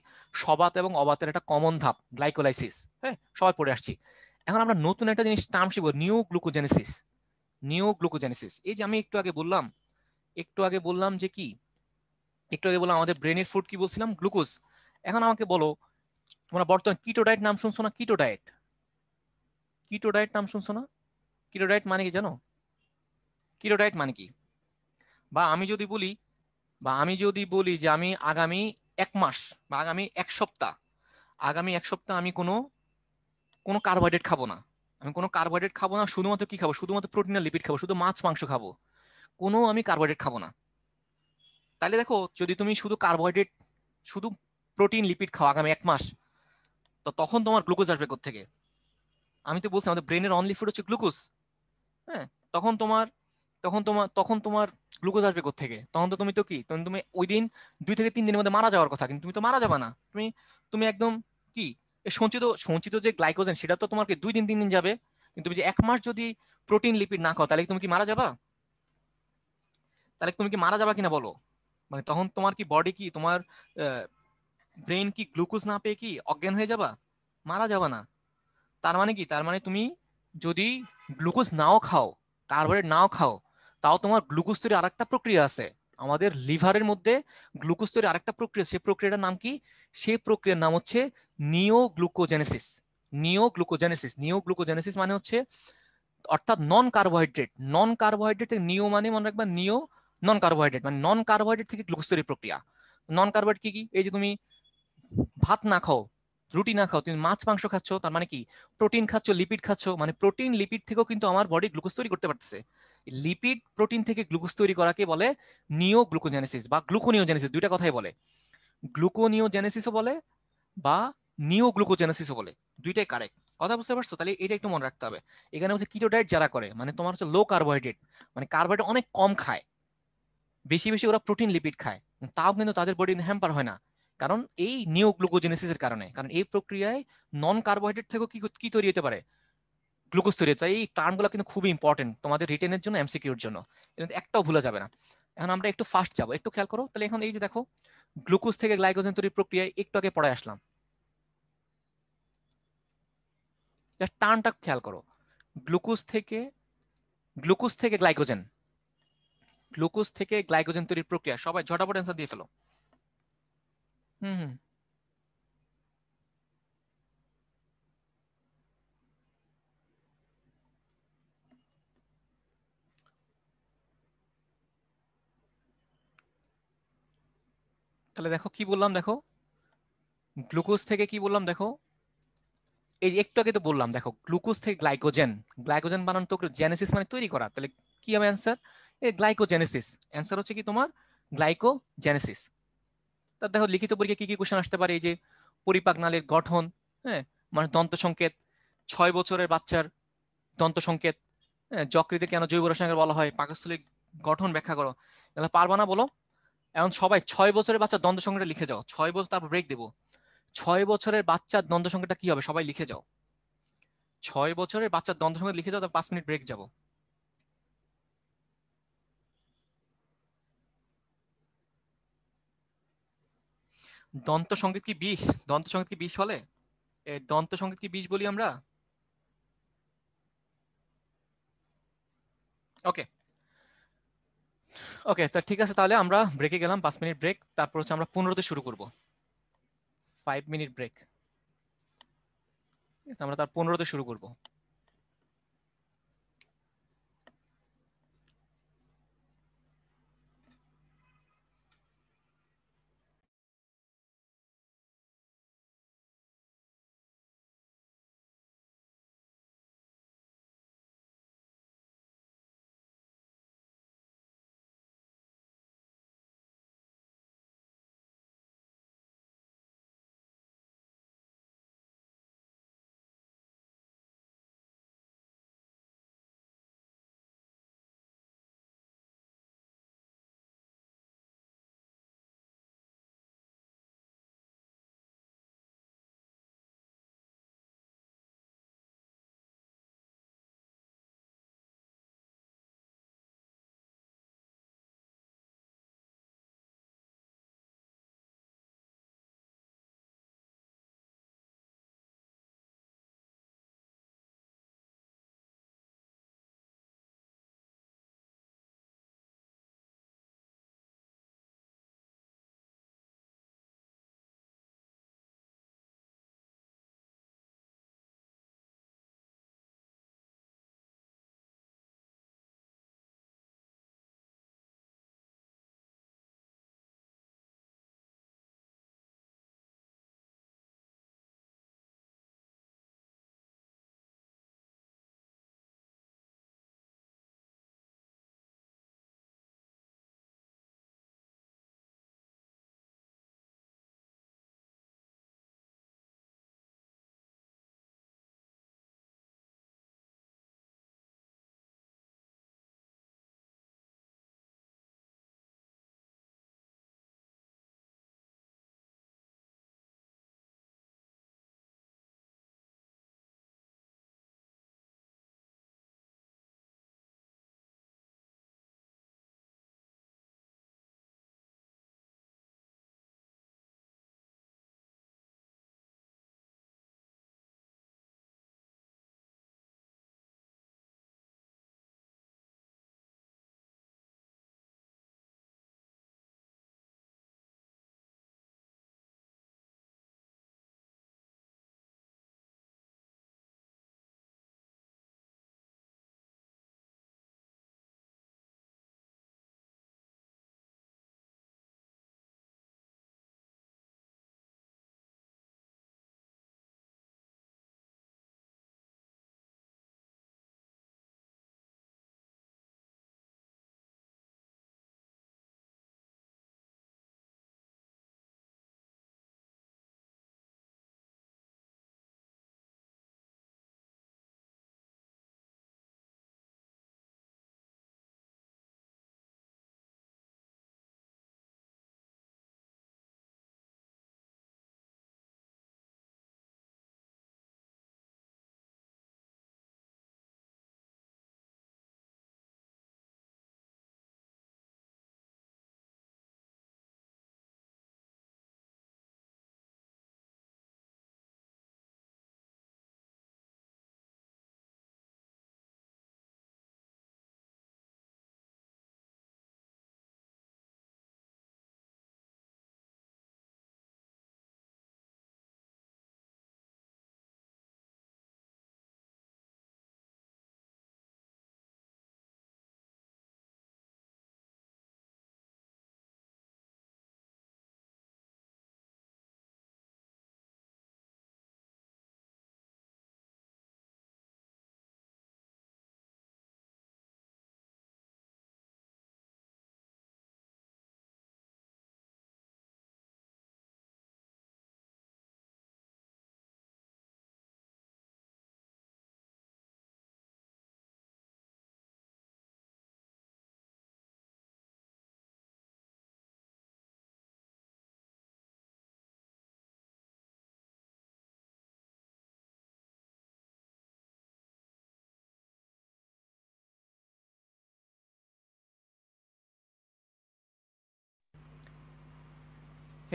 সবাত এবং অবাতের একটা কমন ধাপ গ্লাইকোলাইসিস হ্যাঁ সবাই পড়ে আসছি এখন আমরা নতুন একটা জিনিস টার্ম শিখবো নিউ গ্লুকোজেনেসিস নিউ গ্লুকোজেনেসিস এই যে আমি একটু আগে বললাম একটু আগে বললাম যে কি একটু আগে বললাম আমাদের ব্রেনের ফুড কি বলছিলাম গ্লুকোজ এখন আমাকে বলো তোমরা বর্তমানে কিটো ডায়েট নাম শুনছো না কিটো ডায়েট কিটো ডায়েট নাম শুনছো না কিটো ডায়েট মানে কি জানো কিটো ডায়েট মানে কি বা আমি যদি বলি বা আমি যদি বলি যে আমি আগামী এক মাস বা আগামী এক সপ্তাহ আগামী এক সপ্তাহ আমি কোনো কোনো কার্বোহাইড্রেট খাবো না আমি কোনো কার্বোহাইড্রেট খাবো না শুধুমাত্র কি খাবো শুধুমাত্র প্রোটিন আর লিপিড খাবো শুধু মাছ মাংস খাবো কোনো আমি কার্বোহাইড্রেট খাবো না তাহলে দেখো যদি তুমি শুধু কার্বোহাইড্রেট শুধু প্রোটিন লিপিড খাও আগামী এক মাস তো তখন তোমার গ্লুকোজ আসবে কোথেকে আমি তো বলছি আমাদের ব্রেনের অনলি ফুড হচ্ছে গ্লুকোজ হ্যাঁ তখন তোমার তখন তোমার তখন তোমার গ্লুকোজ আসবে থেকে তখন তো তুমি তো কি তখন তুমি ওই দিন দুই থেকে তিন দিনের মধ্যে মারা যাওয়ার কথা কিন্তু তুমি তো মারা যাবে না তুমি তুমি একদম কি সঞ্চিত সঞ্চিত যে গ্লাইকোজেন সেটা তো তোমার দুই দিন তিন দিন যাবে কিন্তু তুমি যে এক মাস যদি প্রোটিন লিপিড না খাও তাহলে তুমি কি মারা যাবা তাহলে তুমি কি মারা যাবা কিনা বলো মানে তখন তোমার কি বডি কি তোমার ব্রেন কি গ্লুকোজ না পেয়ে কি অজ্ঞান হয়ে যাবা মারা যাবা না তার মানে কি তার মানে তুমি যদি গ্লুকোজ নাও খাও কার্বোহাইড্রেট নাও খাও তাও তোমার গ্লুকোজ তৈরি আরেকটা প্রক্রিয়া আছে আমাদের লিভারের মধ্যে গ্লুকোজ তৈরি আরেকটা প্রক্রিয়া সেই প্রক্রিয়াটার নাম কি সেই প্রক্রিয়ার নাম হচ্ছে নিও গ্লুকোজেনেসিস নিও গ্লুকোজেনেসিস নিও গ্লুকোজেনেসিস মানে হচ্ছে অর্থাৎ নন কার্বোহাইড্রেট নন কার্বোহাইড্রেট নিও মানে মনে রাখবা নিও নন কার্বোহাইড্রেট মানে নন কার্বোহাইড্রেট থেকে গ্লুকোজ তৈরি প্রক্রিয়া নন কার্বোহাইড্রেট কি কি এই যে তুমি ভাত না খাও রুটি না খাও তুমি মাছ মাংস খাচ্ছ তার মানে কি প্রোটিন খাচ্ছ লিপিড খাচ্ছ মানে প্রোটিন লিপিড থেকেও কিন্তু আমার বডি গ্লুকোজ তৈরি করতে পারতেছে লিপিড প্রোটিন থেকে গ্লুকোজ তৈরি করাকে বলে নিও গ্লুকোজেনেসিস বা গ্লুকোনিওজেনেসিস দুইটা কথাই বলে গ্লুকোনিওজেনেসিসও বলে বা নিও গ্লুকোজেনেসিসও বলে দুইটাই কারেক্ট কথা বুঝতে পারছো তাহলে এটা একটু মনে রাখতে হবে এখানে হচ্ছে কিটো ডায়েট যারা করে মানে তোমার হচ্ছে লো কার্বোহাইড্রেট মানে কার্বোহাইড্রেট অনেক কম খায় বেশি বেশি ওরা প্রোটিন লিপিড খায় তাও কিন্তু তাদের বডি হ্যাম্পার হয় না কারণ এই নিউ গ্লুকোজেনেসিসের কারণে কারণ এই প্রক্রিয়ায় নন কার্বোহাইড্রেট থেকেও কি কি তৈরি হতে পারে গ্লুকোজ তৈরি তাই এই টার্মগুলো কিন্তু খুবই ইম্পর্টেন্ট তোমাদের রিটেনের জন্য এমসিকিউর জন্য কিন্তু একটাও ভুলে যাবে না এখন আমরা একটু ফাস্ট যাবো একটু খেয়াল করো তাহলে এখন এই যে দেখো গ্লুকোজ থেকে গ্লাইকোজেন তৈরির প্রক্রিয়ায় একটু আগে পড়ায় আসলাম টার্নটা খেয়াল করো গ্লুকোজ থেকে গ্লুকোজ থেকে গ্লাইকোজেন গ্লুকোজ থেকে গ্লাইকোজেন তৈরির প্রক্রিয়া সবাই ঝটাপট অ্যান্সার দিয়ে ফেলো হুম। তাহলে দেখো কি বললাম দেখো গ্লুকোজ থেকে কি বললাম দেখো এই যে একটু আগে তো বললাম দেখো গ্লুকোজ থেকে গ্লাইকোজেন গ্লাইকোজেন বানানো তো জেনেসিস মানে তৈরি করা তাহলে কি হবে অ্যান্সার এই গ্লাইকোজেনেসিস অ্যান্সার হচ্ছে কি তোমার গ্লাইকোজেনেসিস তার দেখো লিখিত পরীক্ষা কি কি কোশ্চেন আসতে পারে এই যে পরিপাক নালীর গঠন হ্যাঁ মানে দন্ত সংকেত ছয় বছরের বাচ্চার দন্ত সংকেত হ্যাঁ? যকৃতে কেন জৈব রসায়নকে বলা হয় পাকস্থলীর গঠন ব্যাখ্যা করো তাহলে পারবা না বলো এখন সবাই ছয় বছরের বাচ্চা দ্বন্দ্ব সংখ্যাটা লিখে যাও ছয় বছর তারপর ব্রেক দেবো ছয় বছরের বাচ্চার দন্ত সংখ্যাটা কি হবে সবাই লিখে যাও ছয় বছরের বাচ্চার দ্বন্দ্ব সংকেত লিখে যাও তারপর পাঁচ মিনিট ব্রেক যাবো দন্ত সংগীত কি বিষ দন্ত সংগীত কি বিষ বলে দন্ত সংগীত কি বিষ বলি আমরা ওকে ওকে তা ঠিক আছে তাহলে আমরা ব্রেকে গেলাম পাঁচ মিনিট ব্রেক তারপর হচ্ছে আমরা পনেরোতে শুরু করব ফাইভ মিনিট ব্রেক আমরা তার পনেরোতে শুরু করবো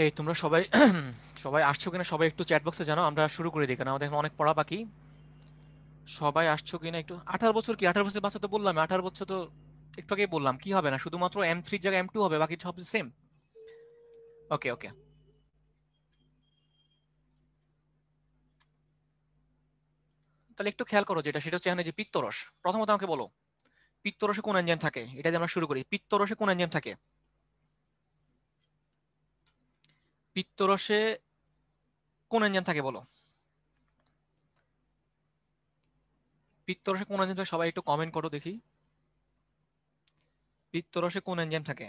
এই তোমরা সবাই সবাই আসছো কিনা সবাই একটু চ্যাট বক্সে জানো আমরা শুরু করে দিই কারণ আমাদের অনেক পড়া বাকি সবাই আসছো কিনা একটু আঠারো বছর কি আঠারো বছর বাচ্চা তো বললাম আঠারো বছর তো একটু আগে বললাম কি হবে না শুধুমাত্র এম থ্রির জায়গায় এম টু হবে বাকি সব সেম ওকে ওকে তাহলে একটু খেয়াল করো যেটা সেটা হচ্ছে যে পিত্তরস প্রথমত আমাকে বলো পিত্তরসে কোন এনজাইম থাকে এটা যে আমরা শুরু করি পিত্তরসে কোন এনজাইম থাকে পিত্তরসে কোন এনজাইম থাকে বলো পিত্তরসে কোন এনজাইম থাকে সবাই একটু কমেন্ট করো দেখি পিত্তরসে কোন এনজাইম থাকে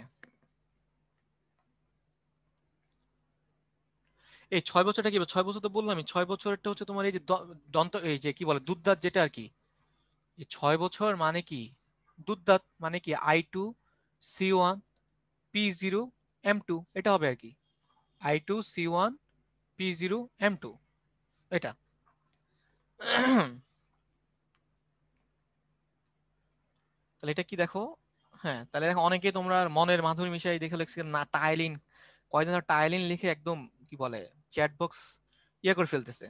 এই ছয় বছরটা কি ছয় বছর তো বললাম ছয় বছরটা হচ্ছে তোমার এই যে দন্ত এই যে কি বলে দুধদাত যেটা আর কি এই ছয় বছর মানে কি দুধদাত মানে কি I two C one P zero M two এটা হবে আর কি I two C one P zero M two এটা তাহলে এটা কি দেখো হ্যাঁ তাহলে দেখো অনেকে তোমরা মনের মাধুর মিশাই দেখে লিখছি না টাইলিন কয়েকদিন টাইলিন লিখে একদম কি বলে চ্যাট বক্স ইয়ে করে ফেলতেছে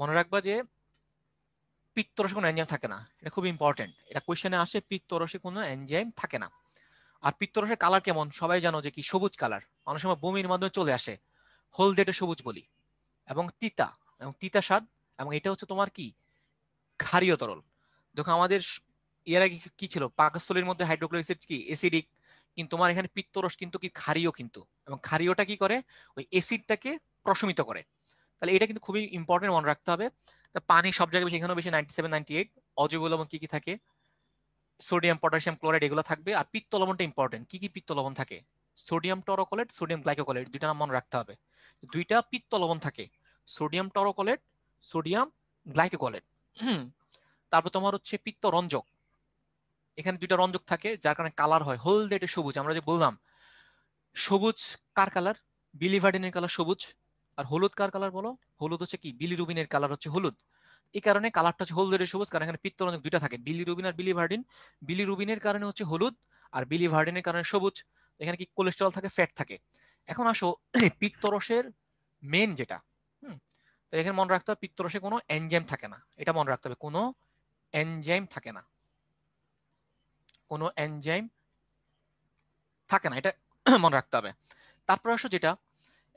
মনে রাখবা যে পিত্তরসে কোনো এনজাইম থাকে না এটা খুব ইম্পর্টেন্ট এটা কোয়েশনে আসে পিত্তরসে কোনো এনজাইম থাকে না আর পিত্তরসের কালার কেমন সবাই জানো যে কি সবুজ কালার অনেক সময় বমির মাধ্যমে চলে আসে হলদেটে সবুজ বলি এবং তিতা এবং তিতা স্বাদ এবং এটা হচ্ছে তোমার কি ক্ষারীয় তরল দেখো আমাদের এর আগে কি ছিল পাকস্থলীর মধ্যে হাইড্রোক্লোরিক কি এসিডিক কিন্তু তোমার এখানে পিত্তরস কিন্তু কি ক্ষারীয় কিন্তু এবং ক্ষারীয়টা কি করে ওই এসিডটাকে প্রশমিত করে তাহলে এটা কিন্তু খুবই ইম্পর্টেন্ট মনে রাখতে হবে তা পানি সব জায়গায় বেশি এখানেও বেশি নাইনটি সেভেন নাইনটি এইট অজৈব লবণ কি কি থাকে সোডিয়াম পটাশিয়াম ক্লোরাইড এগুলো থাকবে আর পিত্ত লবণটা ইম্পর্টেন্ট কি কি পিত্ত লবণ থাকে সোডিয়াম টরোকোলেট সোডিয়াম গ্লাইকোকোলেট দুইটা নাম মনে রাখতে হবে দুইটা পিত্ত লবণ থাকে সোডিয়াম টরোকোলেট সোডিয়াম গ্লাইকোকোলেট তারপর তোমার হচ্ছে পিত্ত রঞ্জক এখানে দুইটা রঞ্জক থাকে যার কারণে কালার হয় হলদেটে সবুজ আমরা যে বললাম সবুজ কার কালার বিলিভার্ডিনের কালার সবুজ আর হলুদ কার কালার বলো হলুদ হচ্ছে কি বিলিরুবিনের কালার হচ্ছে হলুদ এই কারণে কালারটা হচ্ছে হলদেটে সবুজ কারণ এখানে পিত্ত রঞ্জক দুইটা থাকে বিলিরুবিন আর বিলিভার্ডিন বিলিরুবিনের কারণে হচ্ছে হলুদ আর বিলিভার্ডিনের কারণে সবুজ এখানে কি কোলেস্টেরল থাকে ফ্যাট থাকে এখন আসো পিত্তরসের মেন যেটা হুম তো এখানে মনে রাখতে হবে পিত্তরসে কোনো এনজাইম থাকে না এটা মনে রাখতে হবে কোনো এনজাইম থাকে না কোনো এনজাইম থাকে না এটা মনে রাখতে হবে তারপর আসো যেটা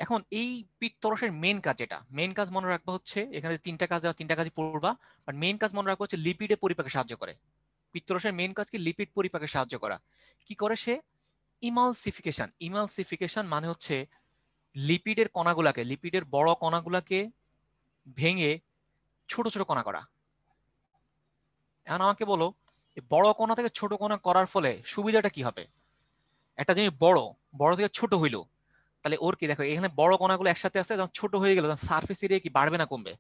এখন এই পিত্তরসের মেন কাজ যেটা মেন কাজ মনে রাখবা হচ্ছে এখানে তিনটা কাজ দেওয়া তিনটা কাজই পড়বা বাট মেন কাজ মনে রাখবো হচ্ছে লিপিডে পরিপাকে সাহায্য করে পিত্তরসের মেন কাজ কি লিপিড পরিপাকে সাহায্য করা কি করে সে ইমালসিফিকেশন ইমালসিফিকেশন মানে হচ্ছে লিপিডের কণাগুলাকে লিপিডের বড় কণাগুলাকে ভেঙে ছোট ছোট কণা করা এখন আমাকে বলো বড় কণা থেকে ছোট কণা করার ফলে সুবিধাটা কি হবে একটা জিনিস বড় বড় থেকে ছোট হইল তাহলে ওর কি দেখো এখানে বড় কণাগুলো একসাথে আছে যখন ছোট হয়ে গেল তখন সার্ফেস এরিয়া কি বাড়বে না কমবে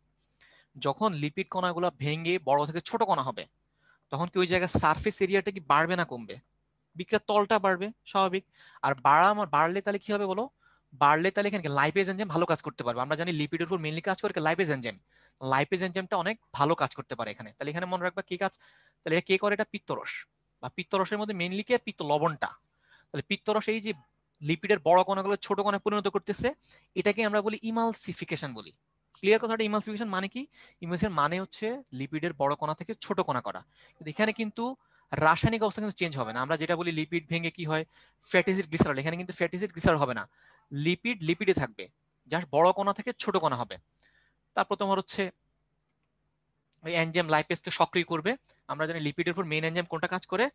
যখন লিপিড কণাগুলো ভেঙে বড় থেকে ছোট কণা হবে তখন কি ওই জায়গায় সার্ফেস এরিয়াটা কি বাড়বে না কমবে বিক্রিয়ার তলটা বাড়বে স্বাভাবিক আর বাড়া আমার বাড়লে তাহলে কি হবে বলো বাড়লে তাহলে এখানে লাইপেজ এনজেম ভালো কাজ করতে পারবে আমরা জানি লিপিডের উপর মেনলি কাজ করে লাইপেজ এনজেম লাইপেজ এনজেমটা অনেক ভালো কাজ করতে পারে এখানে তাহলে এখানে মনে রাখবা কি কাজ তাহলে এটা কে করে এটা পিত্তরস বা পিত্তরসের মধ্যে মেনলি কে পিত্ত লবণটা তাহলে পিত্তরস এই যে লিপিডের বড় কণাগুলো ছোট কণায় পরিণত করতেছে এটাকে আমরা বলি ইমালসিফিকেশন বলি ক্লিয়ার কথাটা ইমালসিফিকেশন মানে কি ইমালসিফিকেশন মানে হচ্ছে লিপিডের বড় কণা থেকে ছোট কণা করা এখানে কিন্তু রাসায়নিক অবস্থা কিন্তু চেঞ্জ হবে না আমরা যেটা বলি লিপিড ভেঙে কি হয় ফ্যাটিসিড গ্লিসারল এখানে কিন্তু ফ্যাটিসিড গ্লিসারল হবে না লিপিড লিপিডে থাকবে জাস্ট বড় কণা থেকে ছোট কণা হবে তারপর তোমার হচ্ছে ওই এনজাম লাইপেসকে সক্রিয় করবে আমরা জানি লিপিডের উপর মেইন এনজাম কোনটা কাজ করে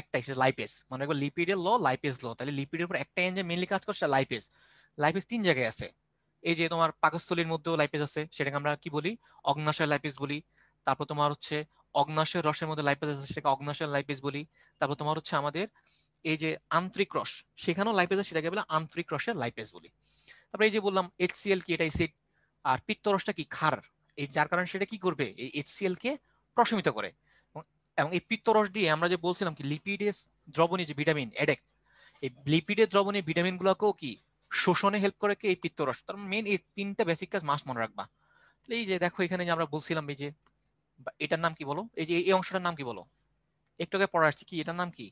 একটাই সেটা লাইপেস মনে রাখবো লিপিডের ল লাইপেস ল তাহলে লিপিডের উপর একটা এনজাম মেইনলি কাজ করে সেটা লাইপেস লাইপেস তিন জায়গায় আছে এই যে তোমার পাকস্থলীর মধ্যেও লাইপেজ আছে সেটাকে আমরা কি বলি অগ্নাশয় লাইপেস বলি তারপর তোমার হচ্ছে অগ্নাশয় রসের মধ্যে লাইপেজ আছে সেটাকে অগ্নাশয় লাইপেজ বলি তারপর তোমার হচ্ছে আমাদের এই যে আন্তরিক রস সেখানেও লাইপেজ আছে সেটাকে বলে আন্তরিক রসের লাইপেজ বলি তারপর এই যে বললাম এইচসিএল কি এটাই এসিড আর পিত্ত রসটা কি খার এই যার কারণে সেটা কি করবে এই এইচসিএল কে প্রশমিত করে এবং এই পিত্ত রস দিয়ে আমরা যে বলছিলাম কি লিপিডের দ্রবণীয় যে ভিটামিন এডেক এই লিপিডের দ্রবণীয় ভিটামিন গুলোকেও কি শোষণে হেল্প করে কি এই পিত্ত রস তার মেন মানে এই তিনটা বেসিক কাজ মাস মনে রাখবা এই যে দেখো এখানে যে আমরা বলছিলাম এই যে এটার নাম কি বলো এই যে এই অংশটার নাম কি বলো একটু আগে পড়া আসছে কি এটার নাম কি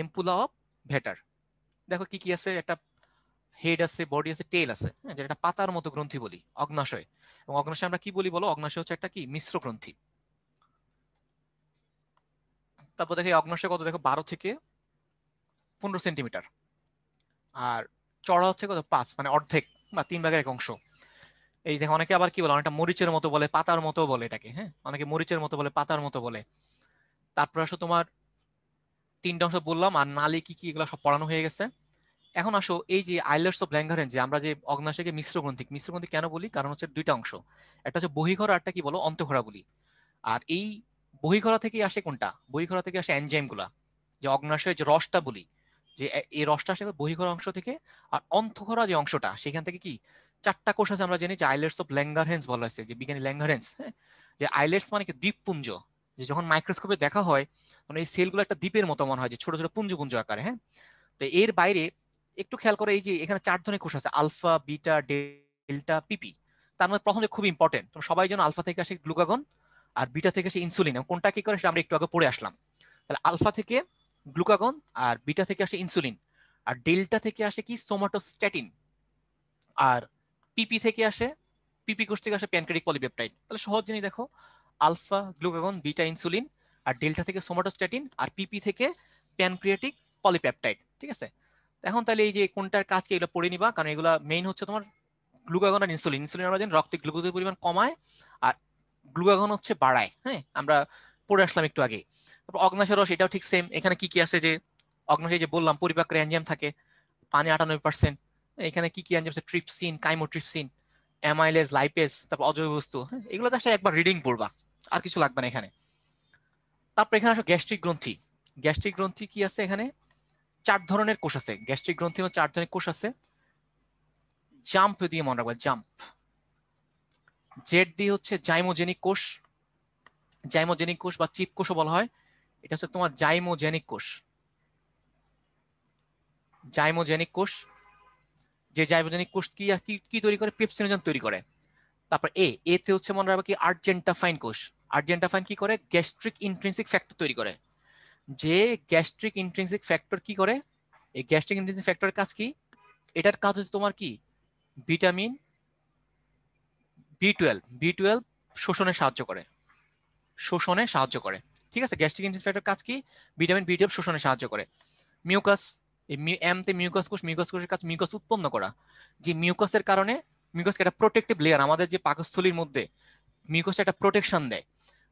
এম্পুলা অফ ভেটার দেখো কি কি আছে একটা হেড আছে বডি আছে টেল আছে হ্যাঁ যেটা পাতার মতো গ্রন্থি বলি অগ্নাশয় এবং অগ্নাশয় আমরা কি বলি বলো অগ্নাশয় হচ্ছে একটা কি মিশ্র গ্রন্থি তারপর দেখো অগ্নাশয় কত দেখো বারো থেকে পনেরো সেন্টিমিটার আর চড়া হচ্ছে কত পাঁচ মানে অর্ধেক বা তিন ভাগের এক অংশ এই দেখো অনেকে আবার কি বলে অনেকটা মরিচের মতো বলে পাতার মতো বলে এটাকে হ্যাঁ অনেকে মরিচের মতো বলে পাতার মতো বলে তারপর আসো তোমার তিনটা অংশ বললাম আর নালি কি কি এগুলো সব পড়ানো হয়ে গেছে এখন আসো এই যে আইলার্স অফ ল্যাঙ্গারেন যে আমরা যে অগ্নাশকে মিশ্রগ্রন্থিক মিশ্রগ্রন্থিক কেন বলি কারণ হচ্ছে দুইটা অংশ একটা হচ্ছে বহিঘর আর একটা কি বলো অন্তঘরা বলি আর এই বহিঘরা থেকে আসে কোনটা বহিঘরা থেকে আসে গুলা যে অগ্নাশয়ের যে রসটা বলি যে এই রসটা আসে বহিঘর অংশ থেকে আর অন্তঘরা যে অংশটা সেখান থেকে কি চারটা কোষ আছে আমরা জানি যে আইলেটস অফ ল্যাঙ্গারহেন্স বলা হয়েছে যে বিজ্ঞানী ল্যাঙ্গারহেন্স হ্যাঁ যে আইলেটস মানে কি দ্বীপপুঞ্জ যে যখন মাইক্রোস্কোপে দেখা হয় মানে এই সেলগুলো একটা দ্বীপের মতো মনে হয় যে ছোট ছোট পুঞ্জপুঞ্জ আকারে হ্যাঁ তো এর বাইরে একটু খেয়াল করে এই যে এখানে চার ধরনের কোষ আছে আলফা বিটা ডেল্টা পিপি তার মধ্যে মানে প্রথমে খুব ইম্পর্টেন্ট সবাই যেন আলফা থেকে আসে গ্লুকাগন আর বিটা থেকে আসে ইনসুলিন কোনটা কি করে সেটা আমরা একটু আগে পড়ে আসলাম তাহলে আলফা থেকে গ্লুকাগন আর বিটা থেকে আসে ইনসুলিন আর ডেল্টা থেকে আসে কি সোমাটোস্ট্যাটিন আর পিপি থেকে আসে পিপি কোষ থেকে আসে প্যানক্রেটিক পলিপেপটাইড তাহলে সহজ জিনিস দেখো আলফা গ্লুকাগন বিটা ইনসুলিন আর ডেল্টা থেকে সোমাটোস্ট্যাটিন আর পিপি থেকে প্যানক্রিয়েটিক পলিপেপটাইড ঠিক আছে এখন তাহলে এই যে কোনটার কাজকে এগুলো পড়ে নিবা কারণ এগুলো মেইন হচ্ছে তোমার গ্লুকাগন আর ইনসুলিন ইনসুলিন আমরা জানি রক্তে গ্লুকোজের পরিমাণ কমায় আর গ্লুকাগন হচ্ছে বাড়ায় হ্যাঁ আমরা পড়ে আসলাম একটু আগে তারপর অগ্নাশের রস এটাও ঠিক সেম এখানে কি কি আছে যে অগ্নাশে যে বললাম পরিপাকের এনজাইম থাকে পানি আটানব্বই পার্সেন্ট এখানে কি কি আনছে ট্রিপসিন কাইমোট্রিপসিন অ্যামাইলেজ লাইপেজ তারপর অজৈব বস্তু হ্যাঁ, এগুলো তো একবার রিডিং পড়বা আর কিছু লাগবে না এখানে তারপর এখানে আসো গ্যাস্ট্রিক গ্রন্থি গ্যাস্ট্রিক গ্রন্থি কি আছে এখানে চার ধরনের কোষ আছে গ্যাস্ট্রিক গ্রন্থি চার ধরনের কোষ আছে জাম্প দিয়ে মনে রাখবা জাম্প জেড দিয়ে হচ্ছে জাইমোজেনিক কোষ জাইমোজেনিক কোষ বা চিপ কোষও বলা হয় এটা হচ্ছে তোমার জাইমোজেনিক কোষ জাইমোজেনিক কোষ যে জাইবোজেনিক কোষ কি কি তৈরি করে পেপসিনোজেন তৈরি করে তারপর এ এতে হচ্ছে মনে রাখবে কি আর্জেন্টাফাইন কোষ আর্জেন্টাফাইন কি করে গ্যাস্ট্রিক ইন্ট্রেন্সিক ফ্যাক্টর তৈরি করে যে গ্যাস্ট্রিক ইন্ট্রেন্সিক ফ্যাক্টর কি করে এই গ্যাস্ট্রিক ইন্ট্রেন্সিক ফ্যাক্টরের কাজ কি এটার কাজ হচ্ছে তোমার কি vitamin B twelve B twelve শোষণে সাহায্য করে শোষণে সাহায্য করে ঠিক আছে গ্যাস্ট্রিক ইন্ট্রেন্সিক ফ্যাক্টর কাজ কি ভিটামিন বি টুয়েলভ শোষণে সাহায্য করে মিউকাস এই এমতে মিউকাস কোষ মিউকাস কোষের কাজ মিউকাস উৎপন্ন করা যে মিউকাসের কারণে মিউকাস একটা প্রোটেক্টিভ লেয়ার আমাদের যে পাকস্থলীর মধ্যে মিউকাস একটা প্রোটেকশন দেয়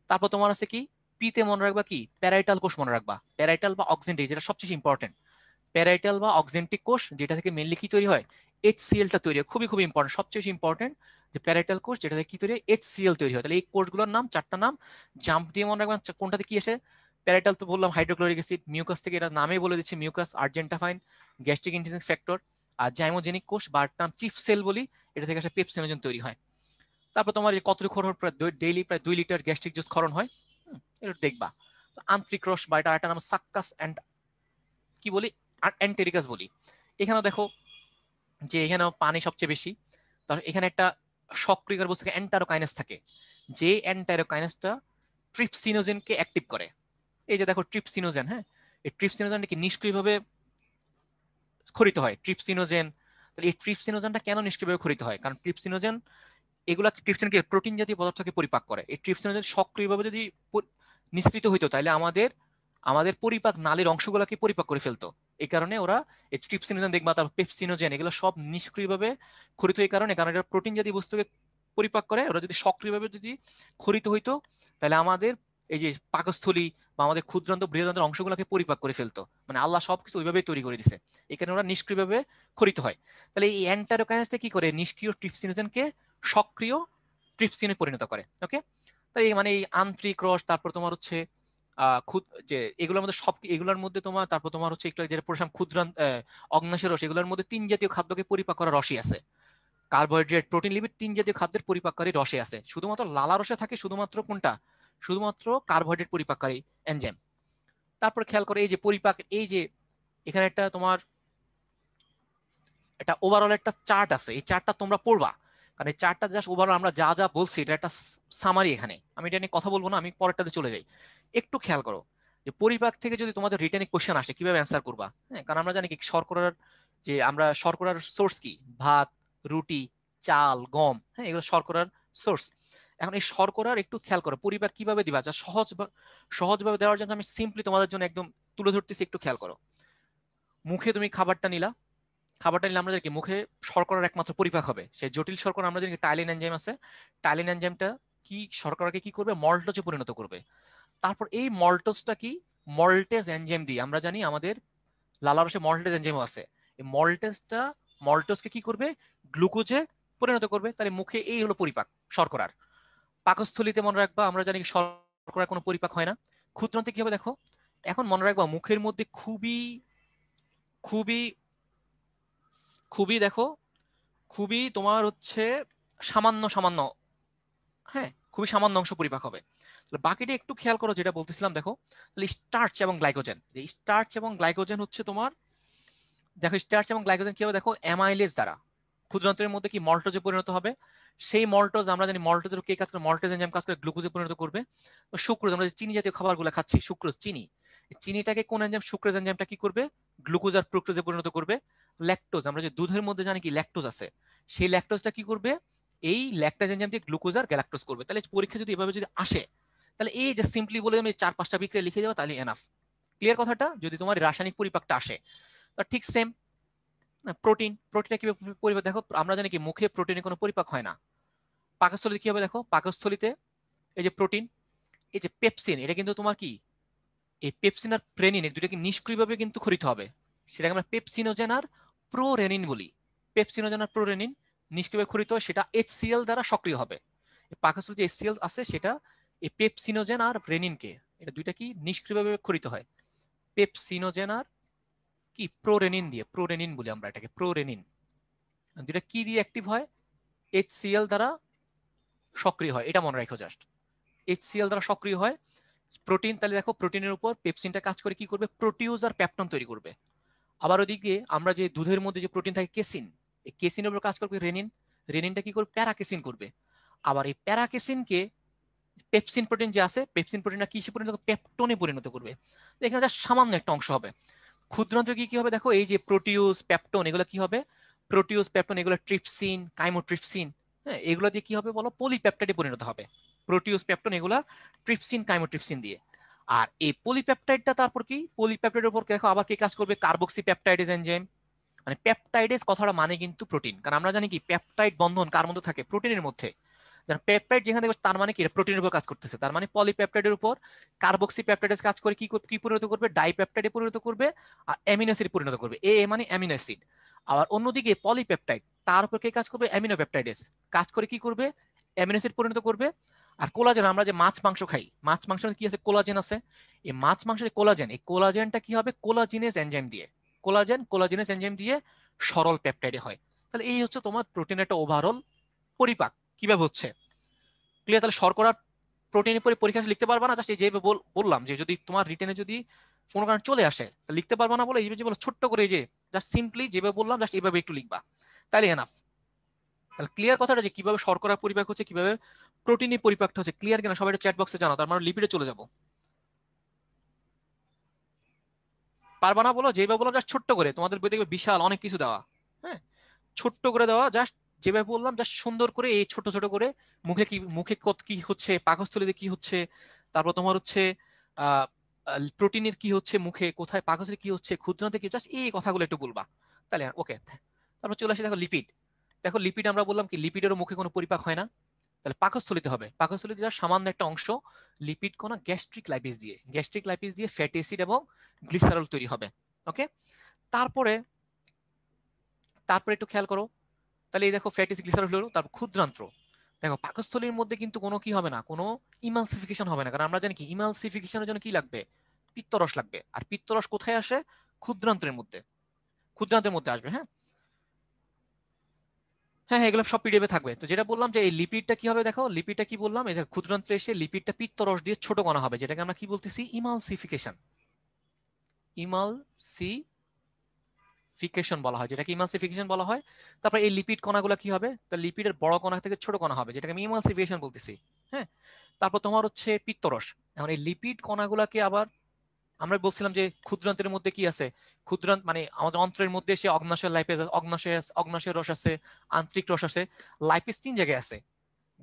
তারপর তোমার আছে কি পিতে মনে রাখবা কি প্যারাইটাল কোষ মনে রাখবা প্যারাইটাল বা অক্সেন্টিক যেটা সবচেয়ে ইম্পর্টেন্ট প্যারাইটাল বা অক্সেন্টিক কোষ যেটা থেকে মেনলি কি তৈরি হয় এইচ এইচসিএলটা তৈরি হয় খুবই খুবই ইম্পর্টেন্ট সবচেয়ে ইম্পর্টেন্ট যে প্যারাইটাল কোষ যেটা থেকে কি তৈরি হয় এইচসিএল তৈরি হয় তাহলে এই কোষগুলোর নাম চারটা নাম জাম্প দিয়ে মনে রাখবেন কোনটাতে কি এসে প্যারাটাল তো বললাম হাইড্রোক্লোরিক অ্যাসিড মিউকাস থেকে এটা নামে বলে দিচ্ছে mucous argentaffin gastric intrinsic factor আর জাইমোজেনিক কোষ বা নাম চিফ সেল বলি এটা থেকে একটা পেপসিনোজেন তৈরি হয় তারপর তোমার কত খরণ প্রায় ডেইলি প্রায় দুই লিটার গ্যাস্ট্রিক জুস খরণ হয় এটা দেখবা আন্ত্রিক রস বা এটা একটা নাম সাক্কাস অ্যান্ড কি বলি অ্যান্টেরিকাস বলি এখানেও দেখো যে এখানেও পানি সবচেয়ে বেশি তার এখানে একটা সক্রিয়কার বস্তু অ্যান্টারোকাইনাস থাকে যে অ্যান্টারোকাইনাসটা ট্রিপসিনোজেনকে অ্যাক্টিভ করে এই যে দেখো ট্রিপসিনোজেন হ্যাঁ এই ট্রিপসিনোজেনটা কি নিষ্ক্রিয়ভাবে ক্ষরিত হয় ট্রিপসিনোজেন তাহলে এই ট্রিপসিনোজেনটা কেন নিষ্ক্রিয়ভাবে ক্ষরিত হয় কারণ ট্রিপসিনোজেন এগুলা ট্রিপসিনকে প্রোটিন জাতীয় পদার্থকে পরিপাক করে এই ট্রিপসিনোজেন সক্রিয়ভাবে যদি নিঃসৃত হইতো তাহলে আমাদের আমাদের পরিপাক নালীর অংশগুলোকে পরিপাক করে ফেলতো এই কারণে ওরা এই ট্রিপসিনোজেন দেখবা তারপর পেপসিনোজেন এগুলো সব নিষ্ক্রিয়ভাবে ক্ষরিত এই কারণে কারণ এটা প্রোটিন জাতীয় বস্তুকে পরিপাক করে ওরা যদি সক্রিয়ভাবে যদি ক্ষরিত হইতো তাহলে আমাদের এই যে পাকস্থলী বা আমাদের ক্ষুদ্রান্ত বৃহদন্ত্রের অংশগুলোকে পরিপাক করে ফেলতো মানে আল্লাহ সবকিছু ওইভাবে তৈরি করে দিছে এখানে ওরা নিষ্ক্রিয়ভাবে খরিত হয় তাহলে এই অ্যান্টারোকাইনাসটা কি করে নিষ্ক্রিয় ট্রিপসিনোজেনকে সক্রিয় ট্রিপসিনে পরিণত করে ওকে তাহলে মানে এই আন্ত্রি ক্রস তারপর তোমার হচ্ছে খুদ যে এগুলোর মধ্যে সব এগুলোর মধ্যে তোমার তারপর তোমার হচ্ছে একটু যেটা পড়ছিলাম ক্ষুদ্রান অগ্নাশের রস এগুলোর মধ্যে তিন জাতীয় খাদ্যকে পরিপাক করা রসই আছে কার্বোহাইড্রেট প্রোটিন লিপিড তিন জাতীয় খাদ্যের পরিপাক করে রসে আছে শুধুমাত্র লালা রসে থাকে শুধুমাত্র কোনটা শুধুমাত্র কার্বোহাইড্রেট পরিপাককারী এনজাইম তারপর খেয়াল করে এই যে পরিপাক এই যে এখানে একটা তোমার এটা ওভারঅল একটা চার্ট আছে এই চার্টটা তোমরা পড়বা কারণ এই চার্টটা জাস্ট ওভারঅল আমরা যা যা বলছি এটা একটা সামারি এখানে আমি এটা নিয়ে কথা বলবো না আমি পরেরটাতে চলে যাই একটু খেয়াল করো যে পরিপাক থেকে যদি তোমাদের রিটার্নিং কোশ্চেন আসে কিভাবে অ্যান্সার করবা হ্যাঁ কারণ আমরা জানি কি শর্করার যে আমরা শর্করার সোর্স কি ভাত রুটি চাল গম হ্যাঁ এগুলো শর্করার সোর্স এখন এই শর্করার একটু খেয়াল করো পরিবার কিভাবে দিবা যা সহজ সহজভাবে দেওয়ার জন্য আমি সিম্পলি তোমাদের জন্য একদম তুলে ধরতেছি একটু খেয়াল করো মুখে তুমি খাবারটা নিলা খাবারটা নিলে আমাদেরকে মুখে শর্করার একমাত্র পরিপাক হবে সেই জটিল শর্করা আমাদের টাইলিন এনজাইম আছে টাইলিন এনজাইমটা কি শর্করাকে কি করবে মল্টোজে পরিণত করবে তারপর এই মল্টোজটা কি মল্টেজ এনজাইম দিয়ে আমরা জানি আমাদের লালারসে মল্টেজ এনজাইমও আছে এই মল্টেজটা মল্টোজকে কি করবে গ্লুকোজে পরিণত করবে তাহলে মুখে এই হলো পরিপাক শর্করার পাকস্থলিতে মনে রাখবা আমরা জানি শর্করার কোনো পরিপাক হয় না ক্ষুদ্রান্তে কি হবে দেখো এখন মনে রাখবা মুখের মধ্যে খুবই খুবই খুবই দেখো খুবই তোমার হচ্ছে সামান্য সামান্য হ্যাঁ খুবই সামান্য অংশ পরিপাক হবে বাকিটা একটু খেয়াল করো যেটা বলতেছিলাম দেখো তাহলে স্টার্চ এবং গ্লাইকোজেন স্টার্চ এবং গ্লাইকোজেন হচ্ছে তোমার দেখো স্টার্চ এবং গ্লাইকোজেন কি হবে দেখো অ্যামাইলেজ দ্বারা ক্ষুদ্রান্তরের মধ্যে কি মল্টোজে পরিণত হবে সেই মল্টোজ আমরা জানি মল্টোজের কে কাজ করে মল্টোজ এনজাইম কাজ করে গ্লুকোজে পরিণত করবে শুক্রোজ আমরা চিনি জাতীয় খাবারগুলো খাচ্ছি শুক্রোজ চিনি চিনিটাকে কোন এনজাইম শুক্রোজ এনজাইমটা কি করবে গ্লুকোজ আর প্রোক্টোজে পরিণত করবে ল্যাকটোজ আমরা যে দুধের মধ্যে জানি কি ল্যাকটোজ আছে সেই ল্যাকটোজটা কি করবে এই ল্যাকটোজ এনজাইম দিয়ে গ্লুকোজ আর গ্যালাক্টোজ করবে তাহলে পরীক্ষা যদি এভাবে যদি আসে তাহলে এই যে সিম্পলি বলে আমি চার পাঁচটা বিক্রিয়া লিখে দেবো তাহলে এনাফ ক্লিয়ার কথাটা যদি তোমার রাসায়নিক পরিপাকটা আসে ঠিক সেম প্রোটিন প্রোটিনে কি পরিপাক দেখো আমরা জানি কি মুখে প্রোটিনে কোনো পরিপাক হয় না পাকস্থলিতে কি হবে দেখো পাকস্থলীতে এই যে প্রোটিন এই যে পেপসিন এটা কিন্তু তোমার কি এই পেপসিন আর প্রেনিন এই দুটাকে নিষ্ক্রিয়ভাবে কিন্তু খরিত হবে সেটাকে আমরা পেপসিনোজেন আর প্রোরেনিন বলি পেপসিনোজেন আর প্রোরেনিন নিষ্ক্রিয়ভাবে খরিত সেটা এইচসিএল দ্বারা সক্রিয় হবে যে এইচসিএল আছে সেটা এই পেপসিনোজেন আর রেনিনকে এটা দুইটা কি নিষ্ক্রিয়ভাবে খরিত হয় পেপসিনোজেন আর কি প্রোরেনিন দিয়ে প্রোরেনিন বলি আমরা এটাকে প্রোরেনিন যেটা কি দিয়ে অ্যাক্টিভ হয় এইচসিএল দ্বারা সক্রিয় হয় এটা মনে রাখো জাস্ট এইচসিএল দ্বারা সক্রিয় হয় প্রোটিন তাহলে দেখো প্রোটিনের উপর পেপসিনটা কাজ করে কি করবে প্রোটিউজ আর প্যাপটন তৈরি করবে আবার ওদিকে আমরা যে দুধের মধ্যে যে প্রোটিন থাকে কেসিন এই কেসিনের উপর কাজ করবে রেনিন রেনিনটা কি করবে প্যারাকেসিন করবে আবার এই প্যারাকেসিনকে পেপসিন প্রোটিন যে আছে পেপসিন প্রোটিনটা কিসে পরিণত পেপটনে পরিণত করবে এখানে যা সামান্য একটা অংশ হবে ক্ষুদ্রান্ত কি কি হবে দেখো এই যে প্রোটিউস প্যাপটন এগুলো কি হবে প্রোটিউস প্যাপটন এগুলো ট্রিপসিন কাইমোট্রিপসিন হ্যাঁ এগুলো দিয়ে কি হবে বলো পলিপ্যাপটাইডে পরিণত হবে প্রোটিউস প্যাপটন এগুলো ট্রিপসিন কাইমোট্রিপসিন দিয়ে আর এই পলিপ্যাপটাইডটা তারপর কি পলিপ্যাপটাইডের উপর দেখো আবার কি কাজ করবে কার্বক্সি প্যাপটাইডেজ এনজাইম মানে পেপটাইডেস কথাটা মানে কিন্তু প্রোটিন কারণ আমরা জানি কি প্যাপটাইড বন্ধন কার মধ্যে থাকে প্রোটিনের মধ্যে পেপটাইড যেখানে দেখবে তার মানে কি প্রোটিনের উপর কাজ করতেছে তার মানে পলিপেপটাইডের উপর কার্বক্সি পেপটাইডেস কাজ করে কি কি পরিণত করবে ডাইপেপটাইডে পরিণত করবে আর পরিণত করবে এ মানে আবার অন্যদিকে পলিপেপটাইড তার উপর কে কাজ করবে কাজ করে কি করবে পরিণত করবে আর কোলাজেন আমরা যে মাছ মাংস খাই মাছ মাংস কি আছে কোলাজেন আছে এই মাছ মাংসের কোলাজেন এই কোলাজেনটা কি হবে কোলাজিনেস এনজাইম দিয়ে কোলাজেন কোলাজিনেস এনজাইম দিয়ে সরল পেপটাইডে হয় তাহলে এই হচ্ছে তোমার প্রোটিন একটা ওভারঅল পরিপাক কিভাবে হচ্ছে ক্লিয়ার তাহলে শর্করা প্রোটিনের পরে পরীক্ষা লিখতে পারবা না জাস্ট এই যে বললাম যে যদি তোমার রিটেনে যদি কোনো কারণে চলে আসে লিখতে পারবা না বলে এই যে বলো ছোট্ট করে যে জাস্ট সিম্পলি যেভাবে বললাম জাস্ট এইভাবে একটু লিখবা তাহলে এনাফ তাহলে ক্লিয়ার কথাটা যে কিভাবে শর্করার পরিপাক হচ্ছে কিভাবে প্রোটিনের পরিপাকটা হচ্ছে ক্লিয়ার কিনা সবাই চ্যাট বক্সে জানো তার মানে লিপিডে চলে যাবো পারবা না বলো যেভাবে বলো জাস্ট ছোট্ট করে তোমাদের বই দেখবে বিশাল অনেক কিছু দেওয়া হ্যাঁ ছোট্ট করে দেওয়া জাস্ট যেভাবে বললাম যা সুন্দর করে এই ছোট ছোট করে মুখে কি মুখে কত কি হচ্ছে পাকস্থলীতে কি হচ্ছে তারপর তোমার হচ্ছে প্রোটিনের কি হচ্ছে মুখে কোথায় পাকস্থলী কি হচ্ছে ক্ষুদ্রতে কি জাস্ট এই কথাগুলো একটু বলবা তাহলে ওকে তারপর চলে আসি দেখো লিপিড দেখো লিপিড আমরা বললাম কি লিপিডেরও মুখে কোনো পরিপাক হয় না তাহলে পাকস্থলিতে হবে পাকস্থলিতে যার সামান্য একটা অংশ লিপিড কোনো গ্যাস্ট্রিক লাইপিস দিয়ে গ্যাস্ট্রিক লাইপিস দিয়ে ফ্যাট অ্যাসিড এবং গ্লিসারল তৈরি হবে ওকে তারপরে তারপরে একটু খেয়াল করো তাহলে এই দেখো ফ্যাটিস গ্লিসারল হলো তারপর ক্ষুদ্রান্ত্র দেখো পাকস্থলীর মধ্যে কিন্তু কোনো কি হবে না কোনো ইমালসিফিকেশন হবে না কারণ আমরা জানি কি ইমালসিফিকেশনের জন্য কি লাগবে পিত্তরস লাগবে আর পিত্তরস কোথায় আসে ক্ষুদ্রান্তের মধ্যে ক্ষুদ্রান্তের মধ্যে আসবে হ্যাঁ হ্যাঁ, হ্যাঁ এগুলো সব পিডিএফে থাকবে তো যেটা বললাম যে এই লিপিডটা কি হবে দেখো লিপিডটা কি বললাম এই ক্ষুদ্রান্ত্রে এসে লিপিডটা পিত্তরস দিয়ে ছোট করা হবে যেটাকে আমরা কি বলতেছি ইমালসিফিকেশন ইমালসি ফিকেশন বলা হয় যেটাকে ইমানসিফিকেশন বলা হয় তারপর এই লিপিড কণাগুলো কি হবে তো লিপিডের বড় কণা থেকে ছোট কণা হবে যেটাকে আমি ইমানসিফিকেশন বলতেছি হ্যাঁ তারপর তোমার হচ্ছে পিত্তরস এখন এই লিপিড কণাগুলোকে আবার আমরা বলছিলাম যে ক্ষুদ্রান্তের মধ্যে কি আছে ক্ষুদ্রান্ত মানে আমাদের অন্ত্রের মধ্যে সে অগ্নাশয় লাইপেজ অগ্নাশয় অগ্নাশয় রস আছে আন্ত্রিক রস আছে লাইপেজ তিন জায়গায় আছে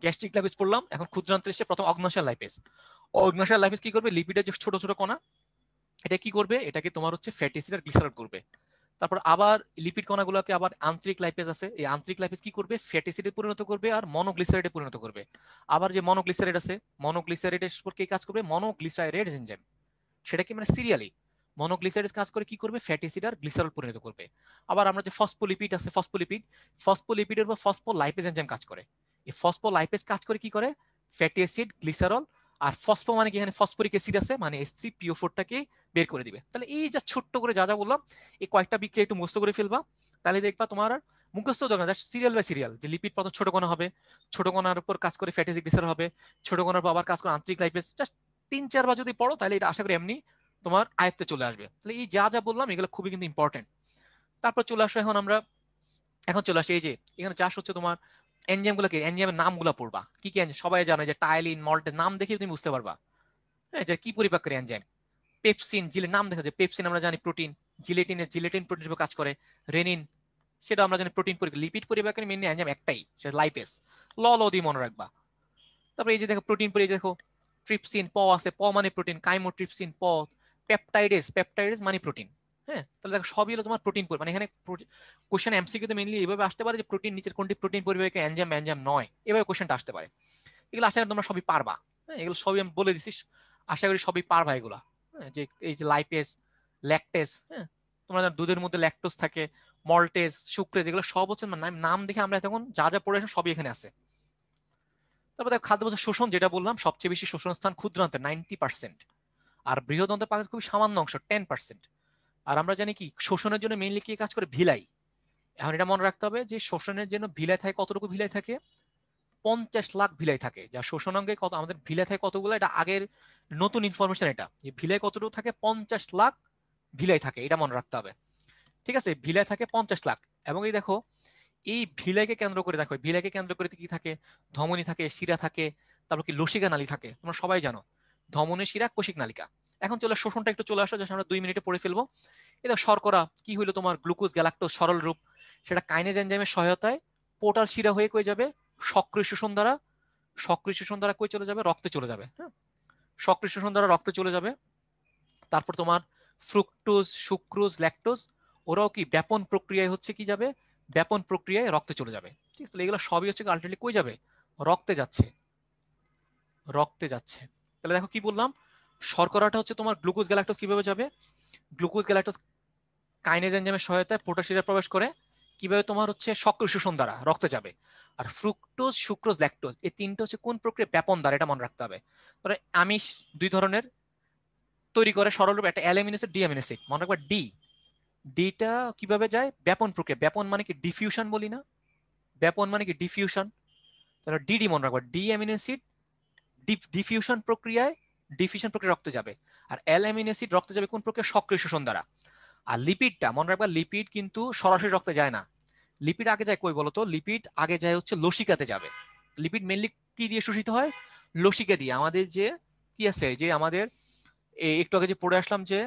গ্যাস্ট্রিক লাইপেজ পড়লাম এখন ক্ষুদ্রান্তের সে প্রথম অগ্নাশয় লাইপেজ অগ্নাশয় লাইপেজ কি করবে লিপিডের যে ছোট ছোট কণা এটা কি করবে এটাকে তোমার হচ্ছে ফ্যাটি অ্যাসিড আর গ্লিসারল করবে তারপর আবার লিপিড কণাগুলোকে আবার আন্তরিক লাইপেজ আছে এই আন্তরিক লাইপেজ কি করবে ফ্যাটিসিডে পরিণত করবে আর মনোগ্লিসারাইডে পরিণত করবে আবার যে মনোগ্লিসারাইড আছে মনোগ্লিসারাইডের সম্পর্কে কাজ করবে মনোগ্লিসারাইড এনজাইম সেটা কি মানে সিরিয়ালি মনোগ্লিসারাইড কাজ করে কি করবে ফ্যাটিসিড আর গ্লিসারল পরিণত করবে আবার আমরা যে ফসফোলিপিড আছে ফসফোলিপিড ফসফোলিপিডের উপর ফসফোলাইপেজ এনজাইম কাজ করে এই ফসফোলাইপেজ কাজ করে কি করে ফ্যাটি অ্যাসিড গ্লিসারল আর ফসফো মানে কি এখানে ফসফরিক অ্যাসিড আছে মানে এস থ্রি পিও ফোরটাকে বের করে দিবে তাহলে এই যা ছোট্ট করে যা যা বললাম এই কয়েকটা বিক্রিয়া একটু মুস্ত করে ফেলবা তাহলে দেখবা তোমার আর মুখস্থ দরকার যা সিরিয়াল বাই সিরিয়াল যে লিপিড প্রথম ছোট কণা হবে ছোট কণার উপর কাজ করে ফ্যাটি গ্লিসার হবে ছোট কণার উপর আবার কাজ করে আন্তরিক লাইফে জাস্ট তিন চারবার যদি পড়ো তাহলে এটা আশা করি এমনি তোমার আয়ত্তে চলে আসবে তাহলে এই যা যা বললাম এগুলো খুবই কিন্তু ইম্পর্টেন্ট তারপর চলে আসো এখন আমরা এখন চলে আসে এই যে এখানে চাষ হচ্ছে তোমার এনজিএম গুলো কি নাম নামগুলো পড়বা কি কি সবাই জানো যে টাইলিন মল্টের নাম দেখে তুমি বুঝতে পারবা হ্যাঁ যে কি পরিপাক করে এনজিএম পেপসিন জিলে নাম দেখা যায় পেপসিন আমরা জানি প্রোটিন জিলেটিনের জিলেটিন প্রোটিন হিসেবে কাজ করে রেনিন সেটা আমরা জানি প্রোটিন পরিপাক লিপিড করে মেন এনজাইম একটাই সেটা লাইপেস ল ল দিয়ে মনে রাখবা তারপরে এই যে দেখো প্রোটিন পরি দেখো ট্রিপসিন প আছে প মানে প্রোটিন কাইমো ট্রিপসিন প পেপটাইডেস পেপটাইডেস মানে প্রোটিন হ্যাঁ তাহলে দেখো সবই হলো তোমার প্রোটিন পরিমাণ মানে এখানে কোশ্চেন এমসিকিউতে মেনলি এইভাবে আসতে পারে যে প্রোটিন নিচের কোনটি প্রোটিন পরিবেশ অ্যানজাম এনজাম নয় এভাবে কোশ্চেনটা আসতে পারে এগুলো আশা করি তোমরা সবই পারবা হ্যাঁ এগুলো সবই আমি বলে দিছি আশা করি সবই পারবা এগুলো হ্যাঁ, যে এই যে লাইপেস ল্যাকটেস হ্যাঁ তোমরা দুধের মধ্যে ল্যাকটোস থাকে মল্টেস সুক্রেজ এগুলো সব হচ্ছে নাম দেখে আমরা এখন যা যা পড়ে সবই এখানে আছে তারপর দেখো খাদ্য শোষণ যেটা বললাম সবচেয়ে বেশি শোষণ স্থান ক্ষুদ্রান্তে নাইনটি পার্সেন্ট আর বৃহদন্তের পাখির খুবই সামান্য অংশ টেন পার্সেন্ট আর আমরা জানি কি শোষণের জন্য মেইনলি কি কাজ করে ভিলাই এখন এটা মনে রাখতে হবে যে শোষণের জন্য ভিলাই থাকে কতটুকু ভিলাই থাকে পঞ্চাশ লাখ ভিলাই থাকে যা শোষণাঙ্গে কত আমাদের ভিলাই থাকে কতগুলো এটা আগের নতুন ইনফরমেশন এটা যে ভিলাই কতটুকু থাকে পঞ্চাশ লাখ ভিলাই থাকে এটা মনে রাখতে হবে ঠিক আছে ভিলাই থাকে পঞ্চাশ লাখ এবং এই দেখো এই ভিলাইকে কেন্দ্র করে দেখো ভিলাইকে কেন্দ্র করে কি থাকে ধমনী থাকে শিরা থাকে তারপর কি লসিকা নালী থাকে তোমরা সবাই জানো ধমনী শিরা কোষিক নালিকা এখন চলে শোষণটা একটু চলে আসো যে আমরা দুই মিনিটে পড়ে ফেলবো এটা শর্করা কি হলো তোমার গ্লুকোজ গ্যালাক্টো সরল রূপ সেটা কাইনেজ এনজাইমের সহায়তায় পোটাল শিরা হয়ে কয়ে যাবে সক্রিয় শোষণ দ্বারা সক্রিয় শোষণ দ্বারা কয়ে চলে যাবে রক্তে চলে যাবে হ্যাঁ সক্রিয় শোষণ দ্বারা রক্তে চলে যাবে তারপর তোমার ফ্রুক্টোজ সুক্রোজ ল্যাকটোজ ওরাও কি ব্যাপন প্রক্রিয়ায় হচ্ছে কি যাবে ব্যাপন প্রক্রিয়ায় রক্তে চলে যাবে ঠিক আছে এগুলো সবই হচ্ছে আলটিমেটলি কই যাবে রক্তে যাচ্ছে রক্তে যাচ্ছে তাহলে দেখো কি বললাম শর্করাটা হচ্ছে তোমার গ্লুকোজ গ্যালাক্টোজ কিভাবে যাবে গ্লুকোজ গ্যালাক্টোজ কাইনেজ এনজামের সহায়তায় পোটাশিয়ারে প্রবেশ করে কিভাবে তোমার হচ্ছে সক্রিয় শোষণ দ্বারা রক্তে যাবে আর ফ্রুক্টোজ সুক্রোজ ল্যাকটোজ এই তিনটা হচ্ছে কোন প্রক্রিয়া ব্যাপন দ্বারা এটা মনে রাখতে হবে তাহলে আমিষ দুই ধরনের তৈরি করে রূপে একটা অ্যালামিনেসিড ডিঅ্যামিনেসিড মনে রাখবা ডি ডিটা কিভাবে যায় ব্যাপন প্রক্রিয়া ব্যাপন মানে কি ডিফিউশন বলি না ব্যাপন মানে কি ডিফিউশন তাহলে ডিডি মনে রাখবা ডি অ্যামিনেসিড ডিফিউশন প্রক্রিয়ায় ডিফিশন প্রক্রিয়া রক্তে যাবে আর এল অ্যামিন অ্যাসিড রক্তে যাবে কোন প্রক্রিয়া সক্রিয় শোষণ দ্বারা আর লিপিডটা মনে রাখবা লিপিড কিন্তু সরাসরি রক্তে যায় না লিপিড আগে যায় কই বলতো লিপিড আগে যায় হচ্ছে লসিকাতে যাবে লিপিড মেনলি কি দিয়ে শোষিত হয় লসিকা দিয়ে আমাদের যে কি আছে যে আমাদের একটু আগে যে পড়ে আসলাম যে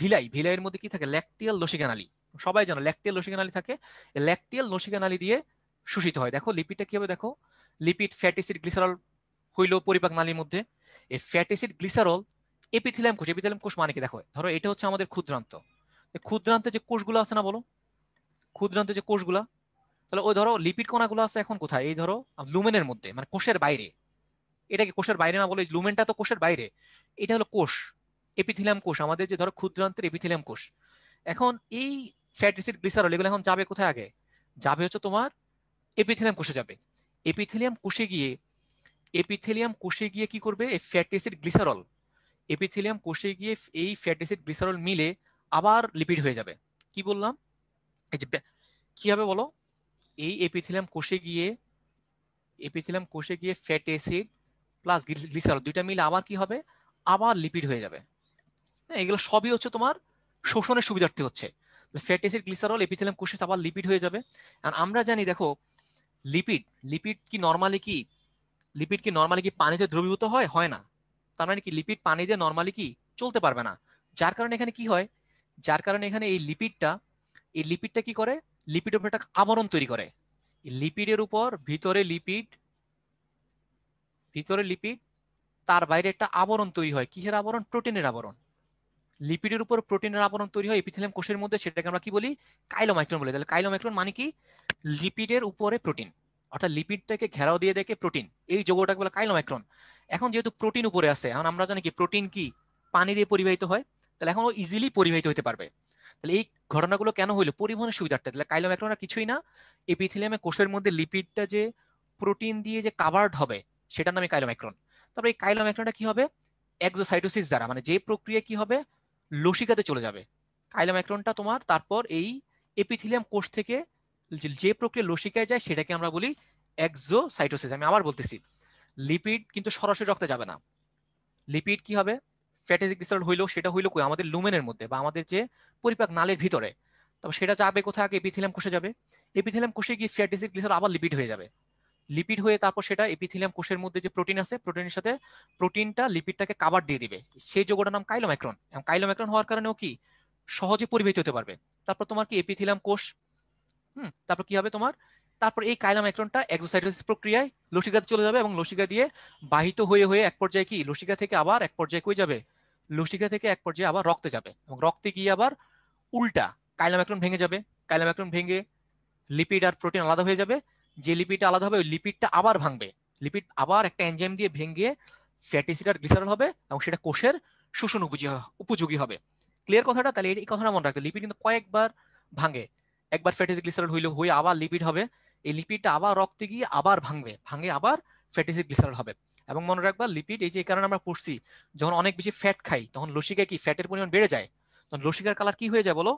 ভিলাই ভিলাইয়ের মধ্যে কি থাকে ল্যাকটিয়াল লসিকা নালী সবাই জানো ল্যাকটিয়াল লসিকা নালী থাকে ল্যাকটিয়াল লসিকা নালী দিয়ে শোষিত হয় দেখো লিপিডটা কি হবে দেখো লিপিড ফ্যাটি অ্যাসিড গ্লিসারল হইল পরিপাক নালীর মধ্যে এই ফ্যাট অ্যাসিড গ্লিসারল এপিথিলাম কোষ এপিথিলাম কোষ মানে কি দেখো ধরো এটা হচ্ছে আমাদের ক্ষুদ্রান্ত ক্ষুদ্রান্তে যে কোষগুলো আছে না বলো ক্ষুদ্রান্তে যে কোষগুলা তাহলে ওই ধরো লিপিড কণাগুলো আছে এখন কোথায় এই ধরো লুমেনের মধ্যে মানে কোষের বাইরে এটাকে কোষের বাইরে না বলে লুমেনটা তো কোষের বাইরে এটা হলো কোষ এপিথিলাম কোষ আমাদের যে ধরো ক্ষুদ্রান্তের এপিথিলাম কোষ এখন এই ফ্যাট অ্যাসিড গ্লিসারল এগুলো এখন যাবে কোথায় আগে যাবে হচ্ছে তোমার এপিথিলাম কোষে যাবে এপিথিলিয়াম কোষে গিয়ে এপিথেলিয়াম কোষে গিয়ে কি করবে ফ্যাট অ্যাসিড গ্লিসারল এপিথেলিয়াম কোষে গিয়ে এই ফ্যাট অ্যাসিড গ্লিসারল মিলে আবার লিপিড হয়ে যাবে কি বললাম এই যে কি হবে বলো এই এপিথেলিয়াম কোষে গিয়ে এপিথেলিয়াম কোষে গিয়ে ফ্যাট অ্যাসিড প্লাস গ্লিসারল দুইটা মিলে আবার কি হবে আবার লিপিড হয়ে যাবে হ্যাঁ, এগুলো সবই হচ্ছে তোমার শোষণের সুবিধার্থে হচ্ছে ফ্যাট অ্যাসিড গ্লিসারল এপিথেলিয়াম কোষে আবার লিপিড হয়ে যাবে আর আমরা জানি দেখো লিপিড লিপিড কি নর্মালি কি লিপিড কি নর্মালি কি পানিতে দ্রবীভূত হয় হয় না তার মানে কি লিপিড পানি দিয়ে নর্মালি কি চলতে পারবে না যার কারণে এখানে কি হয় যার কারণে এখানে এই লিপিডটা এই লিপিডটা কি করে লিপিডের উপর একটা আবরণ তৈরি করে লিপিডের উপর ভিতরে লিপিড ভিতরে লিপিড তার বাইরে একটা আবরণ তৈরি হয় কিসের আবরণ প্রোটিনের আবরণ লিপিডের উপর প্রোটিনের আবরণ তৈরি হয় এপিথেলিয়াম কোষের মধ্যে সেটাকে আমরা কি বলি কাইলোমাইক্রন বলি তাহলে কাইলোমাইক্রন মানে কি লিপিডের উপরে প্রোটিন অর্থাৎ লিপিডটাকে ঘেরাও দিয়ে দেখে প্রোটিন এই যোগটাকে বলে কাইলোমাইক্রন এখন যেহেতু প্রোটিন উপরে আছে এখন আমরা জানি কি প্রোটিন কি পানি দিয়ে পরিবাহিত হয় তাহলে এখন ও ইজিলি পরিবাহিত হতে পারবে তাহলে এই ঘটনাগুলো কেন হইলো পরিবহনের সুবিধার্থে তাহলে কাইলোমাইক্রন আর কিছুই না এপিথিলিয়ামে কোষের মধ্যে লিপিডটা যে প্রোটিন দিয়ে যে কাভার্ড হবে সেটার নামে কাইলোমাইক্রন তারপরে এই কাইলোমাইক্রনটা কি হবে এক্সোসাইটোসিস দ্বারা মানে যে প্রক্রিয়া কি হবে লসিকাতে চলে যাবে কাইলোমাইক্রনটা তোমার তারপর এই এপিথিলিয়াম কোষ থেকে যে প্রক্রিয়া লসিকায় যায় সেটাকে আমরা বলি এক্সোসাইটোসিস আমি আবার বলতেছি লিপিড কিন্তু সরাসরি রক্তে যাবে না লিপিড কি হবে ফ্যাটেজিক ডিসঅর্ডার হইলো সেটা হইলো কই আমাদের লুমেনের মধ্যে বা আমাদের যে পরিপাক নালের ভিতরে তবে সেটা যাবে কোথায় আগে এপিথিলাম কোষে যাবে এপিথিলাম কোষে গিয়ে ফ্যাটেজিক ডিসঅর্ডার আবার লিপিড হয়ে যাবে লিপিড হয়ে তারপর সেটা এপিথিলাম কোষের মধ্যে যে প্রোটিন আছে প্রোটিনের সাথে প্রোটিনটা লিপিডটাকে কাবার দিয়ে দিবে সেই যৌগটার নাম এবং কাইলোমাইক্রন হওয়ার কারণেও কি সহজে পরিবাহিত হতে পারবে তারপর তোমার কি এপিথিলাম কোষ হুম তারপর কি হবে তোমার তারপর এই কাইলামাইক্রনটা এক্সোসাইটোসিস প্রক্রিয়ায় লসিকাতে চলে যাবে এবং লসিকা দিয়ে বাহিত হয়ে হয়ে এক পর্যায়ে কি লসিকা থেকে আবার এক পর্যায়ে কই যাবে লসিকা থেকে এক পর্যায়ে আবার রক্তে যাবে এবং রক্তে গিয়ে আবার উল্টা কাইলামাইক্রন ভেঙে যাবে কাইলামাইক্রন ভেঙে লিপিড আর প্রোটিন আলাদা হয়ে যাবে যে লিপিডটা আলাদা হবে ওই লিপিডটা আবার ভাঙবে লিপিড আবার একটা এনজাইম দিয়ে ভেঙে ফ্যাটি অ্যাসিড আর গ্লিসারল হবে এবং সেটা কোষের শোষণ উপযোগী হবে ক্লিয়ার কথাটা তাহলে এই কথাটা মনে রাখবে লিপিড কিন্তু কয়েকবার ভাঙে একবার ফ্যাটিস গ্লিসারল হইলো হয়ে আবার লিপিড হবে এই লিপিডটা আবার রক্তে গিয়ে আবার ভাঙবে ভাঙে আবার ফ্যাটি গ্লিসারল হবে এবং মনে রাখবা লিপিড এই যে কারণে আমরা পড়ছি যখন অনেক বেশি ফ্যাট খাই তখন লসিকায় কি ফ্যাটের পরিমাণ বেড়ে যায় তখন লসিকার কালার কি হয়ে যায় বলো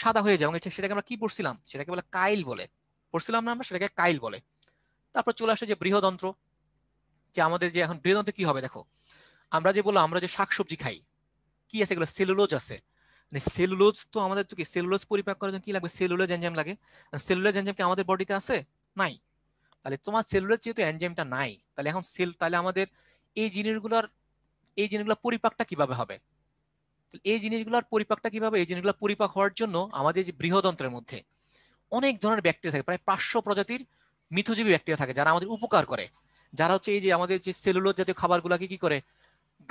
সাদা হয়ে যায় এবং সেটাকে আমরা কি পড়ছিলাম সেটাকে বলে কাইল বলে পড়ছিলাম না আমরা সেটাকে কাইল বলে তারপর চলে আসে যে বৃহদন্ত্র যে আমাদের যে এখন বৃহদন্ত্র কি হবে দেখো আমরা যে বললাম আমরা যে শাকসবজি খাই কি আছে এগুলো সেলুলোজ আছে মানে সেলুলোজ তো আমাদের তো কি সেলুলোজ পরিপাক করার জন্য কি লাগবে সেলুলোজ এনজাইম লাগে সেলুলোজ এনজাইম কি আমাদের বডিতে আছে নাই তাহলে তোমার সেলুলোজ যেহেতু এনজাইমটা নাই তাহলে এখন সেল তাহলে আমাদের এই জিনিসগুলোর এই জিনিসগুলোর পরিপাকটা কিভাবে হবে এই জিনিসগুলোর পরিপাকটা কিভাবে এই জিনিসগুলো পরিপাক হওয়ার জন্য আমাদের যে বৃহদন্ত্রের মধ্যে অনেক ধরনের ব্যাকটেরিয়া থাকে প্রায় পাঁচশো প্রজাতির মিথজীবী ব্যাকটেরিয়া থাকে যারা আমাদের উপকার করে যারা হচ্ছে এই যে আমাদের যে সেলুলোজ জাতীয় খাবারগুলোকে কি করে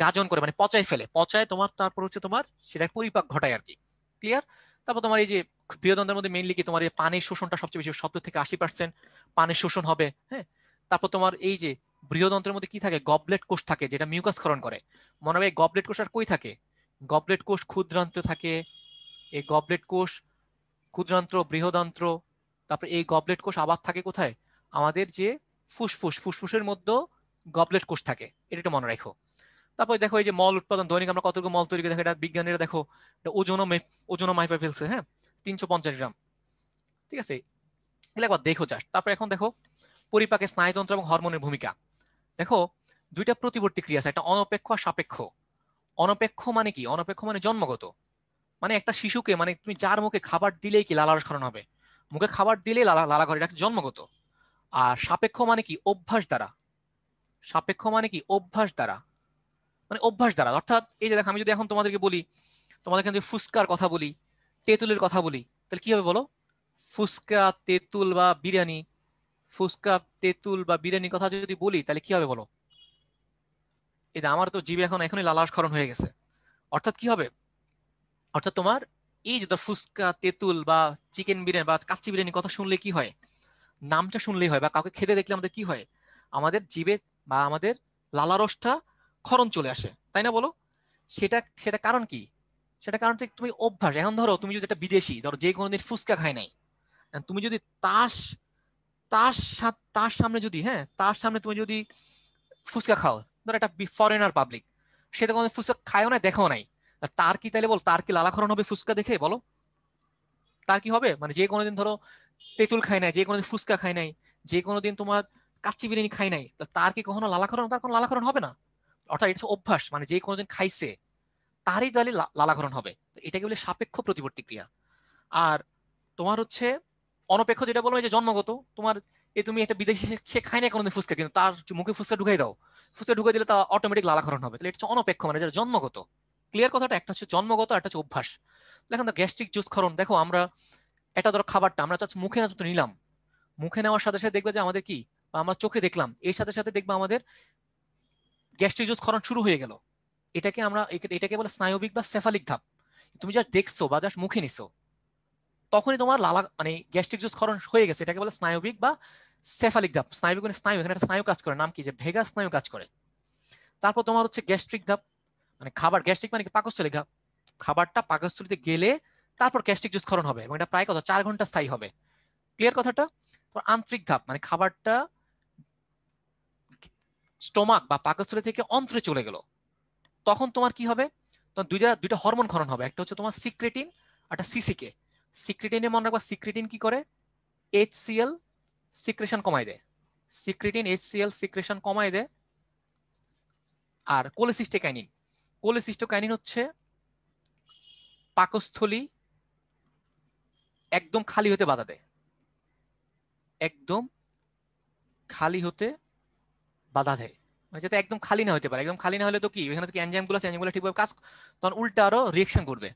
গাজন করে মানে পচায় ফেলে পচায় তোমার তারপর হচ্ছে তোমার সেটা পরিপাক ঘটায় আর কি ক্লিয়ার তারপর তোমার এই যে বৃহদন্ত্রের মধ্যে মেইনলি কি তোমার এই পানির শোষণটা সবচেয়ে বেশি সত্তর থেকে আশি পার্সেন্ট পানির শোষণ হবে হ্যাঁ তারপর তোমার এই যে বৃহদন্ত্রের মধ্যে কি থাকে গবলেট কোষ থাকে যেটা মিউকাস ক্ষরণ করে মনে হয় গবলেট কোষ আর কই থাকে গবলেট কোষ ক্ষুদ্রান্ত থাকে এই গবলেট কোষ ক্ষুদ্রান্ত্র বৃহদন্ত্র তারপর এই গবলেট কোষ আবার থাকে কোথায় আমাদের যে ফুসফুস ফুসফুসের মধ্যে গবলেট কোষ থাকে এটা মনে রাখো তারপরে দেখো এই যে মল উৎপাদন দৈনিক আমরা কতটুকু মল তৈরি করে দেখো এটা বিজ্ঞানীরা দেখো এটা ওজন ওজনও মাইফে ফেলছে হ্যাঁ তিনশো পঞ্চাশ গ্রাম ঠিক আছে এগুলো একবার দেখো যাস তারপরে এখন দেখো পরিপাকে স্নায়ুতন্ত্র এবং হরমোনের ভূমিকা দেখো দুইটা প্রতিবর্তী ক্রিয়া আছে একটা অনপেক্ষ আর সাপেক্ষ অনপেক্ষ মানে কি অনপেক্ষ মানে জন্মগত মানে একটা শিশুকে মানে তুমি যার মুখে খাবার দিলেই কি লালারসক্ষরণ হবে মুখে খাবার দিলেই লালা লালা ঘরে এটা জন্মগত আর সাপেক্ষ মানে কি অভ্যাস দ্বারা সাপেক্ষ মানে কি অভ্যাস দ্বারা মানে অভ্যাস দ্বারা অর্থাৎ এই যে দেখো আমি যদি এখন তোমাদেরকে বলি তোমাদেরকে যদি ফুসকার কথা বলি তেঁতুলের কথা বলি তাহলে কি হবে বলো ফুসকা তেঁতুল বা বিরিয়ানি ফুসকা তেঁতুল বা বিরিয়ানি কথা যদি বলি তাহলে কি হবে বলো এই আমার তো জীবে এখন এখনই লালাসক্ষরণ হয়ে গেছে অর্থাৎ কি হবে অর্থাৎ তোমার এই যে ফুসকা তেঁতুল বা চিকেন বিরিয়ানি বা কাচ্চি বিরিয়ানি কথা শুনলে কি হয় নামটা শুনলেই হয় বা কাউকে খেতে দেখলে আমাদের কি হয় আমাদের জীবে বা আমাদের লালারসটা ক্ষরণ চলে আসে তাই না বলো সেটা সেটা কারণ কি সেটা কারণ থেকে তুমি অভ্যাস এখন ধরো তুমি যদি একটা বিদেশি ধরো যে কোনো দিন ফুচকা খায় নাই তুমি যদি তাস তাস তার সামনে যদি হ্যাঁ তার সামনে তুমি যদি ফুচকা খাও ধরো একটা ফরেনার পাবলিক সে তো কোনো ফুচকা খায়ও না দেখো নাই তার কি তাইলে বল তার কি লালাখরণ হবে ফুচকা দেখে বলো তার কি হবে মানে যে কোনো দিন ধরো তেঁতুল খায় নাই যে কোনোদিন ফুচকা খায় নাই যে কোনো দিন তোমার কাচ্চি বিরিয়ানি খায় নাই তার কি কখনো লালাখরণ তার কোনো লালাখরণ হবে না অর্থাৎ এটা অভ্যাস মানে যে কোনোদিন খাইছে তারই তাহলে লালাঘরণ হবে এটাকে বলে সাপেক্ষ প্রতিবর্তী ক্রিয়া আর তোমার হচ্ছে অনপেক্ষ যেটা বললাম যে জন্মগত তোমার এ তুমি একটা বিদেশি সে খায় না কোনোদিন ফুচকা কিন্তু তার মুখে ফুচকা ঢুকাই দাও ফুচকা ঢুকাই দিলে তা অটোমেটিক লালাঘরণ হবে তাহলে এটা হচ্ছে অনপেক্ষ মানে যেটা জন্মগত ক্লিয়ার কথাটা একটা হচ্ছে জন্মগত একটা হচ্ছে অভ্যাস তো গ্যাস্ট্রিক জুস খরণ দেখো আমরা এটা ধরো খাবারটা আমরা তো মুখে না নিলাম মুখে নেওয়ার সাথে সাথে দেখবে যে আমাদের কি আমরা চোখে দেখলাম এর সাথে সাথে দেখবে আমাদের গ্যাস্ট্রিক জুস ক্ষরণ শুরু হয়ে গেল এটাকে আমরা এটাকে বলে স্নায়বিক বা সেফালিক ধাপ তুমি যা দেখছো বা যা মুখে নিছো তখনই তোমার লালা মানে গ্যাস্ট্রিক জুস ক্ষরণ হয়ে গেছে এটাকে বলে স্নায়বিক বা সেফালিক ধাপ স্নায়বিক মানে স্নায়ু এখানে স্নায়ু কাজ করে নাম কি যে ভেগা স্নায়ু কাজ করে তারপর তোমার হচ্ছে গ্যাস্ট্রিক ধাপ মানে খাবার গ্যাস্ট্রিক মানে পাকস্থলি ধাপ খাবারটা পাকস্থলিতে গেলে তারপর গ্যাস্ট্রিক জুস ক্ষরণ হবে এবং এটা প্রায় কথা চার ঘন্টা স্থায়ী হবে ক্লিয়ার কথাটা আন্তরিক ধাপ মানে খাবারটা স্টোমাক বা পাকস্থলী থেকে অন্ত্রে চলে গেল তখন তোমার কি হবে তখন দুইটা দুইটা হরমোন ক্ষরণ হবে একটা হচ্ছে তোমার সিক্রেটিন একটা সিসিকে সিক্রেটিনে মনে রাখবা সিক্রেটিন কি করে এইচসিএল সিক্রেশন কমায় দেয় সিক্রেটিন এইচসিএল সিক্রেশন কমায় দেয় আর কোলেসিস্টো কোলেসিস্টোকাইনিন হচ্ছে পাকস্থলী একদম খালি হতে বাধা দেয় একদম খালি হতে বাধা দেয় মানে যাতে একদম খালি না হতে পারে একদম খালি না হলে তো কি এখানে তো কি এনজাইমগুলো আছে এনজাইমগুলো ঠিকভাবে কাজ তখন উল্টা আরো রিয়েকশন করবে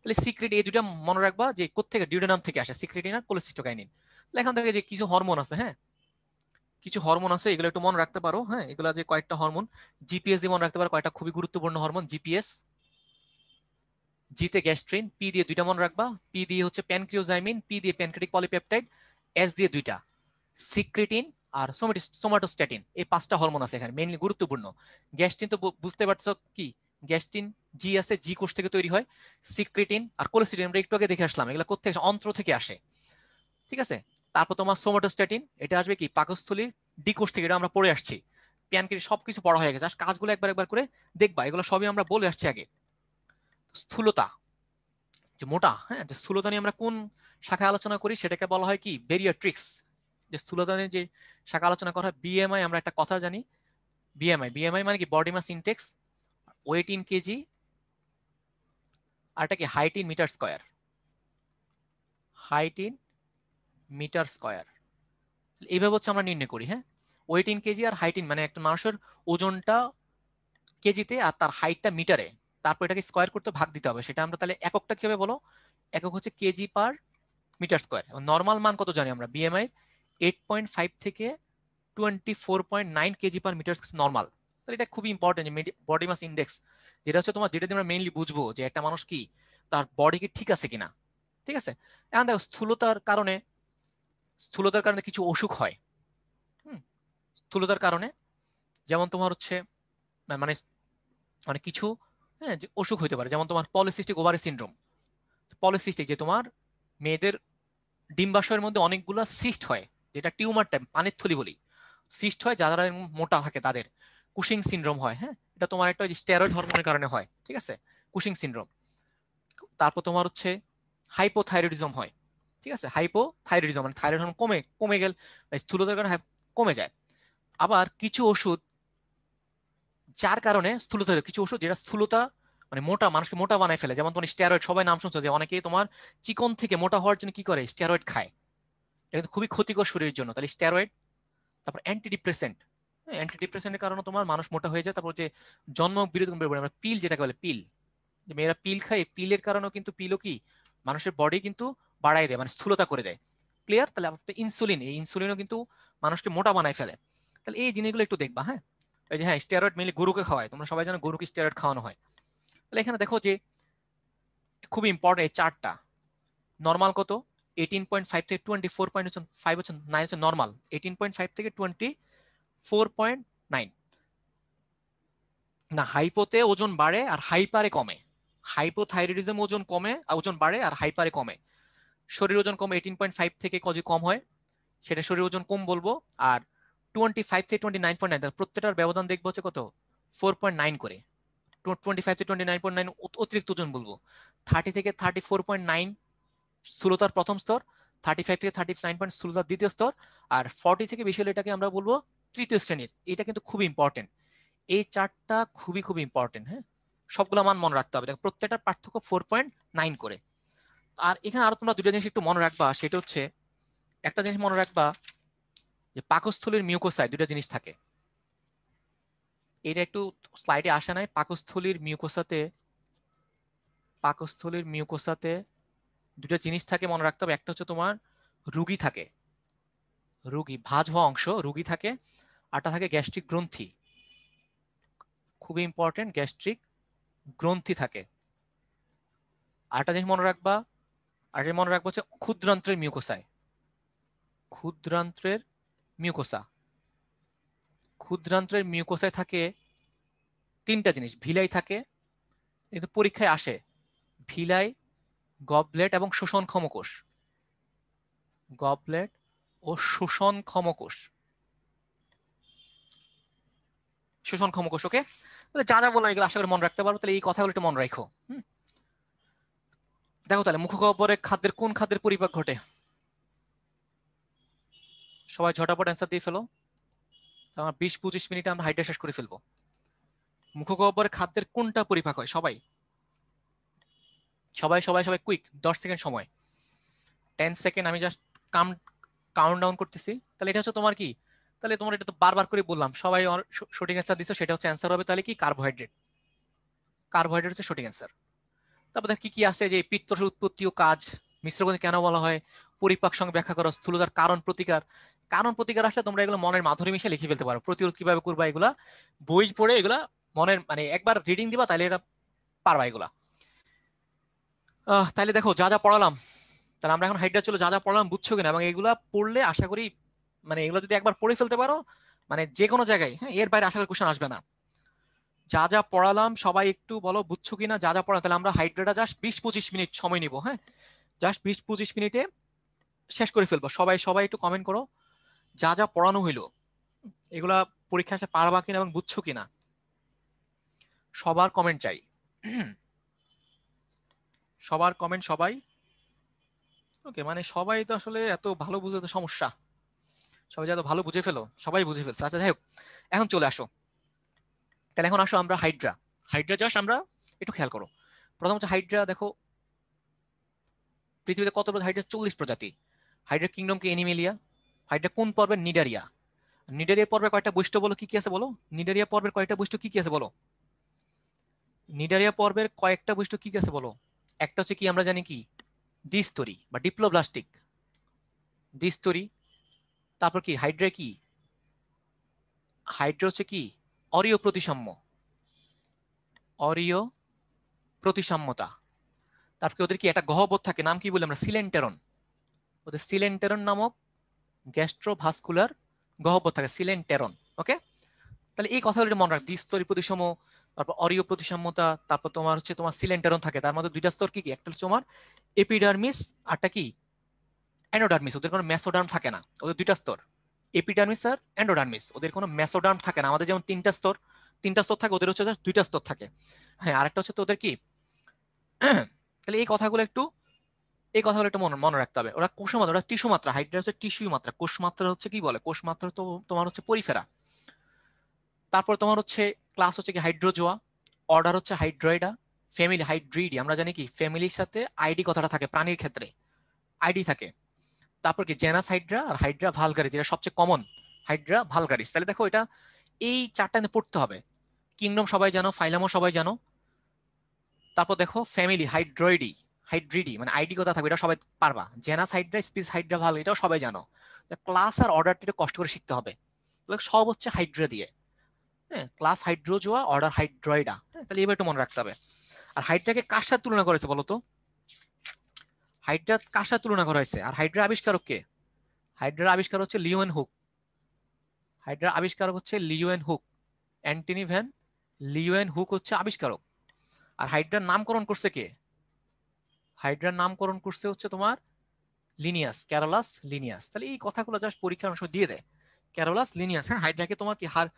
তাহলে সিক্রেট এই দুটা মনে রাখবা যে কোথেকে ডিউডোনাম থেকে আসে সিক্রেটিন আর কোলেসিস্টোকাইনিন তাহলে এখান থেকে যে কিছু হরমোন আছে হ্যাঁ কিছু হরমোন আছে এগুলো একটু মনে রাখতে পারো হ্যাঁ এগুলো যে কয়েকটা হরমোন জিপিএস দিয়ে মনে রাখতে পারো কয়েকটা খুবই গুরুত্বপূর্ণ হরমোন জিপিএস জিতে গ্যাস্ট্রিন পি দিয়ে দুইটা মনে রাখবা পি দিয়ে হচ্ছে প্যানক্রিওজাইমিন পি দিয়ে প্যানক্রিটিক পলিপেপটাইড এস দিয়ে দুইটা সিক্রেটিন আর সোমাটোস্ট্যাটিন এই পাঁচটা হরমোন আছে এখানে মেইনলি গুরুত্বপূর্ণ গ্যাস্টিন তো বুঝতে পারছো কি গ্যাস্টিন জি আছে জি কোষ থেকে তৈরি হয় সিক্রিটিন আর কোলেসিটিন আমরা একটু আগে দেখে আসলাম এগুলো কোথেকে অন্ত্র থেকে আসে ঠিক আছে তারপর তোমার সোমাটোস্ট্যাটিন এটা আসবে কি পাকস্থলীর ডি কোষ থেকে এটা আমরা পড়ে আসছি প্যানকির সবকিছু পড়া হয়ে গেছে আর কাজগুলো একবার একবার করে দেখবা এগুলো সবই আমরা বলে আসছি আগে স্থূলতা যে মোটা হ্যাঁ যে স্থূলতা নিয়ে আমরা কোন শাখায় আলোচনা করি সেটাকে বলা হয় কি ট্রিক্স যে স্থূলতা নিয়ে যে শাখা আলোচনা করা হয় বিএমআই আমরা একটা কথা জানি বিএমআই বিএমআই মানে কি body mass index weight in kg আর এটা কি height in meter square height in meter square এইভাবে হচ্ছে আমরা নির্ণয় করি হ্যাঁ ওয়েট ইন কেজি আর হাইট ইন মানে একটা মানুষের ওজনটা কেজিতে আর তার হাইটটা মিটারে তারপর এটাকে স্কোয়ার করতে ভাগ দিতে হবে সেটা আমরা তাহলে এককটা কিভাবে বলো একক হচ্ছে kg per meter square normal মান কত জানি আমরা বিএমআই এইট পয়েন্ট ফাইভ থেকে twenty four point nine kg per meter normal তাহলে এটা খুবই ইম্পর্টেন্ট বডি মাস ইন্ডেক্স যেটা হচ্ছে তোমার যেটা তোমরা মেইনলি বুঝবো যে একটা মানুষ কি তার বডি কি ঠিক আছে কিনা ঠিক আছে এখন দেখো স্থূলতার কারণে স্থূলতার কারণে কিছু অসুখ হয় হুম স্থূলতার কারণে যেমন তোমার হচ্ছে মানে মানে কিছু হ্যাঁ যে অসুখ হতে পারে যেমন তোমার পলিসিস্টিক ওভারি সিন্ড্রোম পলিসিস্টিক যে তোমার মেয়েদের ডিম্বাশয়ের মধ্যে অনেকগুলো সিস্ট হয় যেটা টিউমার টাইপ পানের থলি বলি সিস্ট হয় যারা মোটা থাকে তাদের কুশিং সিন্ড্রোম হয় হ্যাঁ এটা তোমার একটা স্টেরয়েড হরমোনের কারণে হয় ঠিক আছে কুশিং সিন্ড্রোম তারপর তোমার হচ্ছে হাইপোথাইরয়েডিজম হয় ঠিক আছে হাইপোথাইরয়েডিজম মানে থাইরয়েড হরমোন কমে কমে গেল স্থূলতার কারণে কমে যায় আবার কিছু ওষুধ যার কারণে স্থূলতা কিছু ওষুধ যেটা স্থূলতা মানে মোটা মানুষকে মোটা বানায় ফেলে যেমন তোমার স্টেরয়েড সবাই নাম শুনছো যে অনেকেই তোমার চিকন থেকে মোটা হওয়ার জন্য কি করে স্টেরয়েড খায় এটা খুবই ক্ষতিকর শরীরের জন্য তাহলে স্টেরয়েড তারপর অ্যান্টি ডিপ্রেসেন্ট অ্যান্টি ডিপ্রেসেন্টের কারণে তোমার মানুষ মোটা হয়ে যায় তারপর যে জন্ম বিরোধী আমরা পিল যেটাকে বলে পিল যে মেয়েরা পিল খায় পিলের কারণেও কিন্তু পিলও কি মানুষের বডি কিন্তু বাড়াই দেয় মানে স্থূলতা করে দেয় ক্লিয়ার তাহলে আপনার ইনসুলিন এই ইনসুলিনও কিন্তু মানুষকে মোটা বানায় ফেলে তাহলে এই জিনিসগুলো একটু দেখবা হ্যাঁ এই যে হ্যাঁ স্টেরয়েড মেনলি গরুকে খাওয়ায় তোমরা সবাই জানো গরুকে স্টেরয়েড খাওয়ানো হয় তাহলে এখানে দেখো যে খুব ইম্পর্টেন্ট এই চারটা নর্মাল কত এইটিন পয়েন্ট ফাইভ থেকে টোয়েন্টি ফোর পয়েন্ট হচ্ছে ফাইভ হচ্ছে নাইন হচ্ছে নর্মাল এইটিন পয়েন্ট ফাইভ থেকে টোয়েন্টি ফোর পয়েন্ট নাইন না হাইপোতে ওজন বাড়ে আর হাইপারে কমে হাইপোথাইরয়েডিজম ওজন কমে আর ওজন বাড়ে আর হাইপারে কমে শরীর ওজন কমে এইটিন পয়েন্ট ফাইভ থেকে কজি কম হয় সেটা শরীর ওজন কম বলবো আর টোয়েন্টি ফাইভ থেকে টোয়েন্টি নাইন পয়েন্ট নাইন প্রত্যেকটার ব্যবধান দেখবো হচ্ছে কত ফোর পয়েন্ট নাইন করে টোয়েন্টি ফাইভ থেকে টোয়েন্টি নাইন পয়েন্ট নাইন অতিরিক্ত ওজন বলবো থার্টি থেকে থার্টি ফোর পয়েন্ট নাইন স্থূলতার প্রথম স্তর থার্টি ফাইভ থেকে থার্টি নাইন পয়েন্ট স্থূলতার দ্বিতীয় স্তর আর ফর্টি থেকে বেশি হলে এটাকে আমরা বলবো তৃতীয় শ্রেণীর এটা কিন্তু খুবই ইম্পর্টেন্ট এই চারটা খুবই খুবই ইম্পর্টেন্ট হ্যাঁ সবগুলো মান মনে রাখতে হবে দেখো প্রত্যেকটা পার্থক্য ফোর পয়েন্ট নাইন করে আর এখানে আরো তোমরা দুটো জিনিস একটু মনে রাখবা সেটা হচ্ছে একটা জিনিস মনে রাখবা যে পাকস্থলীর মিউকোসাই দুটো জিনিস থাকে এটা একটু স্লাইডে আসা নাই পাকস্থলীর মিউকোসাতে পাকস্থলীর মিউকোসাতে দুটো জিনিস থাকে মনে রাখতে হবে একটা হচ্ছে তোমার রুগী থাকে রুগী ভাজ হওয়া অংশ রুগী থাকে আরটা থাকে গ্যাস্ট্রিক গ্রন্থি খুবই ইম্পর্টেন্ট গ্যাস্ট্রিক গ্রন্থি থাকে আরটা জিনিস মনে রাখবা আর মনে রাখবো হচ্ছে ক্ষুদ্রান্ত্রের মিউকোসায় ক্ষুদ্রান্ত্রের মিউকোসা ক্ষুদ্রান্ত্রের মিউকোসায় থাকে তিনটা জিনিস ভিলাই থাকে কিন্তু পরীক্ষায় আসে ভিলাই গবলেট এবং শোষণ ক্ষমকোষ গবলেট ও শোষণ ক্ষমকোষ শোষণ ক্ষমকোষ ওকে তাহলে যা যা বললাম এগুলো আশা করি মনে রাখতে পারবো তাহলে এই কথাগুলো একটু মনে রাখো দেখো তাহলে মুখগহ্বরে খাদ্যের কোন খাদ্যের পরিপাক ঘটে সবাই ঝটাপট অ্যান্সার দিয়ে ফেলো আমার বিশ পঁচিশ মিনিটে আমরা হাইড্রেশ শেষ করে ফেলবো মুখগহ্বরে খাদ্যের কোনটা পরিপাক হয় সবাই সবাই সবাই সবাই কুইক দশ সেকেন্ড সময় টেন সেকেন্ড আমি জাস্ট কাম কাউন্ট ডাউন করতেছি তাহলে এটা হচ্ছে তোমার কি তাহলে তোমার এটা তো বারবার করে বললাম সবাই সঠিক অ্যান্সার দিচ্ছ সেটা হচ্ছে অ্যান্সার হবে তাহলে কি কার্বোহাইড্রেট কার্বোহাইড্রেট হচ্ছে সঠিক অ্যান্সার তারপর দেখ কি কি আছে যে পিত্তরসের উৎপত্তি ও কাজ মিশ্রগণ কেন বলা হয় পরিপাক সঙ্গে ব্যাখ্যা করা স্থূলতার কারণ প্রতিকার কারণ প্রতিকার আসলে তোমরা এগুলো মনের মাধুরী মিশে লিখে ফেলতে পারো প্রতিরোধ কিভাবে করবা এগুলা বই পড়ে এগুলা মনের মানে একবার রিডিং দিবা তাহলে এটা পারবা এগুলা তাহলে দেখো যা যা পড়ালাম তাহলে আমরা এখন হাইড্রা চলে যা যা পড়লাম বুঝছো কিনা এবং এগুলা পড়লে আশা করি মানে এগুলো যদি একবার পড়ে ফেলতে পারো মানে যে কোনো জায়গায় হ্যাঁ এর বাইরে আশা করি কোশ্চেন আসবে না যা যা পড়ালাম সবাই একটু বলো বুঝছো কিনা যা যা পড়া তাহলে আমরা হাইড্রাটা জাস্ট বিশ পঁচিশ মিনিট সময় নিব হ্যাঁ জাস্ট বিশ পঁচিশ মিনিটে শেষ করে ফেলবো সবাই সবাই একটু কমেন্ট করো যা যা পড়ানো হইলো এগুলা পরীক্ষা আসে পারবা কিনা এবং বুঝছো কিনা সবার কমেন্ট চাই সবার কমেন্ট সবাই ওকে মানে সবাই তো আসলে এত ভালো বুঝে তো সমস্যা সবাই এত ভালো বুঝে ফেলো সবাই বুঝে ফেলছে আচ্ছা যাই হোক এখন চলে আসো তাহলে এখন আসো আমরা হাইড্রা হাইড্রা জাস্ট আমরা একটু খেয়াল করো প্রথম হচ্ছে হাইড্রা দেখো পৃথিবীতে কত হাইড্রা চল্লিশ প্রজাতি হাইড্রা কিংডমকে এনিমেলিয়া হাইড্রা কোন পর্বের নিডারিয়া নিডারিয়া পর্বের কয়েকটা বৈষ্ট্য বলো কি কি আছে বলো নিডারিয়া পর্বের কয়েকটা বৈষ্ট্য কি কি আছে বলো নিডারিয়া পর্বের কয়েকটা বৈষ্ট্য কি কি আছে বলো একটা হচ্ছে কি আমরা জানি কি দ্বিস্তরী বা ডিপ্লোব্লাস্টিক দ্বিস্তরী তারপর কি হাইড্রে কি হাইড্রে হচ্ছে কি অরিও প্রতিসাম্য অরিও প্রতিসাম্যতা তারপর ওদের কি একটা গহবোধ থাকে নাম কি বলি আমরা সিলেন্টেরন ওদের সিলেন্টেরন নামক গ্যাস্ট্রোভাস্কুলার গহবোধ থাকে সিলেন্টেরন ওকে তাহলে এই কথাগুলো মনে রাখ দ্বিস্তরী প্রতিসম তারপর অরিও প্রতিসাম্যতা তারপর তোমার হচ্ছে তোমার সিলেন্টারন থাকে তার মধ্যে দুইটা স্তর কি কি একটা হচ্ছে তোমার এপিডার্মিস আরটা কি অ্যানোডার্মিস ওদের কোনো মেসোডার্ম থাকে না ওদের দুইটা স্তর এপিডার্মিস আর অ্যান্ডোডার্মিস ওদের কোনো মেসোডার্ম থাকে না আমাদের যেমন তিনটা স্তর তিনটা স্তর থাকে ওদের হচ্ছে দুইটা স্তর থাকে হ্যাঁ আরেকটা হচ্ছে তোদের কি তাহলে এই কথাগুলো একটু এই কথাগুলো একটু মনে মনে রাখতে হবে ওরা কোষ মাত্রা ওরা টিস্যু মাত্রা হাইড্রা হচ্ছে টিস্যু মাত্রা কোষ মাত্রা হচ্ছে কি বলে কোষ মাত্রা তো তোমার হচ্ছে পরিফেরা তারপর তোমার হচ্ছে ক্লাস হচ্ছে কি হাইড্রোজোয়া অর্ডার হচ্ছে হাইড্রয়েডা ফ্যামিলি হাইড্রিডি আমরা জানি কি ফ্যামিলির সাথে আইডি কথাটা থাকে প্রাণীর ক্ষেত্রে আইডি থাকে তারপর কি জেনাস হাইড্রা আর হাইড্রা ভালগারি যেটা সবচেয়ে কমন হাইড্রা ভালগারিস তাহলে দেখো এটা এই চারটা পড়তে হবে কিংডম সবাই জানো ফাইলামও সবাই জানো তারপর দেখো ফ্যামিলি হাইড্রয়েডি হাইড্রিডি মানে আইডি কথা থাকবে এটা সবাই পারবা জেনাস হাইড্রা স্পিস হাইড্রা ভালো এটাও সবাই জানো ক্লাস আর অর্ডারটা কষ্ট করে শিখতে হবে সব হচ্ছে হাইড্রা দিয়ে ক্লাস হাইড্রোজোয়া অর্ডার হাইড্রয়েডা তাহলে এবার একটু মনে রাখতে হবে আর হাইড্রাকে কার সাথে তুলনা করেছে বলতো হাইড্রা কার সাথে তুলনা করা হয়েছে আর হাইড্রা আবিষ্কারক কে হাইড্রার আবিষ্কার হচ্ছে লিওয়েন হুক হাইড্রার আবিষ্কারক হচ্ছে Leeuwenhoek Antony van Leeuwenhoek হচ্ছে আবিষ্কারক আর হাইড্রার নামকরণ করছে কে হাইড্রার নামকরণ করছে হচ্ছে তোমার লিনিয়াস ক্যারোলাস লিনিয়াস তাহলে এই কথাগুলো জাস্ট পরীক্ষার অংশ দিয়ে দেয় ক্যারোলাস লিনিয়াস হ্যাঁ হাইড্রাকে তোমার কি হার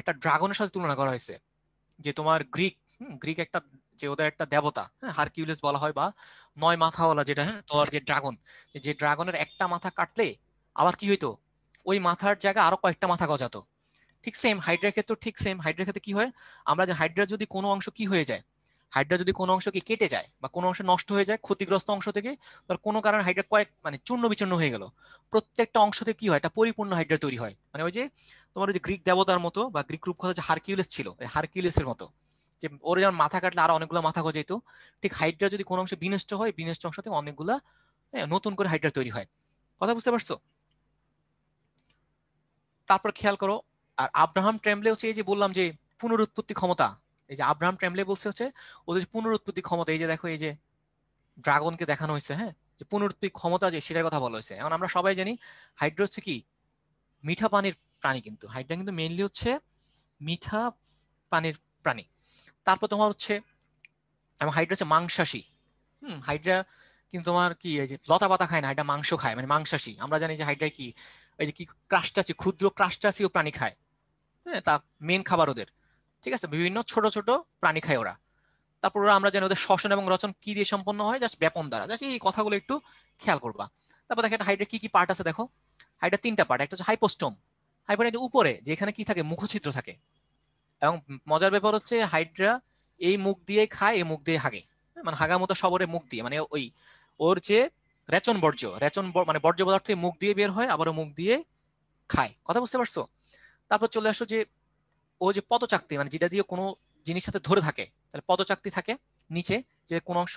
একটা ড্রাগনের সাথে তুলনা করা হয়েছে যে তোমার গ্রিক গ্রিক একটা যে ওদের একটা দেবতা হ্যাঁ হারকিউলিস বলা হয় বা নয় মাথাওয়ালা যেটা হ্যাঁ তোমার যে ড্রাগন যে ড্রাগনের একটা মাথা কাটলে আবার কি হইতো ওই মাথার জায়গায় আরো কয়েকটা মাথা গজাতো ঠিক সেম হাইড্রার ক্ষেত্রে ঠিক সেম হাইড্রার ক্ষেত্রে কি হয় আমরা যে হাইড্রার যদি কোনো অংশ কি হয়ে যায় হাইড্রা যদি কোনো অংশকে কেটে যায় বা কোনো অংশ নষ্ট হয়ে যায় ক্ষতিগ্রস্ত অংশ থেকে তার কোনো কারণে হাইড্রা কয়েক মানে চূর্ণ বিচূর্ণ হয়ে গেল প্রত্যেকটা অংশ থেকে কি হয় একটা পরিপূর্ণ হাইড্রা তৈরি হয় মানে ওই যে তোমার ওই যে গ্রিক দেবতার মতো বা গ্রিক রূপকথা যে হারকিউলিস ছিল হারকিউলিসের মতো যে ওর যেমন মাথা কাটলে আরো অনেকগুলো মাথা গজে যেত ঠিক হাইড্রা যদি কোনো অংশ বিনষ্ট হয় বিনষ্ট অংশ থেকে অনেকগুলা নতুন করে হাইড্রা তৈরি হয় কথা বুঝতে পারছো তারপর খেয়াল করো আর আব্রাহাম ট্রেমলে হচ্ছে এই যে বললাম যে পুনরুৎপত্তি ক্ষমতা এই যে আব্রাহাম ট্রেমলে বলছে হচ্ছে ওদের পুনরুৎপত্তি ক্ষমতা এই যে দেখো এই যে ড্রাগনকে দেখানো হয়েছে হ্যাঁ যে পুনরুৎপত্তি ক্ষমতা যে সেটার কথা বলা হয়েছে এখন আমরা সবাই জানি হাইড্রা হচ্ছে কি মিঠা পানির প্রাণী কিন্তু হাইড্রা কিন্তু মেইনলি হচ্ছে মিঠা পানির প্রাণী তারপর তোমার হচ্ছে এবং হাইড্রা হচ্ছে মাংসাশী হুম হাইড্রা কিন্তু তোমার কি এই যে লতা পাতা খায় না হাইড্রা মাংস খায় মানে মাংসাশী আমরা জানি যে হাইড্রা কি এই যে কি ক্রাস্টাসি ক্ষুদ্র ও প্রাণী খায় হ্যাঁ তা মেন খাবার ওদের ঠিক আছে বিভিন্ন ছোট ছোট প্রাণী খায় ওরা তারপর ওরা আমরা জানি ওদের শ্বসন এবং রচন কি দিয়ে সম্পন্ন হয় জাস্ট ব্যাপন দ্বারা জাস্ট এই কথাগুলো একটু খেয়াল করবা তারপর দেখো একটা হাইটের কি কি পার্ট আছে দেখো হাইটের তিনটা পার্ট একটা হচ্ছে হাইপোস্টোম হাইপার উপরে যেখানে কি থাকে মুখচিত্র থাকে এবং মজার ব্যাপার হচ্ছে হাইড্রা এই মুখ দিয়ে খায় এই মুখ দিয়ে হাগে মানে হাগা মতো সবরে মুখ দিয়ে মানে ওই ওর যে রেচন বর্জ্য রেচন মানে বর্জ্য পদার্থ মুখ দিয়ে বের হয় আবারও মুখ দিয়ে খায় কথা বুঝতে পারছো তারপর চলে আসো যে ও যে পদচাকতি মানে যেটা দিয়ে কোনো জিনিস সাথে ধরে থাকে তাহলে পদচাকতি থাকে নিচে যে কোনো অংশ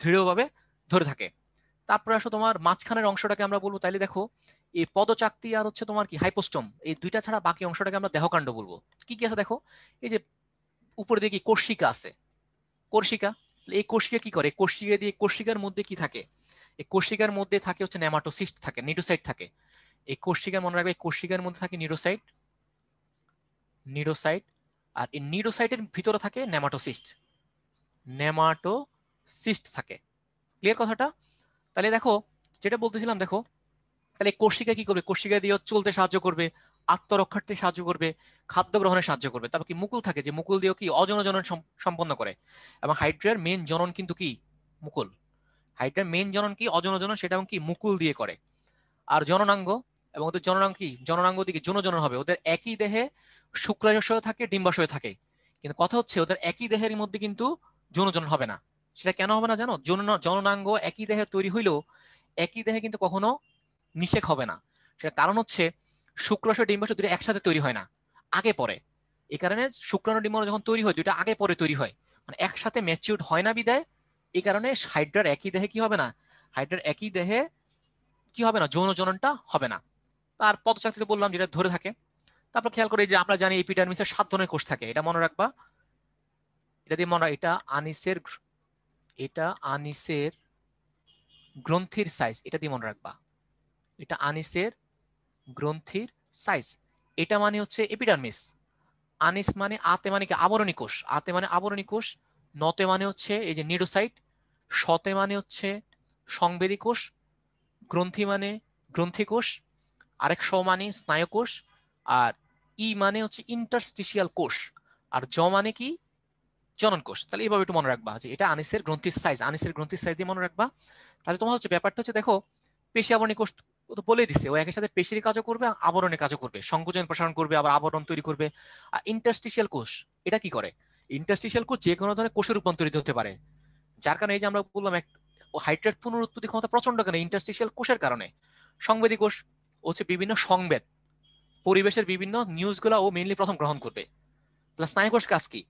দৃঢ়ভাবে ধরে থাকে তারপরে আসো তোমার মাঝখানের অংশটাকে আমরা বলবো তাইলে দেখো এই পদচাকতি আর হচ্ছে তোমার কি হাইপোস্টম এই দুইটা ছাড়া বাকি অংশটাকে আমরা দেহকাণ্ড বলবো কি কি আছে দেখো এই যে উপরে দিকে কর্ষিকা আছে কর্ষিকা এই কোষিকা কি করে কোষিকা দিয়ে কোষিকার মধ্যে কি থাকে এই কোষিকার মধ্যে থাকে হচ্ছে নেমাটোসিস্ট থাকে নিটোসাইট থাকে এই কোষিকা মনে রাখবে এই কোষিকার মধ্যে থাকে নিরোসাইট নিডোসাইট আর এই নিডোসাইটের ভিতরে থাকে নেমাটোসিস্ট নেমাটোসিস্ট থাকে ক্লিয়ার কথাটা তাহলে দেখো যেটা বলতেছিলাম দেখো তাহলে কোষিকা কি করবে কোষিকা দিয়ে চলতে সাহায্য করবে আত্মরক্ষার্থে সাহায্য করবে খাদ্য গ্রহণে সাহায্য করবে তারপর কি মুকুল থাকে যে মুকুল দিয়েও কি অজনজনন সম্পন্ন করে এবং হাইড্রার মেন জনন কিন্তু কি মুকুল হাইড্রার মেন জনন কি অজনজনন সেটা এবং কি মুকুল দিয়ে করে আর জননাঙ্গ এবং ওদের জননাঙ্গ কি জননাঙ্গ দিকে যৌনজনন হবে ওদের একই দেহে শুক্রাশয় থাকে ডিম্বাশয় থাকে কিন্তু কথা হচ্ছে ওদের একই দেহের মধ্যে কিন্তু যৌনজনন হবে না সেটা কেন হবে না জানো জননাঙ্গ একই দেহে তৈরি হইলেও একই দেহে কিন্তু কখনো নিষেক হবে না সেটা কারণ হচ্ছে শুক্রাশয় ডিম্বাশয় দুটো একসাথে তৈরি হয় না আগে পরে এই কারণে শুক্রাণু ডিম্বাণু যখন তৈরি হয় দুইটা আগে পরে তৈরি হয় মানে একসাথে ম্যাচিউর হয় না বিদায় এই কারণে হাইড্রার একই দেহে কি হবে না হাইড্রার একই দেহে কি হবে না যৌন জননটা হবে না তার পদচাকরিতে বললাম যেটা ধরে থাকে তারপর খেয়াল করে যে আমরা জানি এপিডার্মিসের সাত ধরনের কোষ থাকে এটা মনে রাখবা এটা দিয়ে মনে এটা আনিসের এটা আনিসের গ্রন্থির সাইজ এটা দিয়ে মনে রাখবা এটা আনিসের গ্রন্থির সাইজ এটা মানে হচ্ছে এপিডার্মিস আনিস মানে আতে মানে কি আবরণী কোষ আতে মানে আবরণী কোষ নতে মানে হচ্ছে এই যে নিডোসাইট সতে মানে হচ্ছে সংবেদী কোষ গ্রন্থি মানে গ্রন্থি কোষ আরেক স মানে স্নায়ুকোষ আর ই মানে হচ্ছে ইন্টারস্টিশিয়াল কোষ আর জ মানে কি জনন কোষ তাহলে এইভাবে একটু মনে রাখবা যে এটা আনিসের গ্রন্থির সাইজ আনিসের গ্রন্থির সাইজ দিয়ে মনে রাখবা তাহলে তোমার হচ্ছে ব্যাপারটা হচ্ছে দেখো পেশি আবরণী কোষ তো বলে দিছে ও একের সাথে পেশির কাজও করবে আবরণের কাজও করবে সংকোচন প্রসারণ করবে আবার আবরণ তৈরি করবে আর ইন্টারস্টিশিয়াল কোষ এটা কি করে ইন্টারস্টিশিয়াল কোষ যে কোনো ধরনের কোষে রূপান্তরিত হতে পারে যার কারণে এই যে আমরা বললাম এক হাইড্রেট পুনরুৎপত্তি ক্ষমতা প্রচন্ড কেন ইন্টারস্টিশিয়াল কোষের কারণে সংবেদী কোষ হচ্ছে বিভিন্ন সংবেদ পরিবেশের বিভিন্ন নিউজগুলা ও মেইনলি প্রথম গ্রহণ করবে তাহলে স্নায়ুকোষ কাজ কি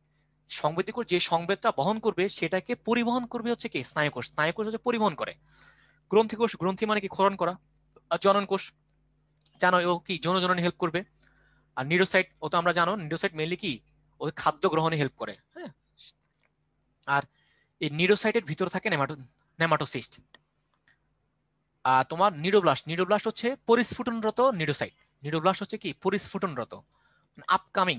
সংবেদিকর যে সংবেদটা বহন করবে সেটাকে পরিবহন করবে হচ্ছে কি স্নায়ুকোষ স্নায়ুকোষ হচ্ছে পরিবহন করে গ্রন্থিকোষ গ্রন্থি মানে কি ক্ষরণ করা জনন কোষ জানো ও কি জন জননে হেল্প করবে আর নিউরোসাইট ও তো আমরা জানো নিউরোসাইট মেনলি কি ও খাদ্য গ্রহণে হেল্প করে হ্যাঁ আর এই নিউরোসাইটের ভিতরে থাকে নেমাটো নেমাটোসিস্ট তোমার নিরোব্লাস্ট নিরোব্লাস্ট হচ্ছে পরিস্ফুটনরত নিরোসাইট নিরোব্লাস্ট হচ্ছে কি পরিস্ফুটনরত আপকামিং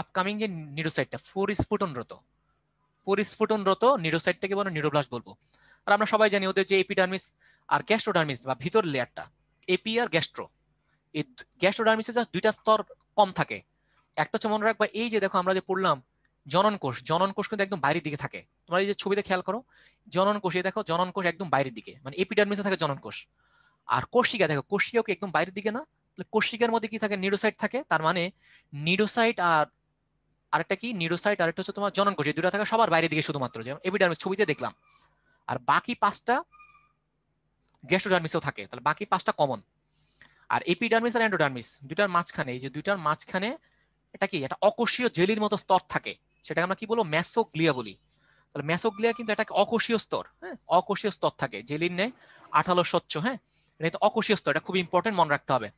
আপকামিং যে নিরোসাইটটা পরিস্ফুটনরত পরিস্ফুটনরত নিরোসাইটটাকে বলে নিরোব্লাস্ট বলবো আর আমরা সবাই জানি ওদের যে এপিডার্মিস আর গ্যাস্ট্রোডার্মিস বা ভিতর লেয়ারটা এপি আর গ্যাস্ট্রো এই গ্যাস্ট্রোডার্মিসে জাস্ট দুইটা স্তর কম থাকে একটা হচ্ছে মনে রাখবা এই যে দেখো আমরা যে পড়লাম জনন কোষ জনন কোষ কিন্তু একদম বাইরের দিকে থাকে তোমরা এই যে ছবিতে খেয়াল করো জনন কোষ এই দেখো জনন কোষ একদম বাইরের দিকে মানে এপিডার্মিসে থাকে জনন কোষ আর কোষিকা দেখো কোষিকাও কি একদম বাইরের দিকে না তাহলে কোষিকার মধ্যে কি থাকে নিউরোসাইট থাকে তার মানে নিউরোসাইট আর আরেকটা কি নিউরোসাইট আরেকটা হচ্ছে তোমার জনন কোষ এই দুটো থাকে সবার বাইরের দিকে শুধুমাত্র যেমন এপিডার্মিস ছবিতে দেখলাম আর বাকি পাঁচটা গ্যাস্ট্রোডার্মিসও থাকে তাহলে বাকি পাঁচটা কমন আর এপিডার্মিস আর অ্যান্ডোডার্মিস দুটার মাঝখানে এই যে দুটার মাঝখানে এটা কি একটা অকোষীয় জেলির মতো স্তর থাকে সেটাকে আমরা কি বলবো ম্যাসোগ্লিয়া বলি তাহলে ম্যাসোগ্লিয়া কিন্তু একটা অকোষীয় স্তর হ্যাঁ অকোষীয় স্তর থাকে জেলিন নেয় আঠালো স্বচ্ছ হ্যাঁ এটা কিন্তু অকোষীয় স্তর এটা খুব ইম্পর্টেন্ট মনে রাখতে হবে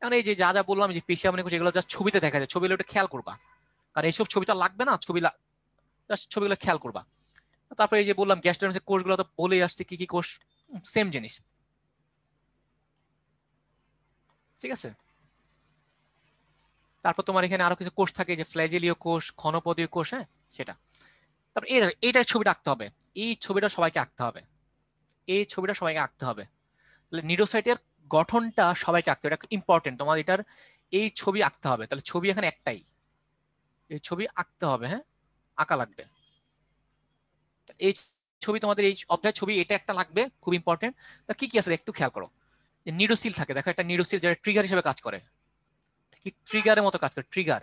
এখন এই যে যা যা বললাম যে পেশি আমি এগুলো যা ছবিতে দেখা যায় ছবিগুলো একটু খেয়াল করবা কারণ এইসব ছবিটা লাগবে না ছবি জাস্ট ছবিগুলো খেয়াল করবা তারপরে এই যে বললাম গ্যাস্ট্রোনসের কোর্সগুলো তো বলেই আসছে কি কি কোষ সেম জিনিস ঠিক আছে তারপর তোমার এখানে আরো কিছু কোষ থাকে যে ফ্লেজেলীয় কোষ ঘনপদীয় কোষ হ্যাঁ সেটা তারপর এই এইটা ছবিটা আঁকতে হবে এই ছবিটা সবাইকে আঁকতে হবে এই ছবিটা সবাইকে আঁকতে হবে তাহলে নিডোসাইটের গঠনটা সবাইকে আঁকতে হবে এটা ইম্পর্টেন্ট তোমার এটার এই ছবি আঁকতে হবে তাহলে ছবি এখানে একটাই এই ছবি আঁকতে হবে হ্যাঁ আঁকা লাগবে এই ছবি তোমাদের এই অধ্যায় ছবি এটা একটা লাগবে খুব ইম্পর্টেন্ট তা কি কি আছে একটু খেয়াল করো যে নিডোসিল থাকে দেখো একটা নিডোসিল যেটা ট্রিগার হিসেবে কাজ করে কি ট্রিগারের মতো কাজ করে ট্রিগার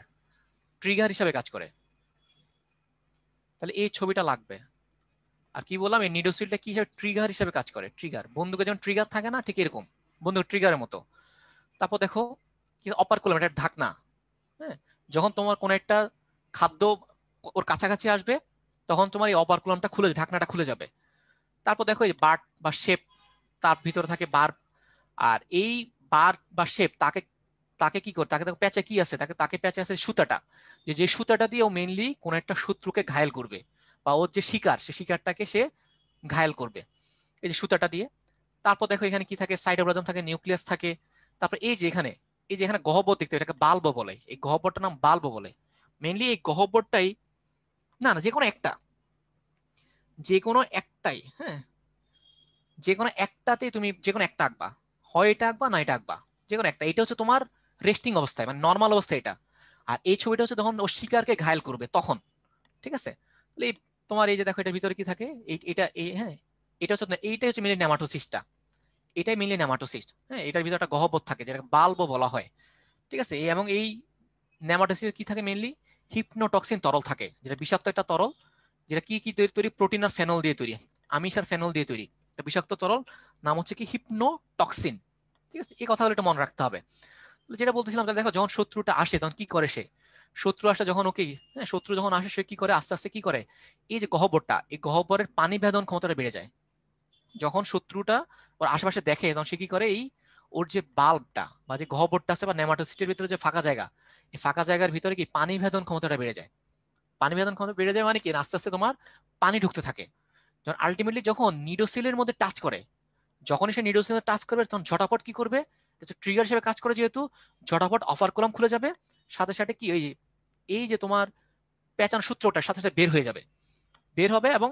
ট্রিগার হিসাবে কাজ করে তাহলে এই ছবিটা লাগবে আর কি বললাম এই নিডোসিলটা কি ট্রিগার হিসেবে কাজ করে ট্রিগার বন্ধুকে যেমন ট্রিগার থাকে না ঠিক এরকম বন্ধু ট্রিগারের মতো তারপর দেখো অপার করলাম এটা ঢাকনা হ্যাঁ যখন তোমার কোনো একটা খাদ্য ওর কাছাকাছি আসবে তখন তোমার এই অপার কুলামটা খুলে ঢাকনাটা খুলে যাবে তারপর দেখো এই বার্ট বা শেপ তার ভিতরে থাকে বার আর এই বার বা শেপ তাকে তাকে কি করে তাকে প্যাচে কি আছে তাকে তাকে প্যাচে আছে সুতাটা যে যে সুতাটা দিয়ে ও মেনলি কোন একটা শত্রুকে ঘায়ল করবে বা ওর যে শিকার সে শিকারটাকে সে ঘায়ল করবে এই যে সুতাটা দিয়ে তারপর দেখো এখানে কি থাকে সাইটোপ্লাজম থাকে নিউক্লিয়াস থাকে তারপর এই যে এখানে এই যে এখানে গহ্বর দেখতে এটাকে বাল্ব বলে এই গহ্বরটার নাম বাল্ব বলে মেনলি এই গহ্বরটাই না না যে কোনো একটা যে কোনো একটাই হ্যাঁ যে কোনো একটাতে তুমি যে কোনো একটা আঁকবা হয় এটা আঁকবা না এটা আঁকবা যে কোনো একটা এটা হচ্ছে তোমার রেস্টিং অবস্থায় মানে নর্মাল অবস্থায় এটা আর এই ছবিটা হচ্ছে তখন ও শিকারকে ঘায়ল করবে তখন ঠিক আছে তাহলে তোমার এই যে দেখো এটার ভিতরে কি থাকে এটা এই হ্যাঁ এটা হচ্ছে এইটাই হচ্ছে মিলে নেমাটোসিস্টটা এটাই মিলে নেমাটোসিস্ট হ্যাঁ এটার ভিতরে একটা গহ্বর থাকে যেটা বাল্ব বলা হয় ঠিক আছে এবং এই নেমাটোসিস্ট কি থাকে মেনলি হিপনোটক্সিন তরল থাকে যেটা বিষাক্ত একটা তরল যেটা কি কি তৈরি তৈরি প্রোটিন আর ফেনল দিয়ে তৈরি আমিষ আর ফেনল দিয়ে তৈরি বিষাক্ত তরল নাম হচ্ছে কি হিপনোটক্সিন ঠিক আছে এই কথাগুলো একটু মনে রাখতে হবে যেটা বলতেছিলাম তাহলে দেখো যখন শত্রুটা আসে তখন কি করে সে শত্রু আসা যখন ওকে হ্যাঁ শত্রু যখন আসে সে কি করে আস্তে আস্তে কি করে এই যে গহ্বরটা এই গহ্বরের পানি ভেদন ক্ষমতাটা বেড়ে যায় যখন শত্রুটা ওর আশেপাশে দেখে তখন সে কি করে এই ওর যে বাল্বটা বা যে গহ্বরটা আছে বা নেমাটোসিটের ভিতরে যে ফাঁকা জায়গা এই ফাঁকা জায়গার ভিতরে কি পানি ভেদন ক্ষমতাটা বেড়ে যায় পানি ভেদন ক্ষমতা বেড়ে যায় মানে কি আস্তে আস্তে তোমার পানি ঢুকতে থাকে যখন আলটিমেটলি যখন নিডোসিলের মধ্যে টাচ করে যখনই সে নিডোসিলের টাচ করবে তখন ঝটাপট কি করবে ট্রিগার হিসেবে কাজ করে যেহেতু ঝটাফট অফার কলাম খুলে যাবে সাথে সাথে কি ওই এই যে তোমার প্যাচান সূত্রটা সাথে সাথে বের হয়ে যাবে বের হবে এবং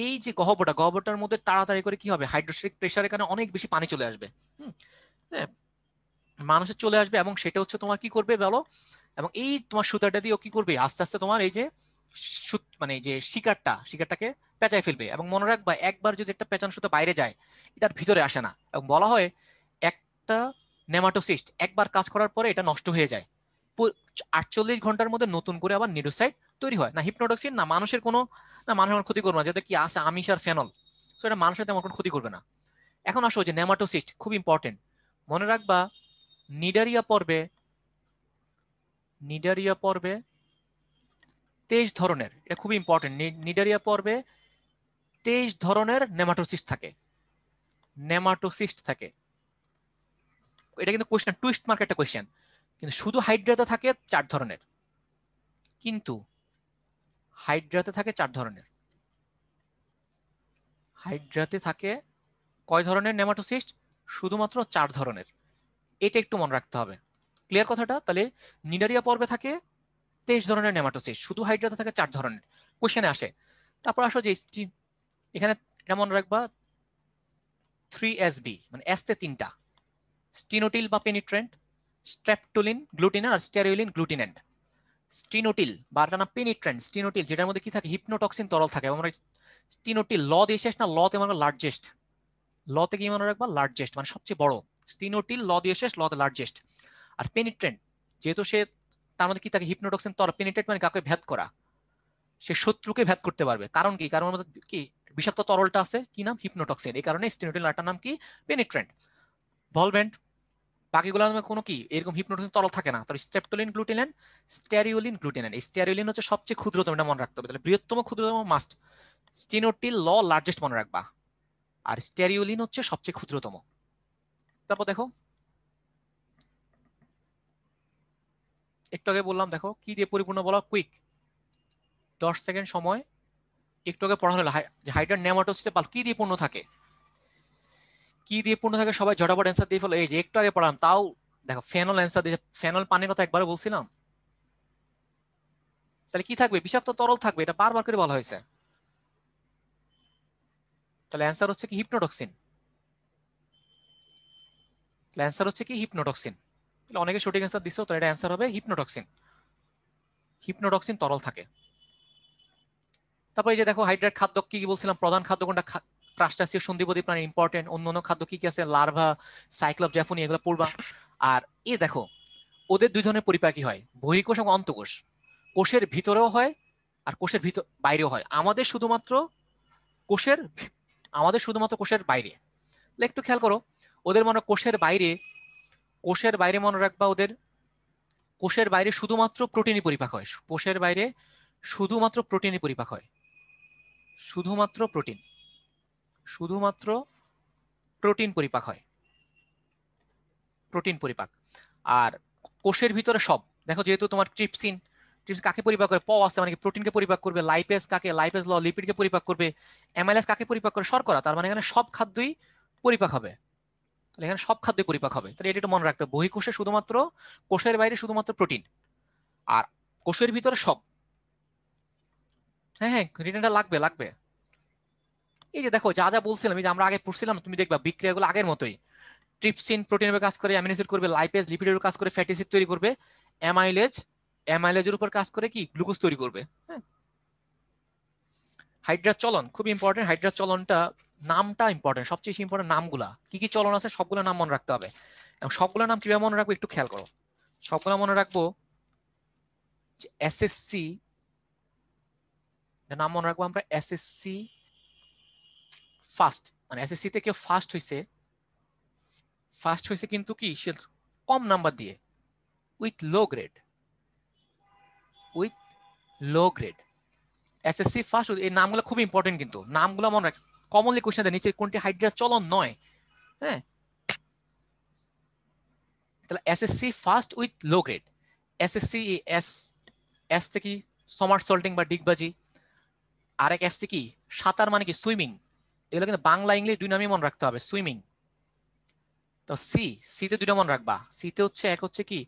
এই যে গহবটা গহবটার মধ্যে তাড়াতাড়ি করে কি হবে হাইড্রোস্ট্রিক প্রেশারের কারণে অনেক বেশি পানি চলে আসবে হ্যাঁ, মানুষের চলে আসবে এবং সেটা হচ্ছে তোমার কি করবে বলো এবং এই তোমার সুতাটা দিয়ে কি করবে আস্তে আস্তে তোমার এই যে মানে যে শিকারটা শিকারটাকে পেঁচায় ফেলবে এবং মনে রাখবা একবার যদি একটা পেঁচানো সুতো বাইরে যায় এটার ভিতরে আসে না এবং বলা হয় একটা নেমাটোসিস্ট একবার কাজ করার পরে এটা নষ্ট হয়ে যায় আটচল্লিশ ঘন্টার মধ্যে নতুন করে আবার নিডোসাইট তৈরি হয় না হিপনোটক্সিন না মানুষের কোনো না মানুষ আমার ক্ষতি করবে না যাতে কি আছে আমিষ আর ফেনল সো এটা মানুষের তেমন কোনো ক্ষতি করবে না এখন আসো যে নেমাটোসিস্ট খুব ইম্পর্টেন্ট মনে রাখবা নিডারিয়া পর্বে নিডারিয়া পর্বে তেইশ ধরনের এটা খুবই ইম্পর্টেন্ট নিডারিয়া পর্বে তেইশ ধরনের নেমাটোসিস্ট থাকে নেমাটোসিস্ট থাকে এটা কিন্তু কোয়েশ্চেন টুইস্ট মার্ক একটা কোয়েশ্চেন কিন্তু শুধু হাইড্রাতে থাকে চার ধরনের কিন্তু হাইড্রাতে থাকে চার ধরনের হাইড্রাতে থাকে কয় ধরনের নেমাটোসিস্ট শুধুমাত্র চার ধরনের এটা একটু মনে রাখতে হবে ক্লিয়ার কথাটা তাহলে নিডারিয়া পর্বে থাকে তেইশ ধরনের নেমাটোসিস্ট শুধু হাইড্রাতে থাকে চার ধরনের কোশ্চেনে আসে তারপর আসো যে এখানে এটা মনে রাখবা থ্রি এস বি মানে এসতে তিনটা স্টিনোটিল বা পেনিট্রেন্ট স্ট্র্যাপটোলিন গ্লুটিনার আর স্টেরিওলিন গ্লুটিনেন্ট স্টিনোটিল বা না পেনিট্রেন্ট স্টিনোটিল যেটার মধ্যে কি থাকে হিপনোটক্সিন তরল থাকে আমরা স্টিনোটিল ল দিয়ে শেষ না লতে মনে লার্জেস্ট লতে কি মনে রাখবা লার্জেস্ট মানে সবচেয়ে বড় স্টিনোটিল ল দিয়ে শেষ লতে লার্জেস্ট আর পেনিট্রেন্ট যেহেতু সে তার মধ্যে কি থাকে হিপনোটক্সিন তরল পেনিট্রেন্ট মানে কাউকে ভেদ করা সে শত্রুকে ভেদ করতে পারবে কারণ কি কারণ আমাদের কি বিষাক্ত তরলটা আছে কি নাম হিপনোটক্সিন এই কারণে স্টিনোটিল নাটার নাম কি পেনিট্রেন্ট ভলভেন্ট বাকিগুলোর মধ্যে কোনো কি এরকম হিপনোটিন তরল থাকে না তাহলে স্ট্রেপটোলিন গ্লুটিলেন স্টেরিওলিন গ্লুটিলেন এই স্টেরিওলিন হচ্ছে সবচেয়ে ক্ষুদ্রতম এটা মনে রাখতে হবে তাহলে বৃহত্তম ক্ষুদ্রতম মাস্ট স্টেনোটিল ল লার্জেস্ট মনে রাখবা আর স্টেরিওলিন হচ্ছে সবচেয়ে ক্ষুদ্রতম তারপর দেখো একটু আগে বললাম দেখো কি দিয়ে পরিপূর্ণ বলা কুইক দশ সেকেন্ড সময় একটু আগে পড়া হলো হাইড্রা নেমাটোসিটে পাল কি দিয়ে পূর্ণ থাকে কি দিয়ে পূর্ণ থাকে সবাই ঝটাপট অ্যান্সার দিয়ে ফেলো এই যে একটু আগে পড়ালাম তাও দেখো ফেনল অ্যান্সার দিয়ে ফেনল পানির কথা একবার বলছিলাম তাহলে কি থাকবে বিষাক্ত তরল থাকবে এটা বারবার করে বলা হয়েছে তাহলে অ্যান্সার হচ্ছে কি হিপনোটক্সিন তাহলে অ্যান্সার হচ্ছে কি হিপনোটক্সিন তাহলে অনেকে সঠিক অ্যান্সার দিছো তাহলে এটা অ্যান্সার হবে হিপনোটক্সিন হিপনোটক্সিন তরল থাকে তারপরে এই যে দেখো হাইড্রেট খাদ্য কি বলছিলাম প্রধান খাদ্য কোনটা ক্রাস্টাসীয় সন্ধিপতি প্রাণী ইম্পর্টেন্ট অন্য অন্য খাদ্য কি কি আছে লার্ভা সাইক্লব জ্যাফনি এগুলো পড়বা আর এ দেখো ওদের দুই ধরনের পরিপাকি হয় বহিকোষ এবং অন্তকোষ কোষের ভিতরেও হয় আর কোষের ভিতর বাইরেও হয় আমাদের শুধুমাত্র কোষের আমাদের শুধুমাত্র কোষের বাইরে একটু খেয়াল করো ওদের মনে কোষের বাইরে কোষের বাইরে মনে রাখবা ওদের কোষের বাইরে শুধুমাত্র প্রোটিনই পরিপাক হয় কোষের বাইরে শুধুমাত্র প্রোটিনই পরিপাক হয় শুধুমাত্র প্রোটিন শুধুমাত্র প্রোটিন পরিপাক হয় প্রোটিন পরিপাক আর কোষের ভিতরে সব দেখো যেহেতু তোমার ট্রিপসিন ট্রিপসিন কাকে পরিপাক করে প আছে মানে প্রোটিনকে পরিপাক করবে লাইপেস কাকে লাইপেস ল লিপিডকে পরিপাক করবে এমএলএস কাকে পরিপাক করে শর্করা তার মানে এখানে সব খাদ্যই পরিপাক হবে তাহলে এখানে সব খাদ্যই পরিপাক হবে তাহলে এটা একটু মনে রাখতে হবে বহিকোষে শুধুমাত্র কোষের বাইরে শুধুমাত্র প্রোটিন আর কোষের ভিতরে সব হ্যাঁ হ্যাঁ রিটার্নটা লাগবে লাগবে এই যে দেখো যা যা বলছিলাম এই যে আমরা আগে পড়ছিলাম তুমি দেখবা বিক্রিয়াগুলো আগের মতোই ট্রিপসিন প্রোটিনের কাজ করে অ্যামিনো অ্যাসিড করবে লাইপেজ লিপিডের কাজ করে ফ্যাটি অ্যাসিড তৈরি করবে অ্যামাইলেজ অ্যামাইলেজের উপর কাজ করে কি গ্লুকোজ তৈরি করবে হ্যাঁ হাইড্রা চলন খুব ইম্পর্টেন্ট হাইড্রা চলনটা নামটা ইম্পর্টেন্ট সবচেয়ে বেশি ইম্পর্টেন্ট নামগুলা কি কি চলন আছে সবগুলো নাম মনে রাখতে হবে এবং সবগুলো নাম কিভাবে মনে রাখবো একটু খেয়াল করো সবগুলো মনে রাখবো এসএসসি নাম মনে রাখবো আমরা এসএসসি ফার্স্ট মানে এসএসসিতে কেউ ফার্স্ট হয়েছে ফার্স্ট হয়েছে কিন্তু কি সে কম নাম্বার দিয়ে with low grade with low grade SSC first এই নামগুলো খুব ইম্পর্টেন্ট কিন্তু নামগুলো মনে রাখ কমনলি কোশ্চেন দেয় নিচের কোনটি হাইড্রা চলন নয় হ্যাঁ তাহলে SSC first with low grade SSC S S থেকে সমার্ট সল্টিং বা ডিগবাজি আরেক এস থেকে সাঁতার মানে কি সুইমিং এগুলো কিন্তু বাংলা ইংলিশ দুই নামই মনে রাখতে হবে সুইমিং তো সি সিতে দুইটা মনে রাখবা সিতে হচ্ছে এক হচ্ছে কি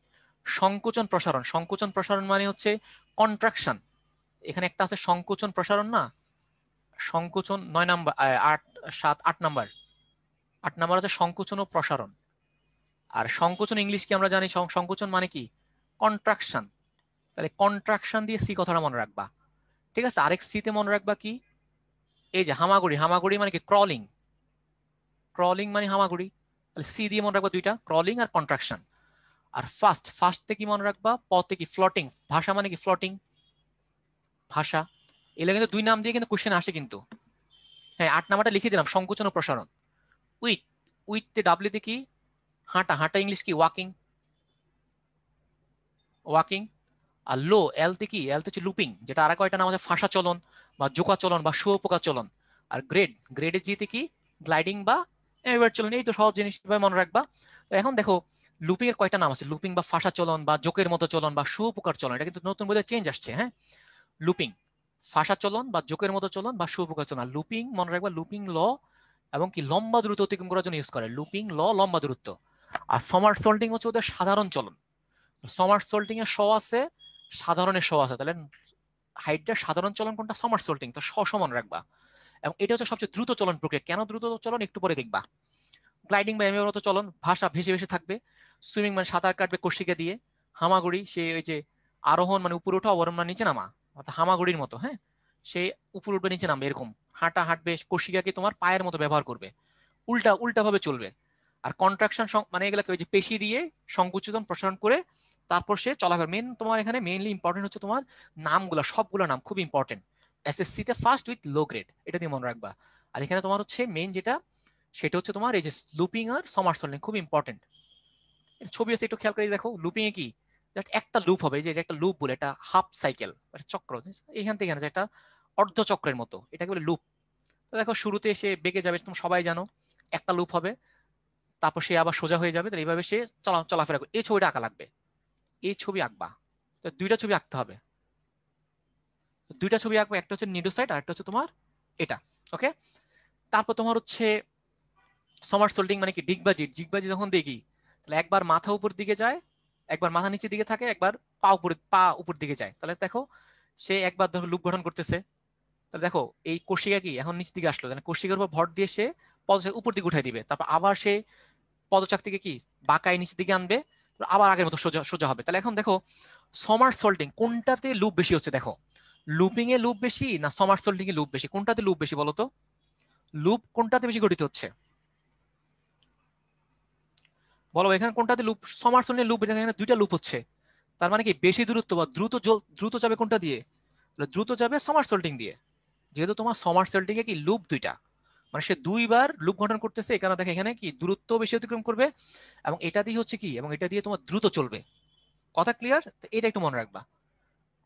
সংকোচন প্রসারণ সংকোচন প্রসারণ মানে হচ্ছে কন্ট্রাকশন এখানে একটা আছে সংকোচন প্রসারণ না সংকোচন নয় নাম্বার আট সাত আট নাম্বার আট নাম্বার হচ্ছে সংকোচন ও প্রসারণ আর সংকোচন ইংলিশ কি আমরা জানি সংকোচন মানে কি কন্ট্রাকশন তাহলে কন্ট্রাকশন দিয়ে সি কথাটা মনে রাখবা ঠিক আছে আরেক সিতে মনে রাখবা কি এই যে হামাগুড়ি হামাগুড়ি মানে কি ক্রলিং ক্রলিং মানে হামাগুড়ি তাহলে সি দিয়ে মনে রাখবা দুইটা ক্রলিং আর কন্ট্রাকশন আর ফার্স্ট ফার্স্টে কি মনে রাখবা পথে কি ফ্লটিং ভাষা মানে কি ফ্লটিং ভাষা এলে কিন্তু দুই নাম দিয়ে কিন্তু কোশ্চেন আসে কিন্তু হ্যাঁ আট নাম্বারটা লিখে দিলাম সংকোচন ও প্রসারণ উইথ উইথ ডাব্লিউতে কি হাঁটা হাঁটা ইংলিশ কি ওয়াকিং ওয়াকিং আর লো এলতে কি এলতে হচ্ছে লুপিং যেটা আর কয়টা নাম আছে ফাঁসা চলন বা জোকা চলন বা শুয়োপোকা চলন আর গ্রেড গ্রেডের জিতে কি গ্লাইডিং বা এবার চলন এই তো সব জিনিস মনে রাখবা তো এখন দেখো লুপিং এর কয়টা নাম আছে লুপিং বা ফাঁসা চলন বা জোকের মতো চলন বা শুয়োপোকার চলন এটা কিন্তু নতুন বলে চেঞ্জ আসছে হ্যাঁ লুপিং ফাঁসা চলন বা জোকের মতো চলন বা শুয়োপোকার চলন লুপিং মনে রাখবা লুপিং ল এবং কি লম্বা দূরত্ব অতিক্রম করার জন্য ইউজ করে লুপিং ল লম্বা দূরত্ব আর সমার্সল্টিং হচ্ছে ওদের সাধারণ চলন সমার্সল্টিং এর স আছে সাধারণের শো আছে তাহলে হাইটটা সাধারণ চলন কোনটা সমার সোল্টিং তো সমান রাখবা এবং এটা হচ্ছে সবচেয়ে দ্রুত চলন প্রক্রিয়া কেন দ্রুত চলন একটু পরে দেখবা গ্লাইডিং বা এমএর মতো চলন ভাষা ভেসে ভেসে থাকবে সুইমিং মানে সাঁতার কাটবে কষিকা দিয়ে হামাগুড়ি সে ওই যে আরোহণ মানে উপরে ওঠা অবরোহণ মানে নিচে নামা অর্থাৎ হামাগুড়ির মতো হ্যাঁ সে উপরে উঠবে নিচে নামবে এরকম হাঁটা হাঁটবে কষিকাকে তোমার পায়ের মতো ব্যবহার করবে উল্টা উল্টাভাবে চলবে আর কন্ট্রাকশন মানে এগুলোকে ওই যে পেশি দিয়ে সংকুচিতন প্রসারণ করে তারপর সে চলাফেরা মেন তোমার এখানে মেইনলি ইম্পর্টেন্ট হচ্ছে তোমার নামগুলো সবগুলো নাম খুব ইম্পর্টেন্ট এসএসসি তে ফার্স্ট উইথ লো গ্রেড এটা দিয়ে মনে রাখবা আর এখানে তোমার হচ্ছে মেইন যেটা সেটা হচ্ছে তোমার এই যে লুপিং আর সমার্সলিং খুব ইম্পর্টেন্ট ছবি আছে একটু খেয়াল করে দেখো লুপিং এ কি জাস্ট একটা লুপ হবে যে একটা লুপ বলে একটা হাফ সাইকেল একটা চক্র এখান থেকে এখানে একটা অর্ধচক্রের মতো এটাকে বলে লুপ তো দেখো শুরুতে এসে বেগে যাবে তুমি সবাই জানো একটা লুপ হবে তারপর সে আবার সোজা হয়ে যাবে তাহলে এইভাবে সে চলা চলাফেরা করবে এই ছবিটা আঁকা লাগবে এই ছবি আঁকবা তো দুইটা ছবি আঁকতে হবে দুইটা ছবি আঁকবা একটা হচ্ছে নিডোসাইড আর একটা হচ্ছে তোমার এটা ওকে তারপর তোমার হচ্ছে সমার সোল্ডিং মানে কি ডিগবাজি ডিগবাজি যখন দেখি তাহলে একবার মাথা উপর দিকে যায় একবার মাথা নিচের দিকে থাকে একবার পা উপরে পা উপর দিকে যায় তাহলে দেখো সে একবার ধরো লুক গঠন করতেছে তাহলে দেখো এই কোষিকা কি এখন নিচ দিকে আসলো কোষিকার উপর ভর দিয়ে সে পদ উপর দিকে উঠাই দিবে তারপর আবার সে পদচাক থেকে কি বাঁকায় নিচের দিকে আনবে আবার আগের মতো সোজা সোজা হবে তাহলে এখন দেখো সমার সোল্ডিং কোনটাতে লুপ বেশি হচ্ছে দেখো লুপিং এ লুপ বেশি না সমার সোল্ডিং এ লুপ বেশি কোনটাতে লুপ বেশি বলতো লুপ কোনটাতে বেশি গঠিত হচ্ছে বলো এখানে কোনটাতে লুপ সমার সল্টিং লুপ এখানে দুইটা লুপ হচ্ছে তার মানে কি বেশি দূরত্ব বা দ্রুত দ্রুত যাবে কোনটা দিয়ে দ্রুত যাবে সমার সোল্ডিং দিয়ে যেহেতু তোমার সমার সোল্ডিং এ কি লুপ দুইটা মানে সে দুইবার লুপ গঠন করতেছে এখানে দেখে এখানে কি দূরত্ব বেশি অতিক্রম করবে এবং এটা দিয়ে হচ্ছে কি এবং এটা দিয়ে তোমার দ্রুত চলবে কথা ক্লিয়ার এটা একটু মনে রাখবা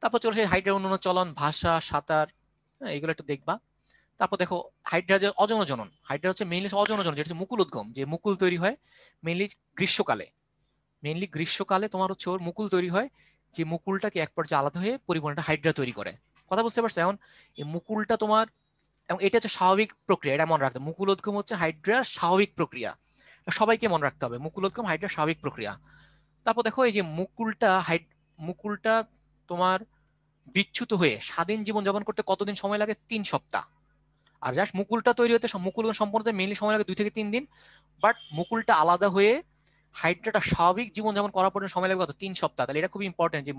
তারপর চলে সেই হাইড্রা অন্যান্য চলন ভাষা সাঁতার হ্যাঁ, এগুলো একটু দেখবা তারপর দেখো হাইড্রা অজন অজনজনন হাইড্রা হচ্ছে মেইনলি অজনজনন যেটা হচ্ছে মুকুল উদ্গম যে মুকুল তৈরি হয় মেইনলি গ্রীষ্মকালে মেইনলি গ্রীষ্মকালে তোমার হচ্ছে ওর মুকুল তৈরি হয় যে মুকুলটাকে এক পর্যায়ে আলাদা হয়ে পরিবহনটা হাইড্রা তৈরি করে কথা বুঝতে পারছো এখন এই মুকুলটা তোমার এবং এটা হচ্ছে স্বাভাবিক প্রক্রিয়া এটা মনে রাখতে হবে মুকুলোদ্গম হচ্ছে হাইড্রার স্বাভাবিক প্রক্রিয়া সবাইকে মনে রাখতে হবে মুকুলোদ্গম হাইড্রার স্বাভাবিক প্রক্রিয়া তারপর দেখো এই যে মুকুলটা হাইড মুকুলটা তোমার বিচ্ছুত হয়ে স্বাধীন জীবন যাপন করতে কতদিন সময় লাগে তিন সপ্তাহ আর জাস্ট মুকুলটা তৈরি হতে মুকুল সম্পর্কে মেনলি সময় লাগে দুই থেকে তিন দিন বাট মুকুলটা আলাদা হয়ে হাইড্রাটা স্বাভাবিক জীবন যাপন করার পর সময় লাগবে কত তিন সপ্তাহ তাহলে এটা খুব ইম্পর্টেন্ট যে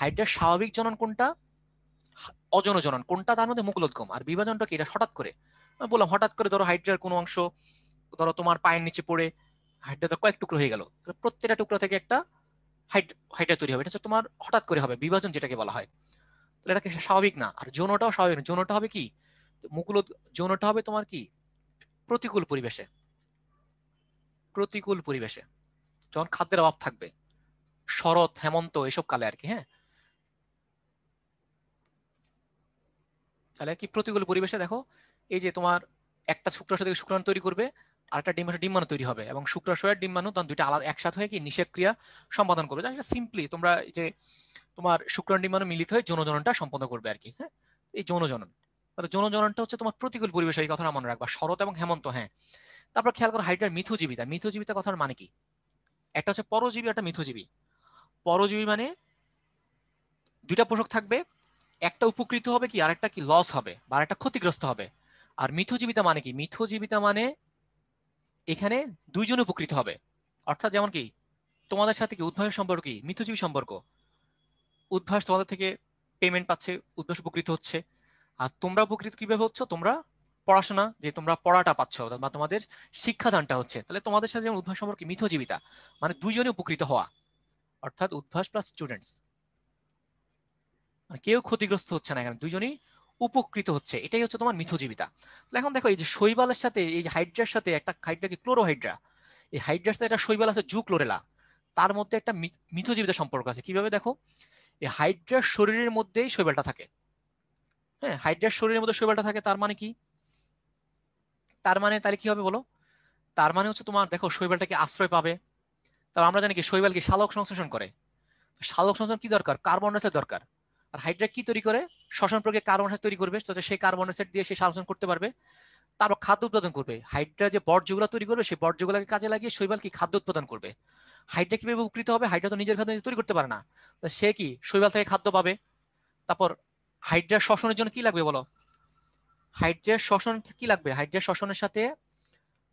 হাইড্রার স্বাভাবিক জনন কোনটা অজনজনন কোনটা তার মধ্যে মুগলোদ্গম আর বিভাজনটা কি এটা হঠাৎ করে বললাম হঠাৎ করে ধরো হাইড্রার কোনো অংশ ধরো তোমার পায়ের নিচে পড়ে হাইড্রা কয়েক টুকরো হয়ে গেল প্রত্যেকটা টুকরো থেকে একটা হাইড্রা তৈরি হবে এটা হচ্ছে তোমার হঠাৎ করে হবে বিভাজন যেটাকে বলা হয় তাহলে এটাকে স্বাভাবিক না আর যৌনটাও স্বাভাবিক না যৌনটা হবে কি মুকুল যৌনটা হবে তোমার কি প্রতিকূল পরিবেশে প্রতিকূল পরিবেশে যখন খাদ্যের অভাব থাকবে শরৎ হেমন্ত এসব কালে আর কি হ্যাঁ তাহলে কি প্রতিকূল পরিবেশে দেখো এই যে তোমার একটা শুক্রাশয় থেকে শুক্রাণু তৈরি করবে আর একটা ডিম্বাশয় ডিম্বাণু তৈরি হবে এবং শুক্রাশয়ের ডিম্বাণু তখন দুইটা আলাদা একসাথে হয়ে কি নিষেক্রিয়া সম্পাদন করবে যা সিম্পলি তোমরা যে তোমার শুক্রাণু ডিম্বাণু মিলিত হয়ে জননটা সম্পন্ন করবে আর কি হ্যাঁ এই যৌনজনন তাহলে জননটা হচ্ছে তোমার প্রতিকূল পরিবেশে এই কথাটা মনে রাখবা শরৎ এবং হেমন্ত হ্যাঁ তারপর খেয়াল করো হাইড্রার মিথুজীবিতা মিথুজীবিতা কথার মানে কি একটা হচ্ছে পরজীবী একটা মিথুজীবী পরজীবী মানে দুইটা পোষক থাকবে একটা উপকৃত হবে কি আরেকটা কি লস হবে বা আরেকটা ক্ষতিগ্রস্ত হবে আর মিথজীবিতা মানে কি মিথজীবিতা মানে এখানে দুইজন উপকৃত হবে অর্থাৎ যেমন কি তোমাদের সাথে কি উদ্ভাসের সম্পর্ক কি মিথজীবী সম্পর্ক উদ্ভাস তোমাদের থেকে পেমেন্ট পাচ্ছে উদ্ভাস উপকৃত হচ্ছে আর তোমরা উপকৃত কিভাবে হচ্ছ তোমরা পড়াশোনা যে তোমরা পড়াটা পাচ্ছ বা তোমাদের শিক্ষাদানটা হচ্ছে তাহলে তোমাদের সাথে যেমন উদ্ভাস সম্পর্কে মিথজীবিতা মানে দুইজনে উপকৃত হওয়া অর্থাৎ উদ্ভাস প্লাস স্টুডেন্টস মানে কেউ ক্ষতিগ্রস্ত হচ্ছে না এখানে দুজনই উপকৃত হচ্ছে এটাই হচ্ছে তোমার মিথজীবিতা এখন দেখো এই যে শৈবালের সাথে এই যে হাইড্রার সাথে একটা কি ক্লোরোহাইড্রা এই হাইড্রার সাথে একটা শৈবাল আছে জু ক্লোরেলা তার মধ্যে একটা মিথজীবিতা সম্পর্ক আছে কিভাবে দেখো এই হাইড্রার শরীরের মধ্যেই শৈবালটা থাকে হ্যাঁ হাইড্রার শরীরের মধ্যে শৈবালটা থাকে তার মানে কি তার মানে তাহলে কি হবে বলো তার মানে হচ্ছে তোমার দেখো শৈবালটাকে আশ্রয় পাবে তারপর আমরা জানি কি শৈবালকে শালক সংশ্লেষণ করে শালক সংশ্লেষণ কি দরকার কার্বন ডাইঅক্সাইড দরকার আর হাইড্রা কি তৈরি করে শ্বসন প্রক্রিয়া কার্বন তৈরি করবে তো সেই কার্বন সেট দিয়ে সে শ্বাসন করতে পারবে তারপর খাদ্য উৎপাদন করবে হাইড্রা যে বর্জ্যগুলো তৈরি করবে সেই বর্জ্যগুলোকে কাজে লাগিয়ে শৈবাল কি খাদ্য উৎপাদন করবে হাইড্রা কিভাবে উপকৃত হবে হাইড্রা তো নিজের খাদ্য তৈরি করতে পারে না তো সে কি শৈবাল থেকে খাদ্য পাবে তারপর হাইড্রা শ্বসনের জন্য কি লাগবে বলো হাইড্রার শ্বসন কি লাগবে হাইড্রা শ্বসনের সাথে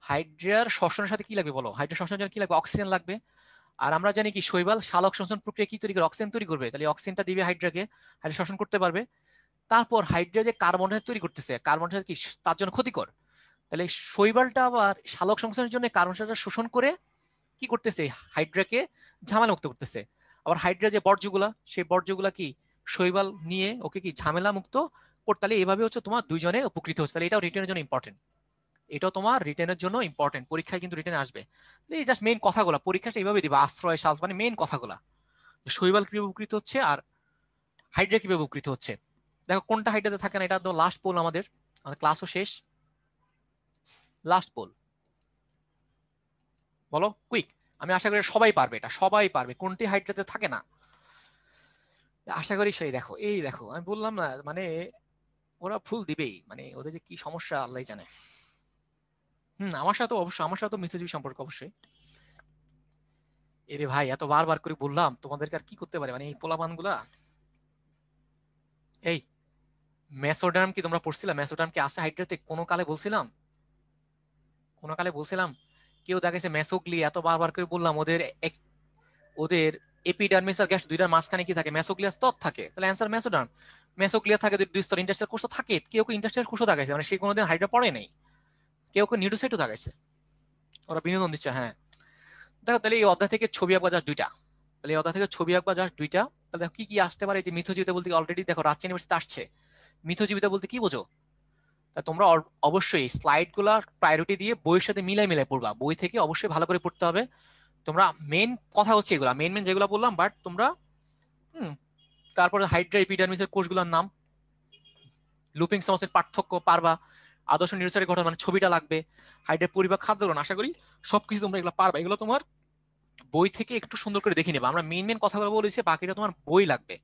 হাইড্রার শ্বসনের সাথে কি লাগবে বলো হাইড্রা শ্বসনের জন্য কি লাগবে অক্সিজেন লাগবে আর আমরা জানি কি শৈবাল শালক শোষণ প্রক্রিয়া কি তৈরি করে অক্সিজেন তৈরি করবে তাহলে অক্সিজেনটা দিবে হাইড্রাকে হাইড্রা শোষণ করতে পারবে তারপর হাইড্রা যে কার্বন ডাইঅক্সাইড তৈরি করতেছে কার্বন ডাইঅক্সাইড কি তার জন্য ক্ষতিকর তাহলে শৈবালটা আবার শালক সংশ্লেষণের জন্য কার্বন ডাইঅক্সাইড শোষণ করে কি করতেছে হাইড্রাকে ঝামেলা মুক্ত করতেছে আবার হাইড্রা যে বর্জ্যগুলা সেই বর্জ্যগুলা কি শৈবাল নিয়ে ওকে কি ঝামেলা মুক্ত করতে তাহলে এভাবে হচ্ছে তোমার দুইজনে উপকৃত হচ্ছে তাহলে এটাও রিটার্নের জন্য ইম্পর্টেন্ট এটা তোমার রিটার্নের জন্য ইম্পর্টেন্ট পরীক্ষায় কিন্তু রিটার্ন আসবে এই জাস্ট মেইন কথাগুলো পরীক্ষা এইভাবে দিবা আশ্রয় সাজ মানে মেইন কথাগুলো শৈবাল কিভাবে উপকৃত হচ্ছে আর হাইড্রা কিভাবে উপকৃত হচ্ছে দেখো কোনটা হাইড্রাতে থাকে না এটা তো লাস্ট পোল আমাদের আমাদের ক্লাসও শেষ লাস্ট পোল বলো কুইক আমি আশা করি সবাই পারবে এটা সবাই পারবে কোনটি হাইড্রাতে থাকে না আশা করি সেই দেখো এই দেখো আমি বললাম না মানে ওরা ফুল দিবেই মানে ওদের যে কি সমস্যা আল্লাহ জানে হুম আমার সাথে অবশ্যই আমার সাথে মিথ্যাজীবী সম্পর্ক অবশ্যই এরে ভাই এত বারবার করে বললাম তোমাদেরকে আর কি করতে পারে মানে এই পোলাপান গুলা এই মেসোডার্ম কি তোমরা পড়ছিলাম মেসোডার্ম কি আছে হাইড্রেটে কোনো কালে বলছিলাম কোনো কালে বলছিলাম কেউ দেখাচ্ছে মেসোগ্লি এত বারবার করে বললাম ওদের এক ওদের এপিডার্মিস আর গ্যাস দুইটার মাঝখানে কি থাকে মেসোগ্লিয়া স্তর থাকে তাহলে অ্যান্সার মেসোডার্ম মেসোগ্লিয়া থাকে দুই স্তর ইন্টারস্টার কোর্স তো থাকে কেউ কেউ ইন্টারস্টার কোর্সও দেখাইছে মানে সে কোনোদিন হাইড্রা পড়ে নেই কেউ কেউ নিউডোসাইটও দেখাইছে ওরা বিনোদন দিচ্ছে হ্যাঁ দেখো তাহলে এই অধ্যায় থেকে ছবি আঁকবা যাস দুইটা তাহলে এই অধ্যায় থেকে ছবি আঁকবা যাস দুইটা তাহলে দেখো কি কি আসতে পারে যে মিথজীবিতা বলতে অলরেডি দেখো রাজ্য ইউনিভার্সিটি আসছে মিথজীবিতা বলতে কি বোঝো তা তোমরা অবশ্যই স্লাইডগুলো প্রায়োরিটি দিয়ে বইয়ের সাথে মিলাই মিলাই পড়বা বই থেকে অবশ্যই ভালো করে পড়তে হবে তোমরা মেন কথা হচ্ছে এগুলা মেন মেন যেগুলো বললাম বাট তোমরা হুম তারপরে হাইড্রা এপিডার্মিসের কোষগুলোর নাম লুপিং সমস্যার পার্থক্য পারবা আদর্শ নিউচারের ঘটনা মানে ছবিটা লাগবে হাইডের পরিবার খাদ্যগুলো আশা করি সবকিছু তোমরা এগুলো পারবে এগুলো তোমার বই থেকে একটু সুন্দর করে দেখে নেবে আমরা মেন মেন কথাগুলো বলেছি বাকিটা তোমার বই লাগবে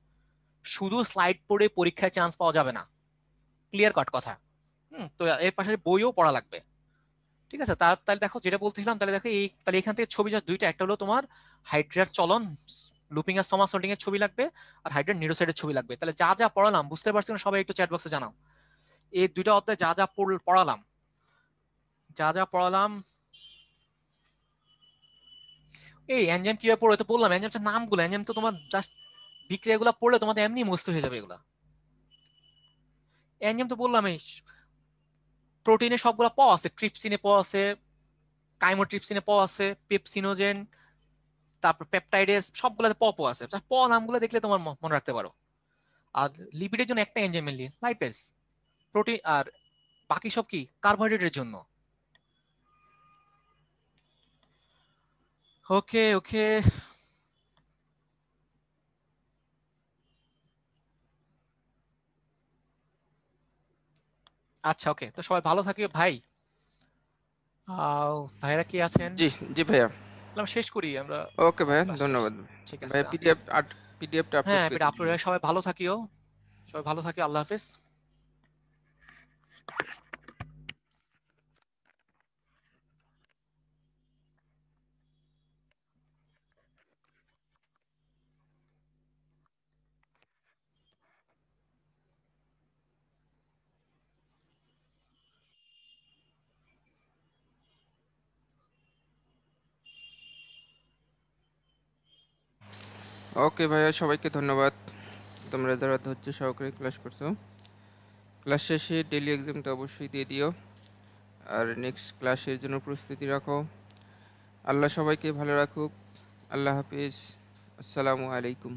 শুধু স্লাইড পড়ে পরীক্ষায় চান্স পাওয়া যাবে না ক্লিয়ার কাট কথা হুম তো এর পাশে বইও পড়া লাগবে ঠিক আছে তার তাহলে দেখো যেটা বলতেছিলাম তাহলে দেখো এই তাহলে এখান থেকে ছবি যা দুইটা একটা হলো তোমার হাইড্রার চলন লুপিং আর সমাজ সল্টিং এর ছবি লাগবে আর হাইড্রার নিউরোসাইডের ছবি লাগবে তাহলে যা যা পড়ালাম বুঝতে পারছি সবাই একটু চ্যাট বক্সে জানাও এই দুইটা অধ্যায় যা যা পড়ালাম যা যা পড়ালাম এই এনজাইম কিভাবে পড়ো তো বললাম এনজাইমটার নামগুলো এনজাইম তো তোমার জাস্ট বিক্রিয়াগুলো পড়লে তোমাদের এমনি মস্ত হয়ে যাবে এগুলা এনজাইম তো বললাম এই প্রোটিনে সবগুলো পাওয়া আছে ট্রিপসিনে পাওয়া আছে কাইমোট্রিপসিনে পাওয়া আছে পেপসিনোজেন তারপর পেপটাইডেস সবগুলো প পাওয়া আছে প নামগুলো দেখলে তোমার মনে রাখতে পারো আর লিপিডের জন্য একটা এনজাইম মেনলি লাইপেজ প্রোটিন আর বাকি সব কি কার্বোহাইড্রেটের জন্য ওকে ওকে আচ্ছা ওকে তো সবাই ভালো থাকি ভাই ভাইরা কি আছেন জি জি ভাইয়া শেষ করি আমরা ওকে ভাইয়া ধন্যবাদ ঠিক আছে পিডিএফ পিডিএফটা আপলোড হ্যাঁ আপলোড সবাই ভালো থাকিও সবাই ভালো থাকি আল্লাহ হাফেজ ওকে ভাইয়া সবাইকে ধন্যবাদ তোমরা যারা ধৈর্য সহকারে ক্লাস করছো ক্লাস শেষে ডেলি এক্সামটা অবশ্যই দিয়ে দিও আর নেক্সট ক্লাসের জন্য প্রস্তুতি রাখো আল্লাহ সবাইকে ভালো রাখুক আল্লাহ হাফিজ আসসালামু আলাইকুম